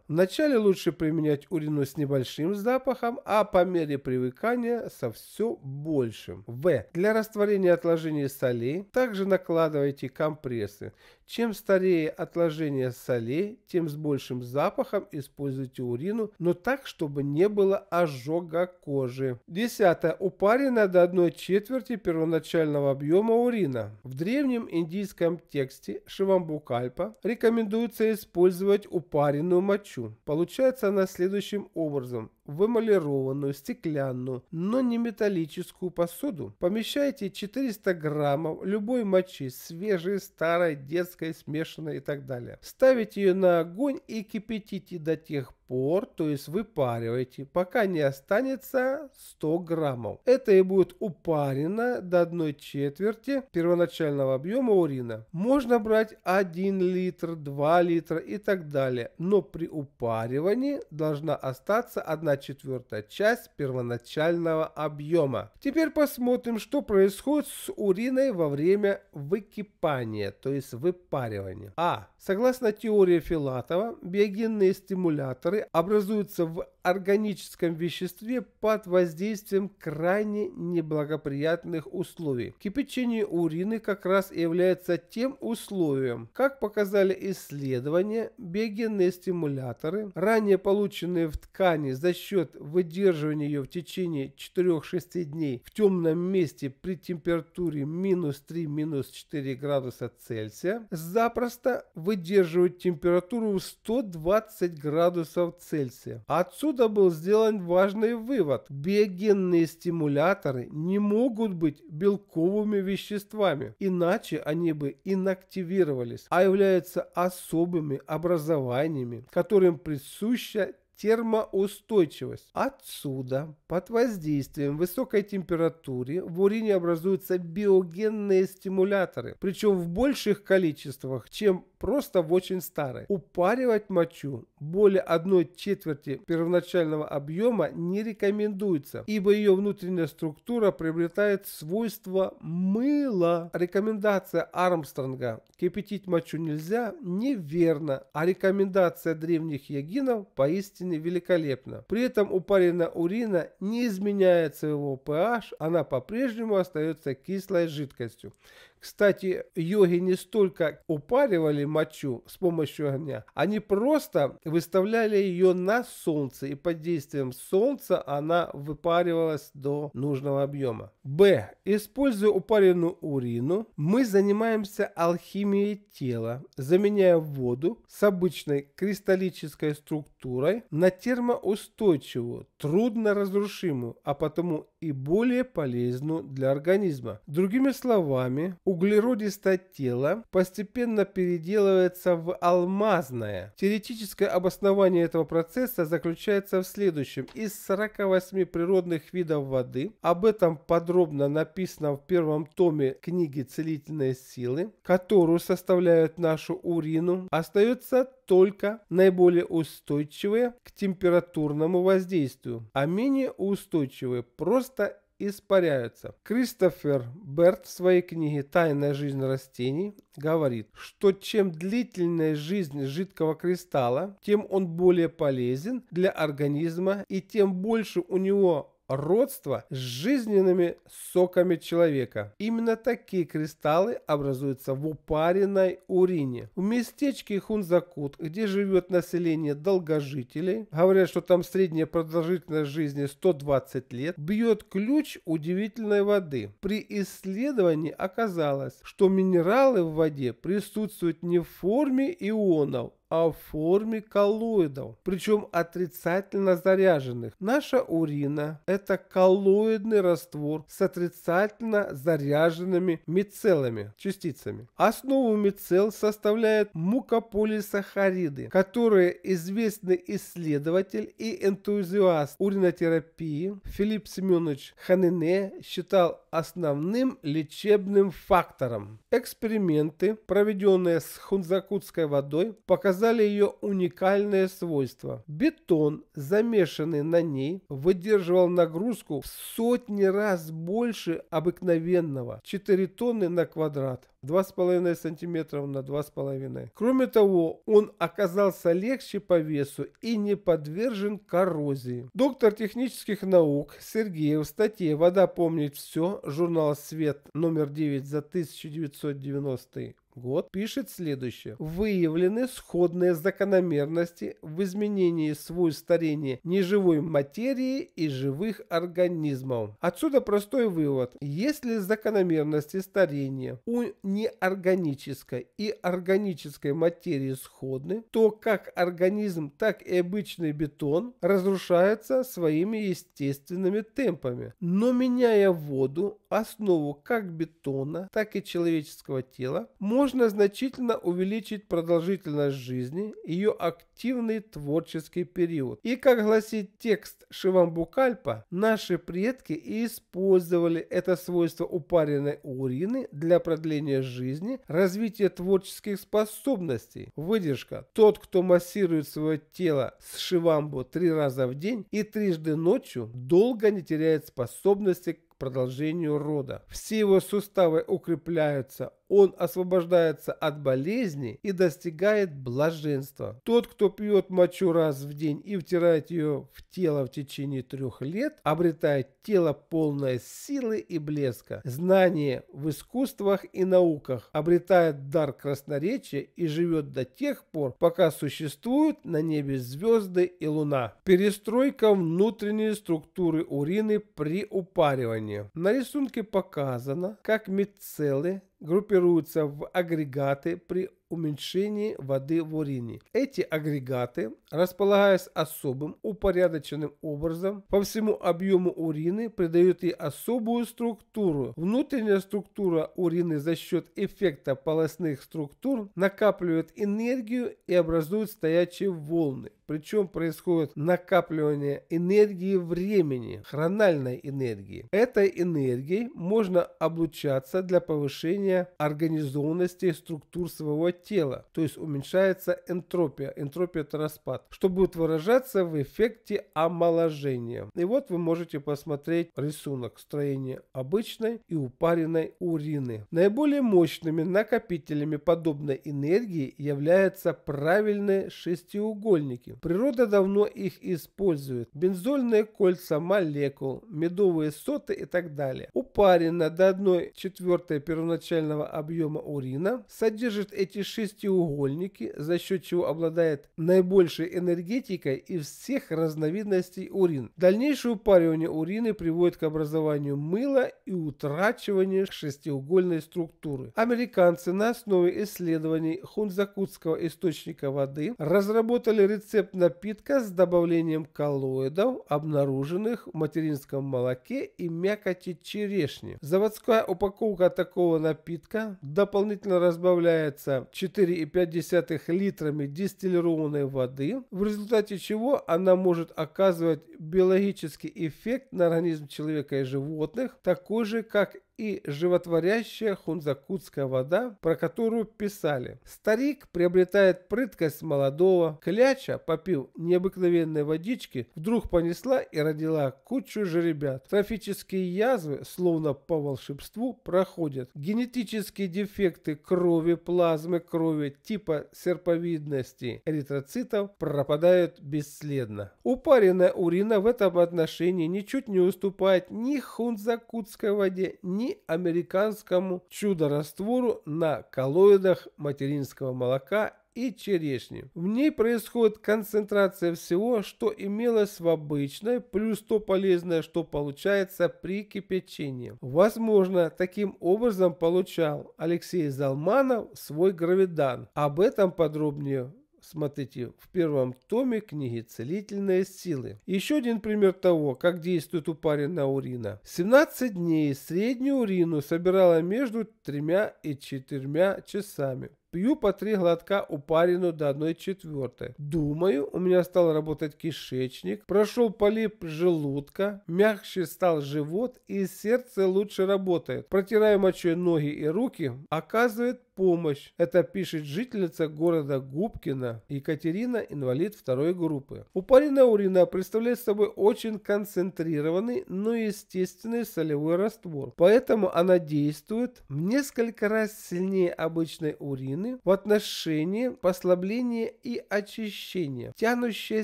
Вначале лучше применять урину с небольшим запахом, а по мере привыкания со все большим. В. Для растворения отложений солей также накладывайте компрессы. Чем старее отложение солей, тем с большим запахом используйте урину, но так, чтобы не было ожога кожи. Десятое. Упарено до 1 четверти первоначального объема объема урина. В древнем индийском тексте Шивамбукальпа рекомендуется использовать упаренную мочу. Получается она следующим образом в стеклянную, но не металлическую посуду помещайте 400 граммов любой мочи, свежей, старой, детской, смешанной и так далее. Ставите ее на огонь и кипятите до тех пор, то есть выпариваете, пока не останется 100 граммов. Это и будет упарено до одной четверти первоначального объема урина. Можно брать 1 литр, 2 литра и так далее, но при упаривании должна остаться 1 четвертая часть первоначального объема. Теперь посмотрим, что происходит с уриной во время выкипания, то есть выпаривания. А. Согласно теории Филатова, биогенные стимуляторы образуются в органическом веществе под воздействием крайне неблагоприятных условий. Кипячение урины как раз является тем условием. Как показали исследования, биогенные стимуляторы, ранее полученные в ткани за счет выдерживания ее в течение 4-6 дней в темном месте при температуре минус 3, минус 4 градуса Цельсия запросто выдерживает температуру в 120 градусов Цельсия. Отсюда был сделан важный вывод. Биогенные стимуляторы не могут быть белковыми веществами, иначе они бы инактивировались, а являются особыми образованиями, которым присуща термоустойчивость. Отсюда, под воздействием высокой температуры, в урине образуются биогенные стимуляторы, причем в больших количествах, чем просто в очень старой. Упаривать мочу более одной четверти первоначального объема не рекомендуется, ибо ее внутренняя структура приобретает свойства мыла. Рекомендация Армстронга «кипятить мочу нельзя» неверно. а рекомендация древних ягинов поистине жизни великолепно. При этом упарина урина не изменяет своего pH, она по-прежнему остается кислой жидкостью. Кстати, йоги не столько упаривали мочу с помощью огня, они просто выставляли ее на солнце, и под действием солнца она выпаривалась до нужного объема. Б. Используя упаренную урину, мы занимаемся алхимией тела, заменяя воду с обычной кристаллической структурой на термоустойчивую, трудно разрушимую, а потому и более полезную для организма. Другими словами, углеродистое тело постепенно переделывается в алмазное. Теоретическое обоснование этого процесса заключается в следующем. Из 48 природных видов воды, об этом подробно написано в первом томе книги «Целительные силы», которую составляют нашу урину, остается только наиболее устойчивые к температурному воздействию, а менее устойчивые просто испаряются. Кристофер Берт в своей книге «Тайная жизнь растений» говорит, что чем длительная жизнь жидкого кристалла, тем он более полезен для организма и тем больше у него родство с жизненными соками человека. Именно такие кристаллы образуются в упаренной урине. В местечке Хунзакут, где живет население долгожителей, говорят, что там средняя продолжительность жизни 120 лет, бьет ключ удивительной воды. При исследовании оказалось, что минералы в воде присутствуют не в форме ионов, о форме коллоидов, причем отрицательно заряженных. Наша урина – это коллоидный раствор с отрицательно заряженными мицеллами, частицами. Основу мицелл составляет мукополисахариды, которые известный исследователь и энтузиаст уринотерапии Филипп Семенович Ханене считал основным лечебным фактором. Эксперименты, проведенные с хунзакутской водой, показали, показали ее уникальное свойство. Бетон, замешанный на ней, выдерживал нагрузку в сотни раз больше обыкновенного. 4 тонны на квадрат. 2,5 см на 2,5. Кроме того, он оказался легче по весу и не подвержен коррозии. Доктор технических наук Сергей в статье «Вода помнит все» журнал «Свет» номер 9 за 1990 год, пишет следующее. Выявлены сходные закономерности в изменении свой старения неживой материи и живых организмов. Отсюда простой вывод. Если закономерности старения у неорганической и органической материи сходны, то как организм, так и обычный бетон разрушается своими естественными темпами. Но меняя воду, основу как бетона, так и человеческого тела, можно можно значительно увеличить продолжительность жизни, ее активный творческий период. И, как гласит текст Шивамбукальпа, наши предки и использовали это свойство упаренной урины для продления жизни, развития творческих способностей. Выдержка. Тот, кто массирует свое тело с Шивамбу три раза в день и трижды ночью, долго не теряет способности к продолжению рода. Все его суставы укрепляются, он освобождается от болезни и достигает блаженства. Тот, кто пьет мочу раз в день и втирает ее в тело в течение трех лет, обретает тело полное силы и блеска, знание в искусствах и науках, обретает дар красноречия и живет до тех пор, пока существуют на небе звезды и луна. Перестройка внутренней структуры урины при упаривании. На рисунке показано, как мицеллы группируются в агрегаты при уменьшении воды в урине. Эти агрегаты, располагаясь особым упорядоченным образом по всему объему урины, придают ей особую структуру. Внутренняя структура урины за счет эффекта полостных структур накапливает энергию и образует стоячие волны. Причем происходит накапливание энергии времени, хрональной энергии. Этой энергией можно облучаться для повышения организованности структур своего тела, то есть уменьшается энтропия. Энтропия – это распад, что будет выражаться в эффекте омоложения. И вот вы можете посмотреть рисунок строения обычной и упаренной урины. Наиболее мощными накопителями подобной энергии являются правильные шестиугольники. Природа давно их использует. Бензольные кольца молекул, медовые соты и так далее. Упарина до 1 четвертой первоначального объема урина содержит эти шестиугольники, за счет чего обладает наибольшей энергетикой из всех разновидностей урин. Дальнейшее упаривание урины приводит к образованию мыла и утрачиванию шестиугольной структуры. Американцы на основе исследований хунзакутского источника воды разработали рецепт напитка с добавлением коллоидов, обнаруженных в материнском молоке и мякоти черешни. Заводская упаковка такого напитка дополнительно разбавляется 4,5 литрами дистиллированной воды, в результате чего она может оказывать биологический эффект на организм человека и животных, такой же, как и животворящая хунзакутская вода, про которую писали. Старик приобретает прыткость молодого. Кляча, попив необыкновенной водички, вдруг понесла и родила кучу жеребят. Трофические язвы, словно по волшебству, проходят. Генетические дефекты крови, плазмы крови типа серповидности эритроцитов пропадают бесследно. Упаренная урина в этом отношении ничуть не уступает ни хунзакутской воде, ни ни американскому чудо-раствору на коллоидах материнского молока и черешни. В ней происходит концентрация всего, что имелось в обычной, плюс то полезное, что получается при кипячении. Возможно, таким образом получал Алексей Залманов свой гравидан. Об этом подробнее смотрите, в первом томе книги «Целительные силы». Еще один пример того, как действует упарина урина. 17 дней среднюю урину собирала между тремя и четырьмя часами. Пью по три глотка упарину до 1 четвертой. Думаю, у меня стал работать кишечник, прошел полип желудка, мягче стал живот и сердце лучше работает. Протираю мочой ноги и руки, оказывает помощь. Это пишет жительница города Губкина Екатерина, инвалид второй группы. Упаренная урина представляет собой очень концентрированный, но естественный солевой раствор. Поэтому она действует в несколько раз сильнее обычной урины в отношении послабления и очищения. Тянущая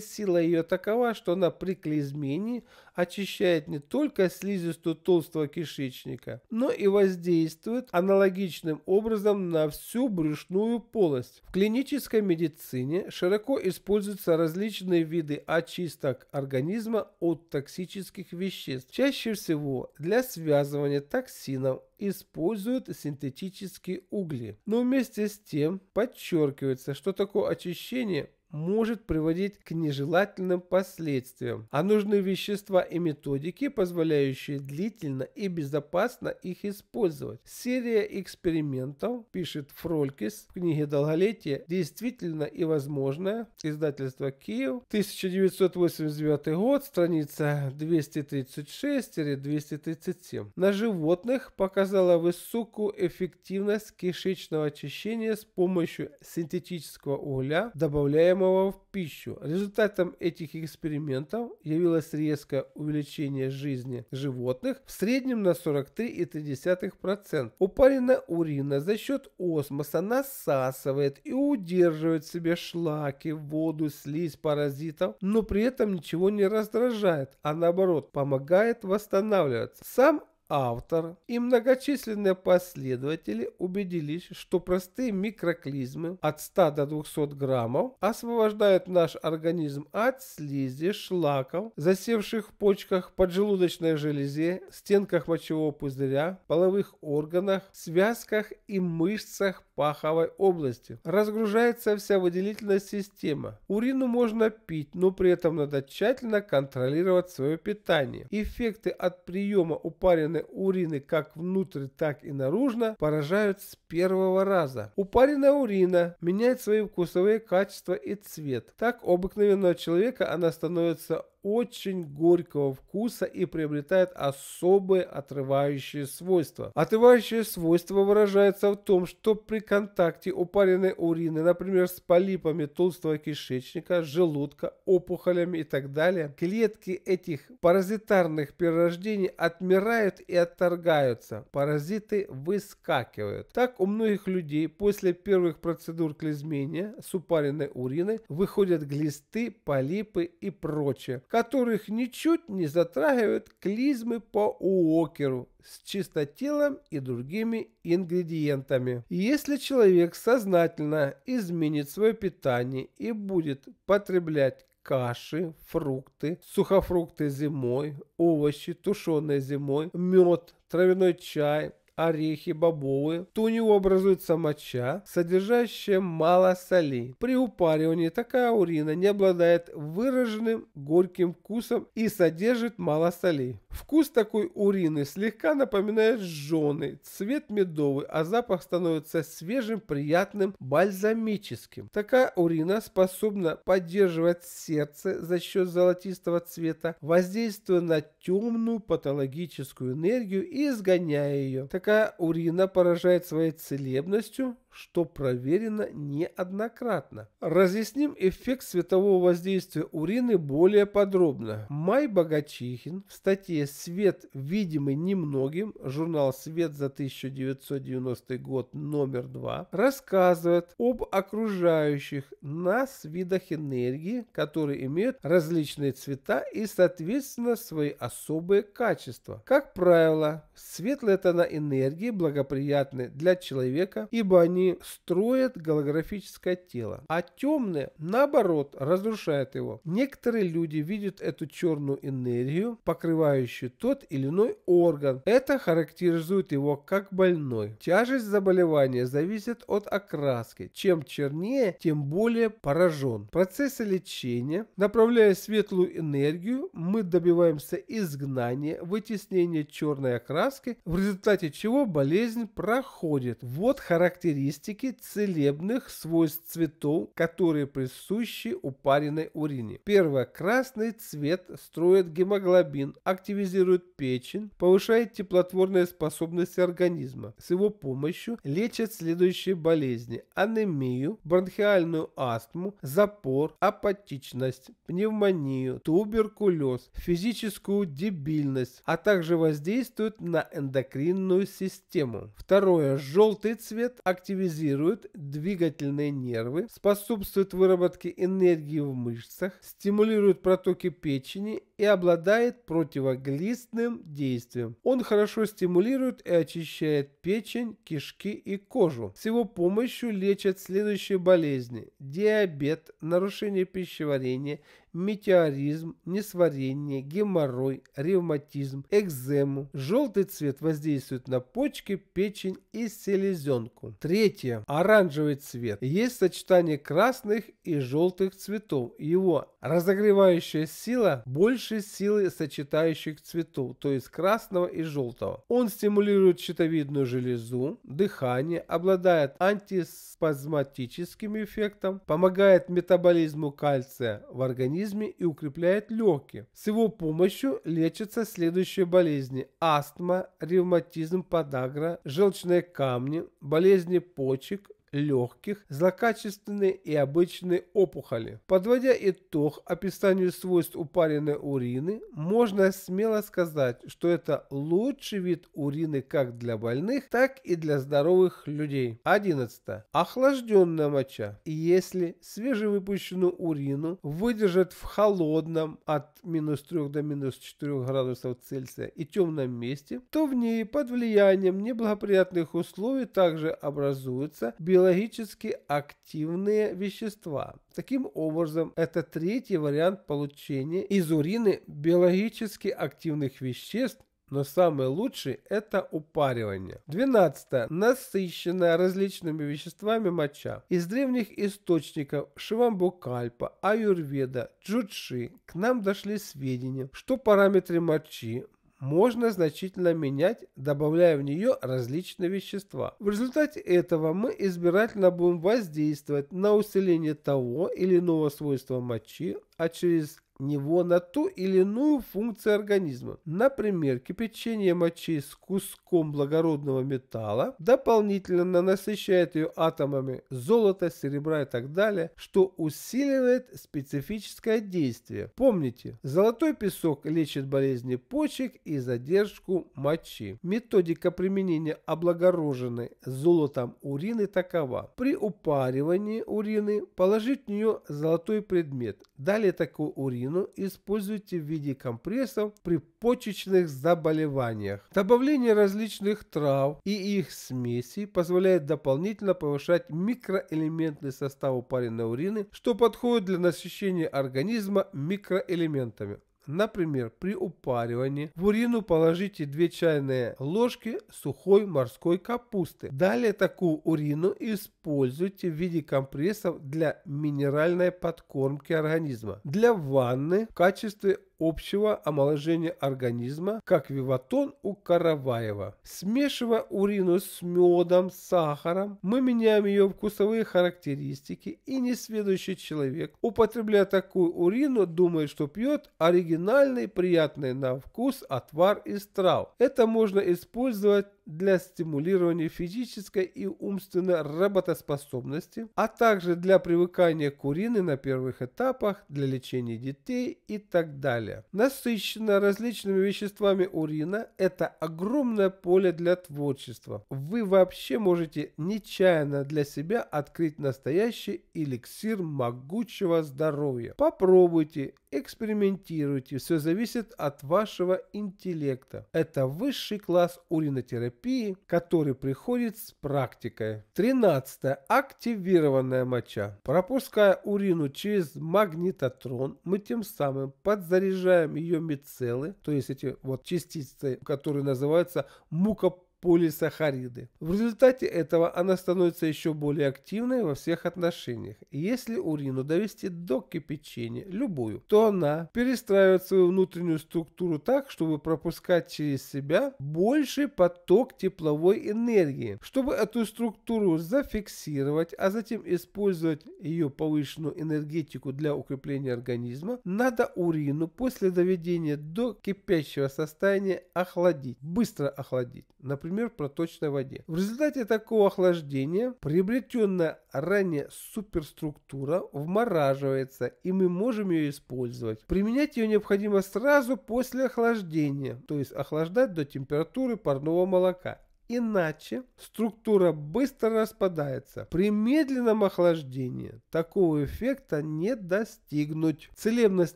сила ее такова, что она при клизмении очищает не только слизистую толстого кишечника, но и воздействует аналогичным образом на всю брюшную полость. В клинической медицине широко используются различные виды очисток организма от токсических веществ. Чаще всего для связывания токсинов используют синтетические угли. Но вместе с тем подчеркивается, что такое очищение может приводить к нежелательным последствиям, а нужны вещества и методики, позволяющие длительно и безопасно их использовать. Серия экспериментов, пишет Фролькис в книге «Долголетие», действительно и возможная, издательство «Киев», 1989 год, страница 236-237. На животных показала высокую эффективность кишечного очищения с помощью синтетического угля, добавляемого принимаемого в пищу. Результатом этих экспериментов явилось резкое увеличение жизни животных в среднем на 43,3%. Упарина урина за счет осмоса насасывает и удерживает в себе шлаки, воду, слизь, паразитов, но при этом ничего не раздражает, а наоборот помогает восстанавливаться. Сам автор и многочисленные последователи убедились, что простые микроклизмы от 100 до 200 граммов освобождают наш организм от слизи, шлаков, засевших в почках, поджелудочной железе, стенках мочевого пузыря, половых органах, связках и мышцах паховой области. Разгружается вся выделительная система. Урину можно пить, но при этом надо тщательно контролировать свое питание. Эффекты от приема упаренной члены урины как внутрь, так и наружно поражают с первого раза. У урина меняет свои вкусовые качества и цвет. Так обыкновенного человека она становится очень горького вкуса и приобретает особые отрывающие свойства. Отрывающее свойство выражается в том, что при контакте упаренной урины, например, с полипами толстого кишечника, желудка, опухолями и так далее, клетки этих паразитарных перерождений отмирают и отторгаются. Паразиты выскакивают. Так у многих людей после первых процедур клизмения с упаренной уриной выходят глисты, полипы и прочее которых ничуть не затрагивают клизмы по уокеру с чистотелом и другими ингредиентами. Если человек сознательно изменит свое питание и будет потреблять каши, фрукты, сухофрукты зимой, овощи, тушеные зимой, мед, травяной чай, орехи, бобовые, то у него образуется моча, содержащая мало соли. При упаривании такая урина не обладает выраженным горьким вкусом и содержит мало солей. Вкус такой урины слегка напоминает жженый, цвет медовый, а запах становится свежим, приятным, бальзамическим. Такая урина способна поддерживать сердце за счет золотистого цвета, воздействуя на темную патологическую энергию и изгоняя ее. Так пока урина поражает своей целебностью, что проверено неоднократно. Разъясним эффект светового воздействия урины более подробно. Май Богачихин в статье «Свет, видимый немногим», журнал «Свет за 1990 год, номер 2», рассказывает об окружающих нас видах энергии, которые имеют различные цвета и, соответственно, свои особые качества. Как правило, светлые тона энергии благоприятны для человека, ибо они они строят голографическое тело, а темное, наоборот, разрушает его. Некоторые люди видят эту черную энергию, покрывающую тот или иной орган. Это характеризует его как больной. Тяжесть заболевания зависит от окраски. Чем чернее, тем более поражен. В процессе лечения, направляя светлую энергию, мы добиваемся изгнания, вытеснения черной окраски, в результате чего болезнь проходит. Вот характеристика характеристики целебных свойств цветов, которые присущи упаренной урине. Первое. Красный цвет строит гемоглобин, активизирует печень, повышает теплотворные способности организма. С его помощью лечат следующие болезни. Анемию, бронхиальную астму, запор, апатичность, пневмонию, туберкулез, физическую дебильность, а также воздействует на эндокринную систему. Второе. Желтый цвет активизирует активизирует двигательные нервы, способствует выработке энергии в мышцах, стимулирует протоки печени и обладает противоглистным действием. Он хорошо стимулирует и очищает печень, кишки и кожу. С его помощью лечат следующие болезни. Диабет, нарушение пищеварения, метеоризм, несварение, геморрой, ревматизм, экзему. Желтый цвет воздействует на почки, печень и селезенку. Третье. Оранжевый цвет. Есть сочетание красных и желтых цветов. Его разогревающая сила больше высшей силы сочетающих цвету, то есть красного и желтого. Он стимулирует щитовидную железу, дыхание, обладает антиспазматическим эффектом, помогает метаболизму кальция в организме и укрепляет легкие. С его помощью лечатся следующие болезни – астма, ревматизм, подагра, желчные камни, болезни почек, легких, злокачественные и обычные опухоли. Подводя итог описанию свойств упаренной урины, можно смело сказать, что это лучший вид урины как для больных, так и для здоровых людей. 11. Охлажденная моча. Если свежевыпущенную урину выдержат в холодном от минус 3 до минус 4 градусов Цельсия и темном месте, то в ней под влиянием неблагоприятных условий также образуется белая биологически активные вещества. Таким образом, это третий вариант получения из урины биологически активных веществ но самый лучший – это упаривание. 12. Насыщенная различными веществами моча. Из древних источников Шивамбукальпа, Аюрведа, Джудши к нам дошли сведения, что параметры мочи можно значительно менять, добавляя в нее различные вещества. В результате этого мы избирательно будем воздействовать на усиление того или иного свойства мочи, а через него на ту или иную функцию организма. Например, кипячение мочи с куском благородного металла дополнительно насыщает ее атомами золота, серебра и так далее, что усиливает специфическое действие. Помните, золотой песок лечит болезни почек и задержку мочи. Методика применения облагороженной золотом урины такова. При упаривании урины положить в нее золотой предмет. Далее такой урин аспирину используйте в виде компрессов при почечных заболеваниях. Добавление различных трав и их смесей позволяет дополнительно повышать микроэлементный состав упаренной урины, что подходит для насыщения организма микроэлементами. Например, при упаривании в урину положите 2 чайные ложки сухой морской капусты. Далее такую урину используйте в виде компрессов для минеральной подкормки организма. Для ванны в качестве общего омоложения организма, как виватон у Караваева. Смешивая урину с медом, сахаром, мы меняем ее вкусовые характеристики, и несведущий человек, употребляя такую урину, думает, что пьет оригинальный, приятный на вкус отвар из трав. Это можно использовать для стимулирования физической и умственной работоспособности, а также для привыкания курины на первых этапах, для лечения детей и так далее. Насыщена различными веществами урина – это огромное поле для творчества. Вы вообще можете нечаянно для себя открыть настоящий эликсир могучего здоровья. Попробуйте, экспериментируйте, все зависит от вашего интеллекта. Это высший класс уринотерапии терапии, который приходит с практикой. 13. Активированная моча. Пропуская урину через магнитотрон, мы тем самым подзаряжаем ее мицеллы, то есть эти вот частицы, которые называются мукоп полисахариды. В результате этого она становится еще более активной во всех отношениях. если урину довести до кипячения, любую, то она перестраивает свою внутреннюю структуру так, чтобы пропускать через себя больший поток тепловой энергии. Чтобы эту структуру зафиксировать, а затем использовать ее повышенную энергетику для укрепления организма, надо урину после доведения до кипящего состояния охладить, быстро охладить. Например, например, проточной воде. В результате такого охлаждения приобретенная ранее суперструктура вмораживается, и мы можем ее использовать. Применять ее необходимо сразу после охлаждения, то есть охлаждать до температуры парного молока. Иначе структура быстро распадается. При медленном охлаждении такого эффекта не достигнуть. Целебность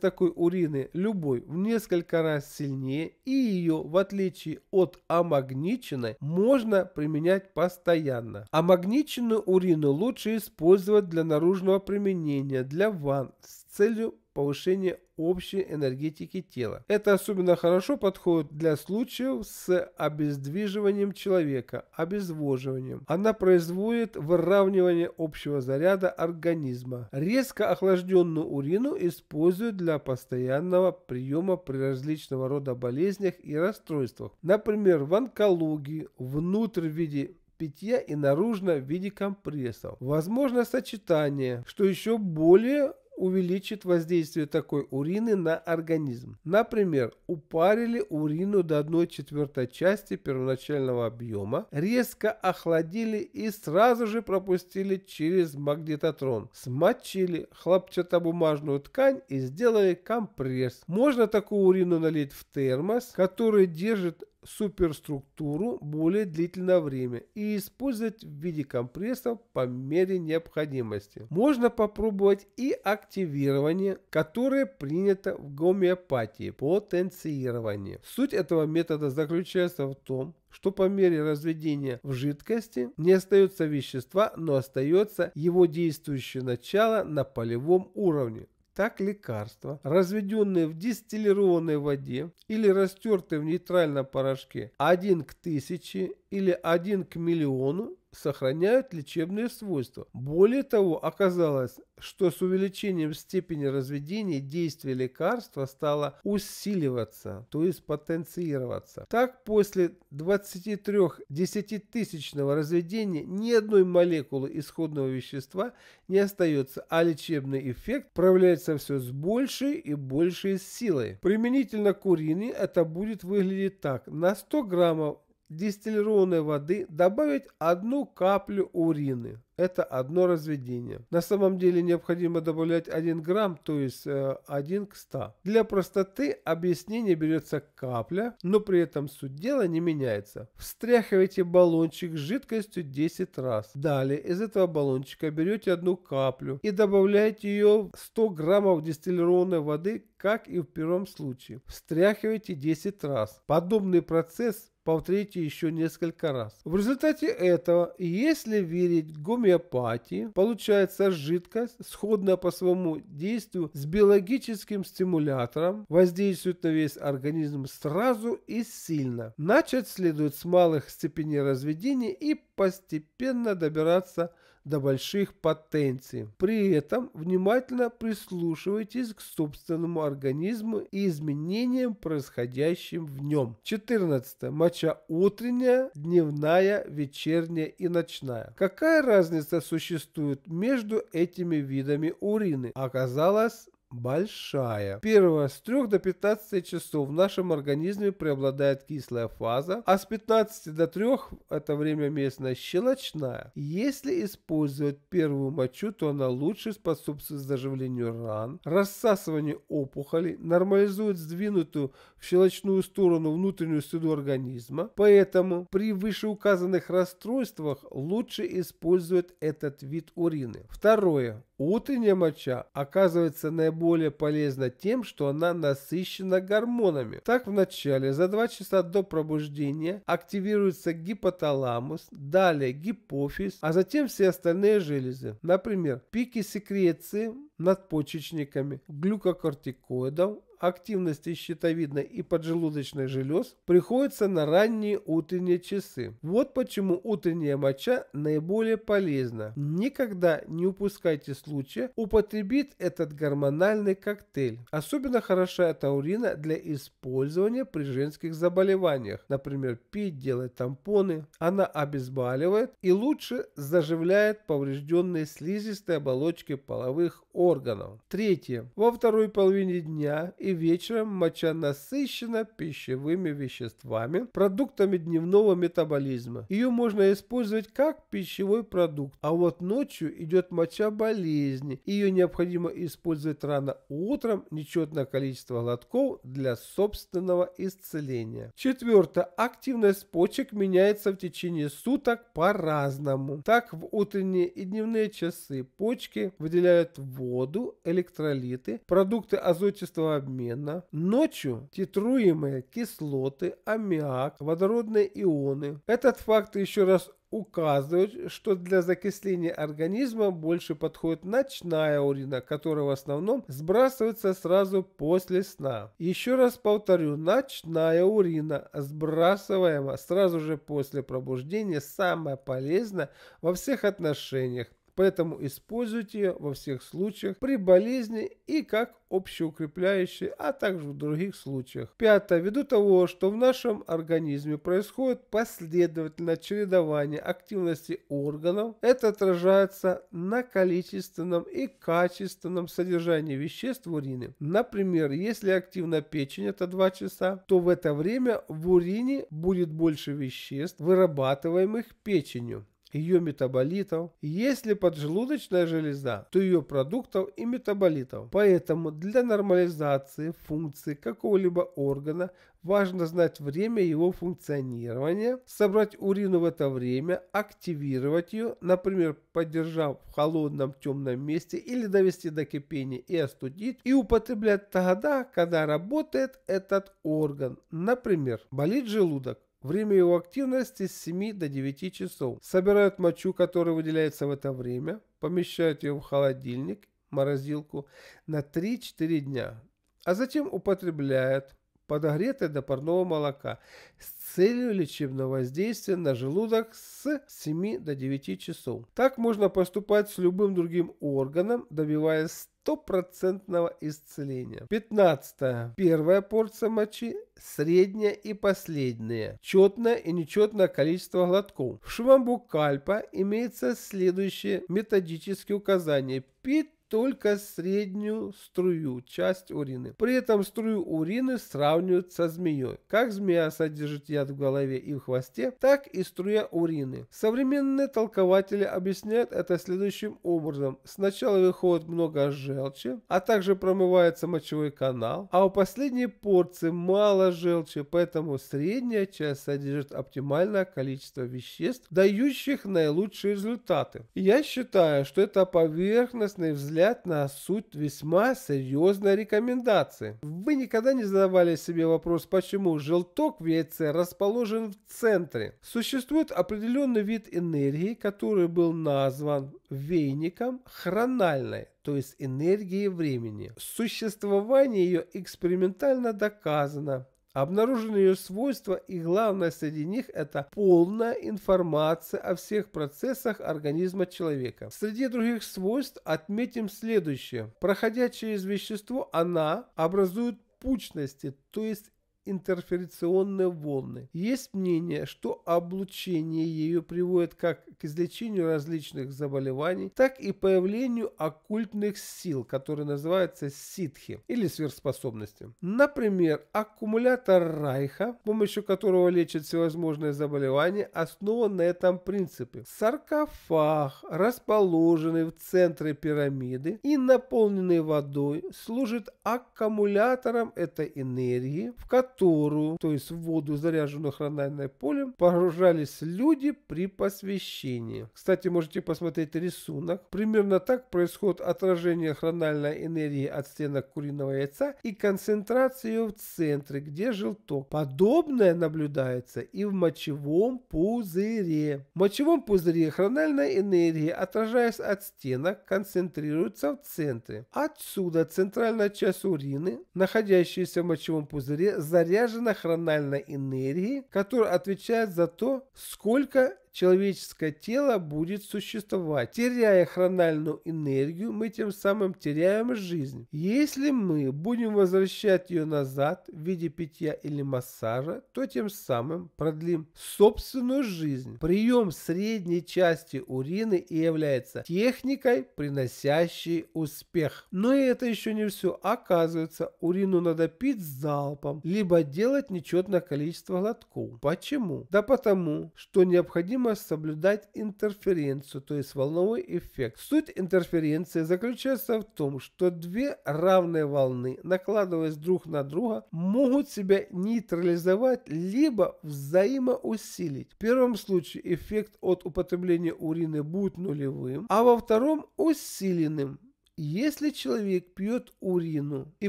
такой урины любой в несколько раз сильнее и ее, в отличие от амагниченной, можно применять постоянно. Амагниченную урину лучше использовать для наружного применения, для ванн с целью повышения общей энергетики тела. Это особенно хорошо подходит для случаев с обездвиживанием человека, обезвоживанием. Она производит выравнивание общего заряда организма. Резко охлажденную урину используют для постоянного приема при различного рода болезнях и расстройствах. Например, в онкологии, внутрь в виде питья и наружно в виде компрессов. Возможно сочетание, что еще более увеличит воздействие такой урины на организм. Например, упарили урину до 1 четвертой части первоначального объема, резко охладили и сразу же пропустили через магнитотрон. Смочили хлопчатобумажную ткань и сделали компресс. Можно такую урину налить в термос, который держит суперструктуру более длительное время и использовать в виде компрессов по мере необходимости. Можно попробовать и активирование, которое принято в гомеопатии – потенцирование. Суть этого метода заключается в том, что по мере разведения в жидкости не остается вещества, но остается его действующее начало на полевом уровне, так лекарства, разведенные в дистиллированной воде или растертые в нейтральном порошке 1 к 1000 или 1 к миллиону, сохраняют лечебные свойства. Более того, оказалось, что с увеличением степени разведения действие лекарства стало усиливаться, то есть потенцироваться. Так, после 23 десятитысячного разведения ни одной молекулы исходного вещества не остается, а лечебный эффект проявляется все с большей и большей силой. Применительно к урине это будет выглядеть так. На 100 граммов дистиллированной воды добавить одну каплю урины. Это одно разведение. На самом деле необходимо добавлять 1 грамм, то есть 1 э, к 100. Для простоты объяснение берется капля, но при этом суть дела не меняется. Встряхивайте баллончик с жидкостью 10 раз. Далее из этого баллончика берете одну каплю и добавляете ее 100 граммов дистиллированной воды, как и в первом случае. Встряхивайте 10 раз. Подобный процесс Повторите еще несколько раз. В результате этого, если верить гомеопатии, получается жидкость, сходная по своему действию с биологическим стимулятором, воздействует на весь организм сразу и сильно. Начать следует с малых степеней разведения и постепенно добираться до больших потенций. При этом внимательно прислушивайтесь к собственному организму и изменениям, происходящим в нем. 14. Моча утренняя, дневная, вечерняя и ночная. Какая разница существует между этими видами урины? Оказалось, большая. Первое. С 3 до 15 часов в нашем организме преобладает кислая фаза, а с 15 до 3 это время местная щелочная. Если использовать первую мочу, то она лучше способствует заживлению ран, рассасыванию опухолей, нормализует сдвинутую в щелочную сторону внутреннюю среду организма. Поэтому при вышеуказанных расстройствах лучше использовать этот вид урины. Второе. Утренняя моча оказывается наиболее более полезна тем, что она насыщена гормонами. Так в начале за 2 часа до пробуждения активируется гипоталамус, далее гипофиз, а затем все остальные железы. Например, пики секреции надпочечниками, глюкокортикоидов, активности щитовидной и поджелудочной желез приходится на ранние утренние часы. Вот почему утренняя моча наиболее полезна. Никогда не упускайте случая употребить этот гормональный коктейль. Особенно хороша таурина для использования при женских заболеваниях. Например, пить, делать тампоны. Она обезболивает и лучше заживляет поврежденные слизистые оболочки половых органов органов. Третье. Во второй половине дня и вечером моча насыщена пищевыми веществами, продуктами дневного метаболизма. Ее можно использовать как пищевой продукт, а вот ночью идет моча болезни. Ее необходимо использовать рано утром нечетное количество глотков для собственного исцеления. Четвертое. Активность почек меняется в течение суток по-разному. Так в утренние и дневные часы почки выделяют воду, воду, электролиты, продукты азотистого обмена, ночью титруемые кислоты, аммиак, водородные ионы. Этот факт еще раз указывает, что для закисления организма больше подходит ночная урина, которая в основном сбрасывается сразу после сна. Еще раз повторю, ночная урина, сбрасываемая сразу же после пробуждения, самая полезная во всех отношениях. Поэтому используйте ее во всех случаях при болезни и как общеукрепляющей, а также в других случаях. Пятое. Ввиду того, что в нашем организме происходит последовательное чередование активности органов, это отражается на количественном и качественном содержании веществ в урине. Например, если активна печень, это 2 часа, то в это время в урине будет больше веществ, вырабатываемых печенью ее метаболитов, если поджелудочная железа, то ее продуктов и метаболитов. Поэтому для нормализации функции какого-либо органа важно знать время его функционирования, собрать урину в это время, активировать ее, например, подержав в холодном темном месте или довести до кипения и остудить, и употреблять тогда, когда работает этот орган. Например, болит желудок, Время его активности с 7 до 9 часов. Собирают мочу, которая выделяется в это время, помещают ее в холодильник, морозилку на 3-4 дня, а затем употребляют подогретой до парного молока с целью лечебного воздействия на желудок с 7 до 9 часов. Так можно поступать с любым другим органом, добиваясь стопроцентного исцеления. 15. Первая порция мочи, средняя и последняя. Четное и нечетное количество глотков. В швамбу кальпа имеется следующие методические указания. Пить только среднюю струю, часть урины. При этом струю урины сравнивают со змеей. Как змея содержит яд в голове и в хвосте, так и струя урины. Современные толкователи объясняют это следующим образом. Сначала выходит много желчи, а также промывается мочевой канал, а у последней порции мало желчи, поэтому средняя часть содержит оптимальное количество веществ, дающих наилучшие результаты. Я считаю, что это поверхностный взгляд взгляд на суть весьма серьезной рекомендации. Вы никогда не задавали себе вопрос, почему желток в яйце расположен в центре. Существует определенный вид энергии, который был назван вейником хрональной, то есть энергией времени. Существование ее экспериментально доказано. Обнаружены ее свойства и главное среди них это полная информация о всех процессах организма человека. Среди других свойств отметим следующее. Проходя через вещество, она образует пучности, то есть интерференционные волны. Есть мнение, что облучение ее приводит как излечению различных заболеваний, так и появлению оккультных сил, которые называются ситхи или сверхспособности. Например, аккумулятор Райха, с помощью которого лечат всевозможные заболевания, основан на этом принципе. Саркофаг, расположенный в центре пирамиды и наполненный водой, служит аккумулятором этой энергии, в которую, то есть в воду, заряженную хрональным полем, погружались люди при посвящении поведения. Кстати, можете посмотреть рисунок. Примерно так происходит отражение хрональной энергии от стенок куриного яйца и концентрация ее в центре, где желток. Подобное наблюдается и в мочевом пузыре. В мочевом пузыре хрональная энергия, отражаясь от стенок, концентрируется в центре. Отсюда центральная часть урины, находящаяся в мочевом пузыре, заряжена хрональной энергией, которая отвечает за то, сколько человеческое тело будет существовать. Теряя хрональную энергию, мы тем самым теряем жизнь. Если мы будем возвращать ее назад в виде питья или массажа, то тем самым продлим собственную жизнь. Прием средней части урины и является техникой, приносящей успех. Но и это еще не все. Оказывается, урину надо пить залпом, либо делать нечетное количество глотков. Почему? Да потому, что необходимо необходимо соблюдать интерференцию, то есть волновой эффект. Суть интерференции заключается в том, что две равные волны, накладываясь друг на друга, могут себя нейтрализовать либо взаимоусилить. В первом случае эффект от употребления урины будет нулевым, а во втором усиленным. Если человек пьет урину и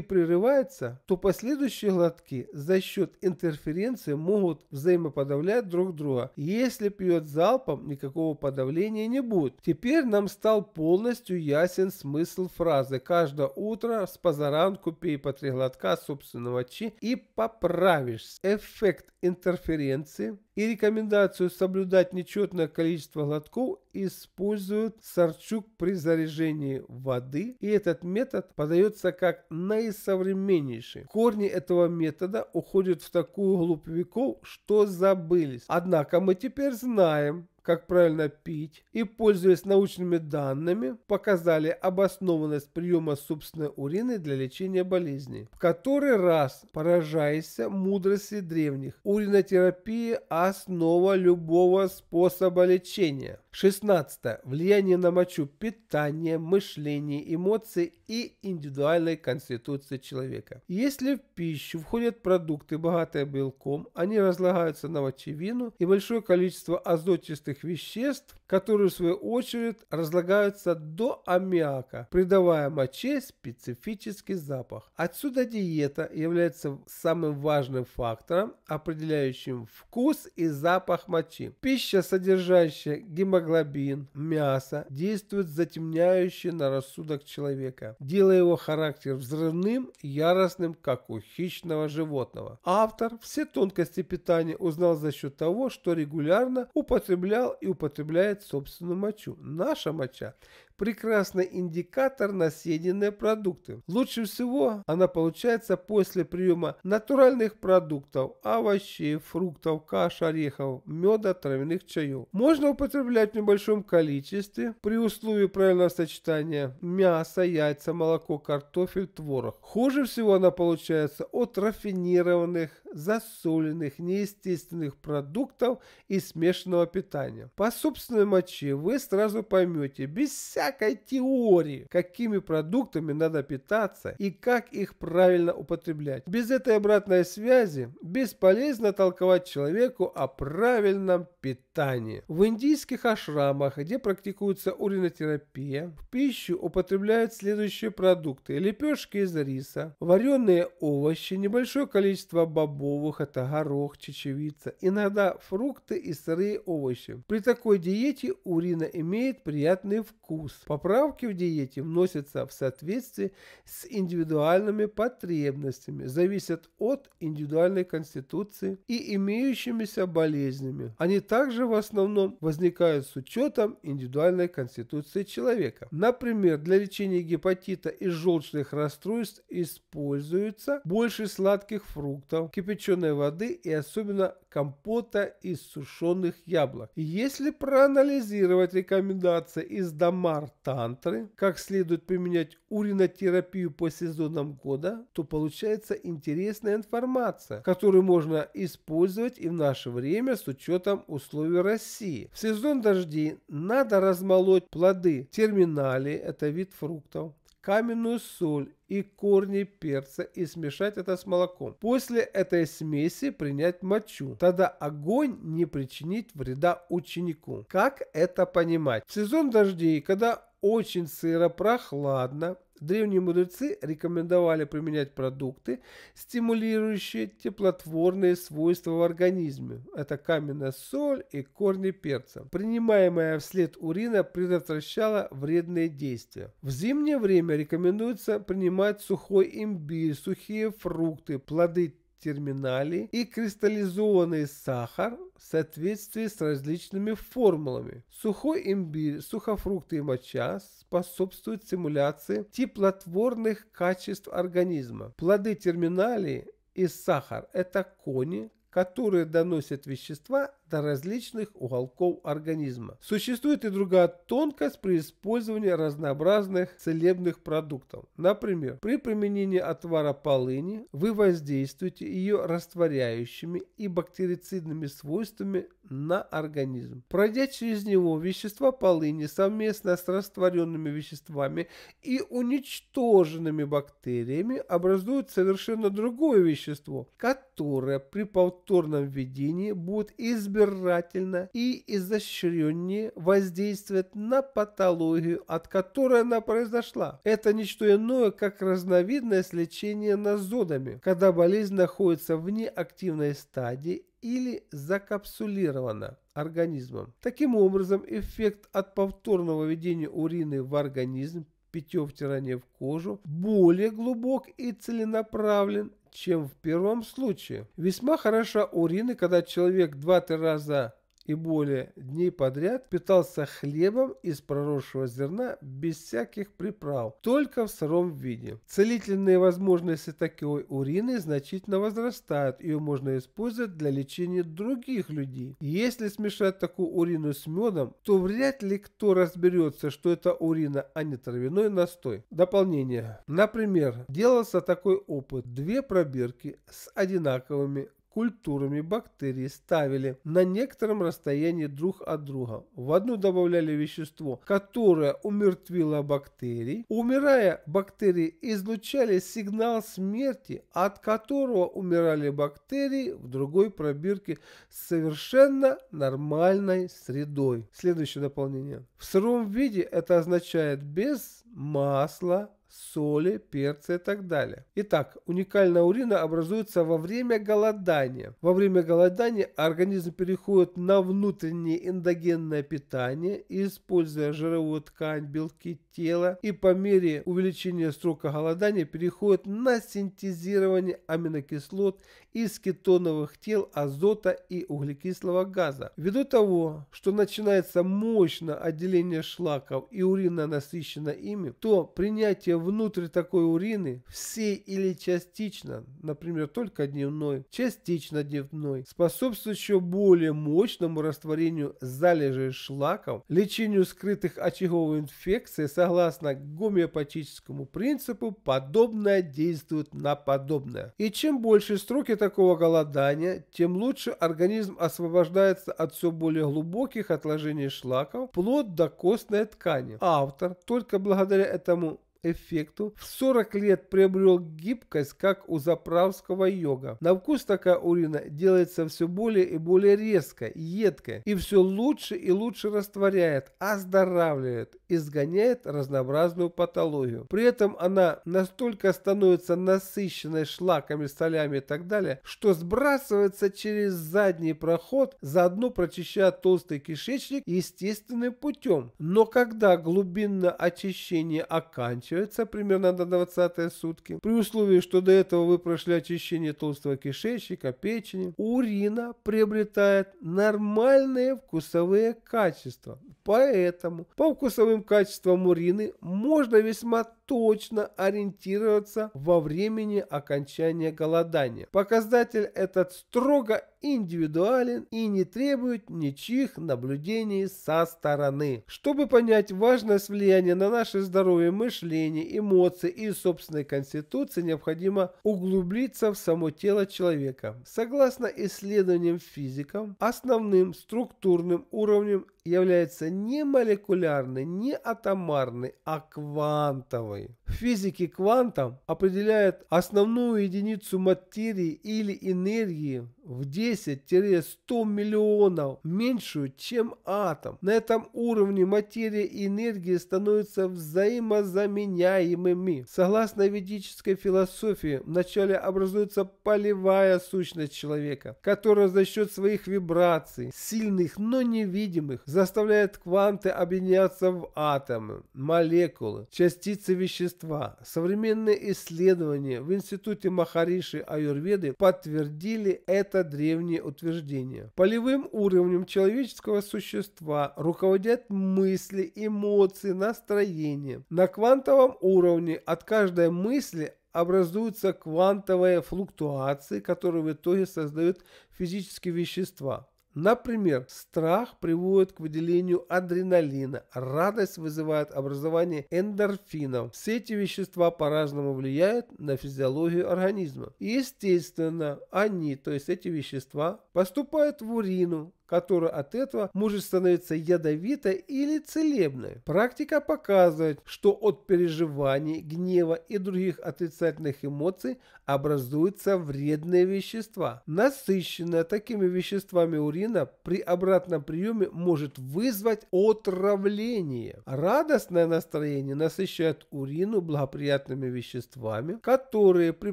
прерывается, то последующие глотки за счет интерференции могут взаимоподавлять друг друга. Если пьет залпом, никакого подавления не будет. Теперь нам стал полностью ясен смысл фразы «Каждое утро с позаранку пей по три глотка собственного чи и поправишься». Эффект интерференции и рекомендацию соблюдать нечетное количество глотков используют Сарчук при заряжении воды, и этот метод подается как наисовременнейший. Корни этого метода уходят в такую глубь веков, что забылись. Однако мы теперь знаем, как правильно пить и, пользуясь научными данными, показали обоснованность приема собственной урины для лечения болезни. В который раз поражаясь мудрости древних, уринотерапия – основа любого способа лечения. 16. Влияние на мочу питания, мышления, эмоции и индивидуальной конституции человека. Если в пищу входят продукты, богатые белком, они разлагаются на мочевину, и большое количество азотистых химических веществ, которые в свою очередь разлагаются до аммиака, придавая моче специфический запах. Отсюда диета является самым важным фактором, определяющим вкус и запах мочи. Пища, содержащая гемоглобин, мясо, действует затемняюще на рассудок человека, делая его характер взрывным, яростным, как у хищного животного. Автор все тонкости питания узнал за счет того, что регулярно употреблял материал и употребляет собственную мочу. Наша моча прекрасный индикатор на съеденные продукты. Лучше всего она получается после приема натуральных продуктов, овощей, фруктов, каш, орехов, меда, травяных чаев. Можно употреблять в небольшом количестве при условии правильного сочетания мясо, яйца, молоко, картофель, творог. Хуже всего она получается от рафинированных, засоленных, неестественных продуктов и смешанного питания. По собственной моче вы сразу поймете без всякого всякой теории, какими продуктами надо питаться и как их правильно употреблять. Без этой обратной связи бесполезно толковать человеку о правильном питании. В индийских ашрамах, где практикуется уринотерапия, в пищу употребляют следующие продукты. Лепешки из риса, вареные овощи, небольшое количество бобовых, это горох, чечевица, иногда фрукты и сырые овощи. При такой диете урина имеет приятный вкус, вкус. Поправки в диете вносятся в соответствии с индивидуальными потребностями, зависят от индивидуальной конституции и имеющимися болезнями. Они также в основном возникают с учетом индивидуальной конституции человека. Например, для лечения гепатита и желчных расстройств используется больше сладких фруктов, кипяченой воды и особенно компота из сушеных яблок. Если проанализировать рекомендации из Дамар Тантры, как следует применять уринотерапию по сезонам года, то получается интересная информация, которую можно использовать и в наше время с учетом условий России. В сезон дождей надо размолоть плоды терминали, это вид фруктов, каменную соль и корни перца и смешать это с молоком. После этой смеси принять мочу. Тогда огонь не причинит вреда ученику. Как это понимать? В сезон дождей, когда очень сыро, прохладно, Древние мудрецы рекомендовали применять продукты, стимулирующие теплотворные свойства в организме. Это каменная соль и корни перца. Принимаемая вслед урина предотвращала вредные действия. В зимнее время рекомендуется принимать сухой имбирь, сухие фрукты, плоды терминалей и кристаллизованный сахар в соответствии с различными формулами. Сухой имбирь, сухофрукты и моча способствуют симуляции теплотворных качеств организма. Плоды терминали и сахар – это кони, которые доносят вещества до различных уголков организма. Существует и другая тонкость при использовании разнообразных целебных продуктов. Например, при применении отвара полыни вы воздействуете ее растворяющими и бактерицидными свойствами на организм. Пройдя через него вещества полыни совместно с растворенными веществами и уничтоженными бактериями образуют совершенно другое вещество, которое при повторном введении будет избирать избирательно и изощреннее воздействует на патологию, от которой она произошла. Это ничто иное, как разновидность лечения назодами, когда болезнь находится вне активной стадии или закапсулирована организмом. Таким образом, эффект от повторного введения урины в организм пятев тирания в кожу более глубок и целенаправлен, чем в первом случае. Весьма хороша урина, когда человек два-три раза и более дней подряд питался хлебом из проросшего зерна без всяких приправ, только в сыром виде. Целительные возможности такой урины значительно возрастают, ее можно использовать для лечения других людей. Если смешать такую урину с медом, то вряд ли кто разберется, что это урина, а не травяной настой. Дополнение. Например, делался такой опыт. Две пробирки с одинаковыми культурами бактерии ставили на некотором расстоянии друг от друга. В одну добавляли вещество, которое умертвило бактерии. Умирая, бактерии излучали сигнал смерти, от которого умирали бактерии в другой пробирке с совершенно нормальной средой. Следующее дополнение. В сыром виде это означает без масла, соли, перца и так далее. Итак, уникальная урина образуется во время голодания. Во время голодания организм переходит на внутреннее эндогенное питание, используя жировую ткань, белки тела и по мере увеличения срока голодания переходит на синтезирование аминокислот из кетоновых тел азота и углекислого газа. Ввиду того, что начинается мощное отделение шлаков и урина насыщена ими, то принятие внутрь такой урины всей или частично, например, только дневной, частично дневной, способствующего более мощному растворению залежей шлаков, лечению скрытых очагов инфекции, согласно гомеопатическому принципу, подобное действует на подобное. И чем больше сроки такого голодания, тем лучше организм освобождается от все более глубоких отложений шлаков, вплоть до костной ткани. Автор только благодаря этому эффекту, в 40 лет приобрел гибкость, как у заправского йога. На вкус такая урина делается все более и более резкой, едкой, и все лучше и лучше растворяет, оздоравливает, изгоняет разнообразную патологию. При этом она настолько становится насыщенной шлаками, солями и так далее, что сбрасывается через задний проход, заодно прочищая толстый кишечник естественным путем. Но когда глубинное очищение оканчивается, растягивается примерно до 20 сутки, при условии, что до этого вы прошли очищение толстого кишечника, печени, урина приобретает нормальные вкусовые качества. Поэтому по вкусовым качествам урины можно весьма точно ориентироваться во времени окончания голодания. Показатель этот строго индивидуален и не требует ничьих наблюдений со стороны. Чтобы понять важность влияния на наше здоровье, мышление, эмоции и собственной конституции, необходимо углубиться в само тело человека. Согласно исследованиям физиков, основным структурным уровнем является не молекулярной, не атомарной, а квантовой. В физике квантом определяет основную единицу материи или энергии в 10-100 миллионов меньшую, чем атом. На этом уровне материя и энергия становятся взаимозаменяемыми. Согласно ведической философии, вначале образуется полевая сущность человека, которая за счет своих вибраций, сильных, но невидимых, заставляет кванты объединяться в атомы, молекулы, частицы вещества. Современные исследования в Институте Махариши Аюрведы подтвердили это древнее утверждение. Полевым уровнем человеческого существа руководят мысли, эмоции, настроения. На квантовом уровне от каждой мысли образуются квантовые флуктуации, которые в итоге создают физические вещества. Например, страх приводит к выделению адреналина, радость вызывает образование эндорфинов. Все эти вещества по-разному влияют на физиологию организма. И естественно, они, то есть эти вещества, поступают в урину, которая от этого может становиться ядовитой или целебной. Практика показывает, что от переживаний, гнева и других отрицательных эмоций образуются вредные вещества. Насыщенная такими веществами урина при обратном приеме может вызвать отравление. Радостное настроение насыщает урину благоприятными веществами, которые при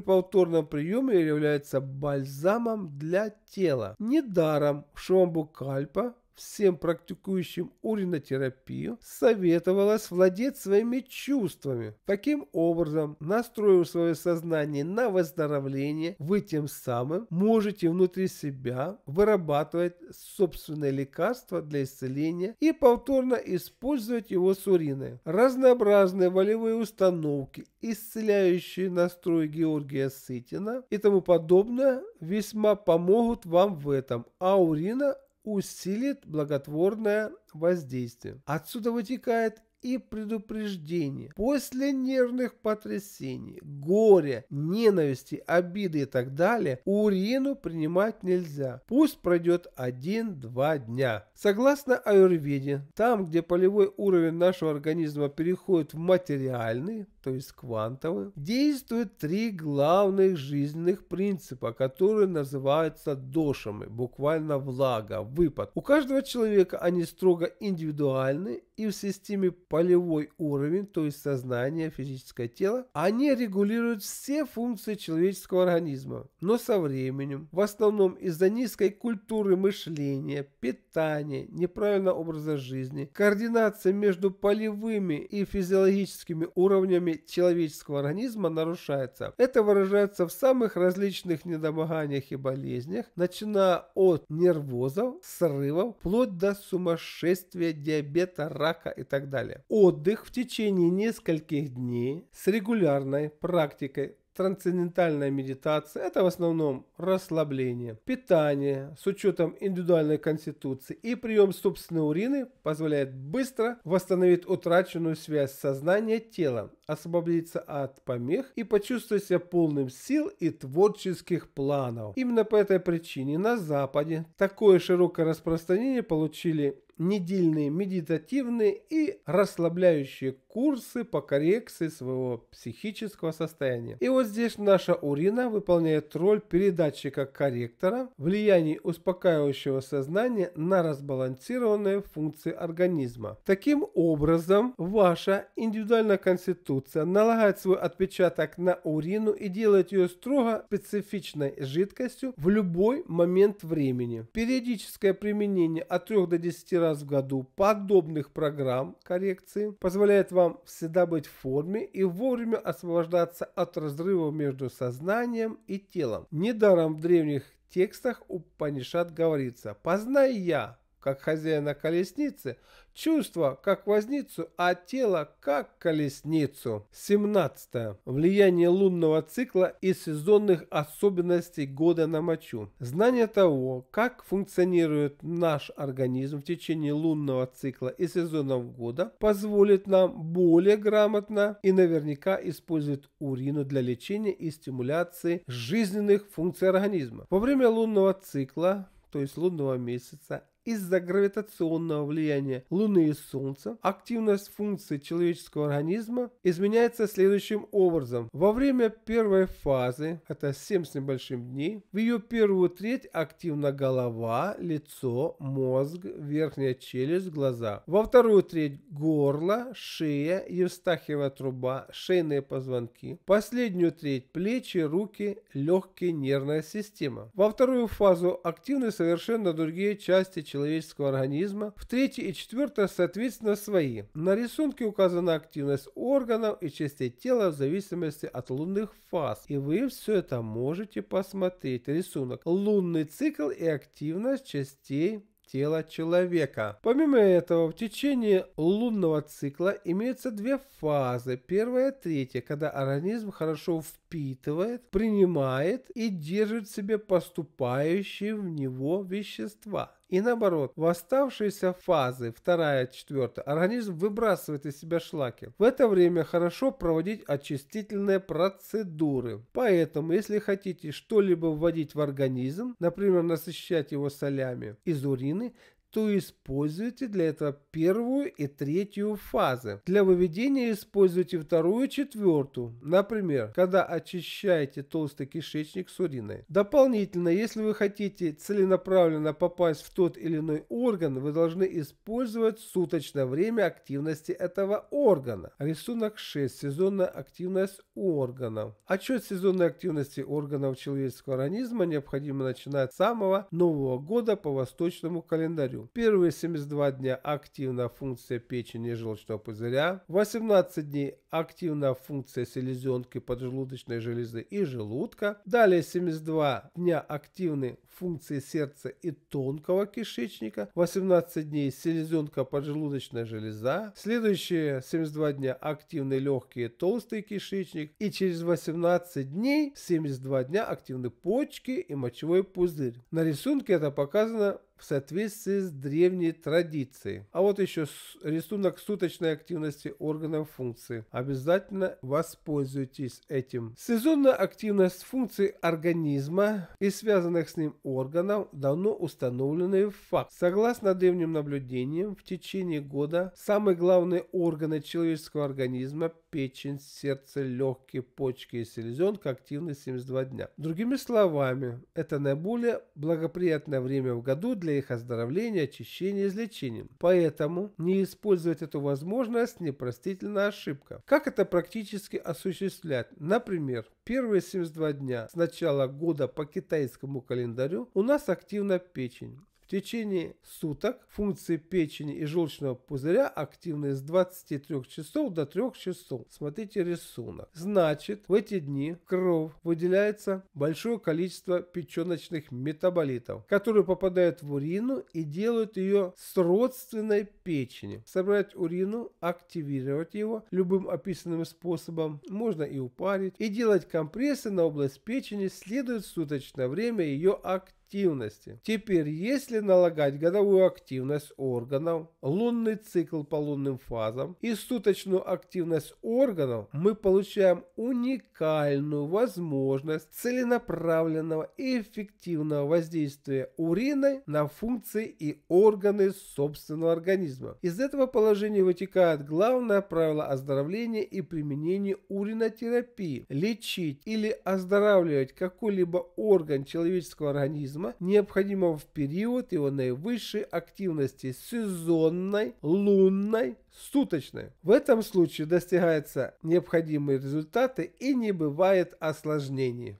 повторном приеме являются бальзамом для тела. Недаром Шомбу Кальпа всем практикующим уринотерапию советовалось владеть своими чувствами. Таким образом, настроив свое сознание на выздоровление, вы тем самым можете внутри себя вырабатывать собственное лекарство для исцеления и повторно использовать его с уриной. Разнообразные волевые установки, исцеляющие настрой Георгия Сытина и тому подобное весьма помогут вам в этом, а урина усилит благотворное воздействие. Отсюда вытекает и предупреждения. После нервных потрясений, горя, ненависти, обиды и так далее урину принимать нельзя. Пусть пройдет 1-2 дня. Согласно аюрведе, там, где полевой уровень нашего организма переходит в материальный, то есть квантовый, действуют три главных жизненных принципа, которые называются дошами, буквально влага, выпад. У каждого человека они строго индивидуальны и в системе полевой уровень, то есть сознание, физическое тело, они регулируют все функции человеческого организма. Но со временем, в основном из-за низкой культуры мышления, питания, неправильного образа жизни, координация между полевыми и физиологическими уровнями человеческого организма нарушается. Это выражается в самых различных недомоганиях и болезнях, начиная от нервозов, срывов, вплоть до сумасшествия, диабета, рака, рака и так далее. Отдых в течение нескольких дней с регулярной практикой трансцендентальная медитация – это в основном расслабление, питание с учетом индивидуальной конституции и прием собственной урины позволяет быстро восстановить утраченную связь сознания тела освободиться от помех и почувствовать себя полным сил и творческих планов. Именно по этой причине на Западе такое широкое распространение получили недельные медитативные и расслабляющие курсы по коррекции своего психического состояния. И вот здесь наша урина выполняет роль передатчика корректора влияния успокаивающего сознания на разбалансированные функции организма. Таким образом, ваша индивидуальная конституция налагает свой отпечаток на урину и делает ее строго специфичной жидкостью в любой момент времени. Периодическое применение от 3 до 10 раз в году подобных программ коррекции позволяет вам вам всегда быть в форме и вовремя освобождаться от разрыва между сознанием и телом. Недаром в древних текстах у Панишат говорится «Познай я, как хозяина колесницы, чувство как возницу, а тело как колесницу. 17. Влияние лунного цикла и сезонных особенностей года на мочу. Знание того, как функционирует наш организм в течение лунного цикла и сезонов года, позволит нам более грамотно и наверняка использовать урину для лечения и стимуляции жизненных функций организма. Во время лунного цикла то есть лунного месяца, из-за гравитационного влияния Луны и Солнца активность функций человеческого организма изменяется следующим образом. Во время первой фазы, это 7 с небольшим дней, в ее первую треть активна голова, лицо, мозг, верхняя челюсть, глаза. Во вторую треть горло, шея, евстахиевая труба, шейные позвонки. Последнюю треть плечи, руки, легкие, нервная система. Во вторую фазу активны совершенно другие части человеческого организма, в третьей и четвертой, соответственно, свои. На рисунке указана активность органов и частей тела в зависимости от лунных фаз, и вы все это можете посмотреть. Рисунок «Лунный цикл и активность частей тела человека. Помимо этого, в течение лунного цикла имеются две фазы. Первая и третья, когда организм хорошо впитывает, принимает и держит в себе поступающие в него вещества. И наоборот, в оставшиеся фазы, вторая, четвертая, организм выбрасывает из себя шлаки. В это время хорошо проводить очистительные процедуры. Поэтому, если хотите что-либо вводить в организм, например, насыщать его солями из урины, то используйте для этого первую и третью фазы. Для выведения используйте вторую и четвертую. Например, когда очищаете толстый кишечник с уриной. Дополнительно, если вы хотите целенаправленно попасть в тот или иной орган, вы должны использовать суточное время активности этого органа. Рисунок 6. Сезонная активность органов. Отчет сезонной активности органов человеческого организма необходимо начинать с самого Нового года по восточному календарю неделю. Первые 72 дня активна функция печени и желчного пузыря, 18 дней активна функция селезенки, поджелудочной железы и желудка, далее 72 дня активны функции сердца и тонкого кишечника, 18 дней селезенка, поджелудочная железа, следующие 72 дня активны легкие толстый кишечник и через 18 дней 72 дня активны почки и мочевой пузырь. На рисунке это показано в соответствии с древней традицией. А вот еще рисунок суточной активности органов функции. Обязательно воспользуйтесь этим. Сезонная активность функций организма и связанных с ним органов давно установленный факт. Согласно древним наблюдениям, в течение года самые главные органы человеческого организма печень, сердце, легкие, почки и селезенка активны 72 дня. Другими словами, это наиболее благоприятное время в году для их оздоровления, очищения и излечения. Поэтому не использовать эту возможность – непростительная ошибка. Как это практически осуществлять? Например, первые 72 дня с начала года по китайскому календарю у нас активна печень течение суток функции печени и желчного пузыря активны с 23 часов до 3 часов. Смотрите рисунок. Значит, в эти дни в кровь выделяется большое количество печеночных метаболитов, которые попадают в урину и делают ее с родственной печени. Собрать урину, активировать его любым описанным способом, можно и упарить, и делать компрессы на область печени следует в суточное время ее активировать активности. Теперь, если налагать годовую активность органов, лунный цикл по лунным фазам и суточную активность органов, мы получаем уникальную возможность целенаправленного и эффективного воздействия уриной на функции и органы собственного организма. Из этого положения вытекает главное правило оздоровления и применения уринотерапии – лечить или оздоравливать какой-либо орган человеческого организма организма, необходимого в период его наивысшей активности сезонной, лунной, суточной. В этом случае достигаются необходимые результаты и не бывает осложнений.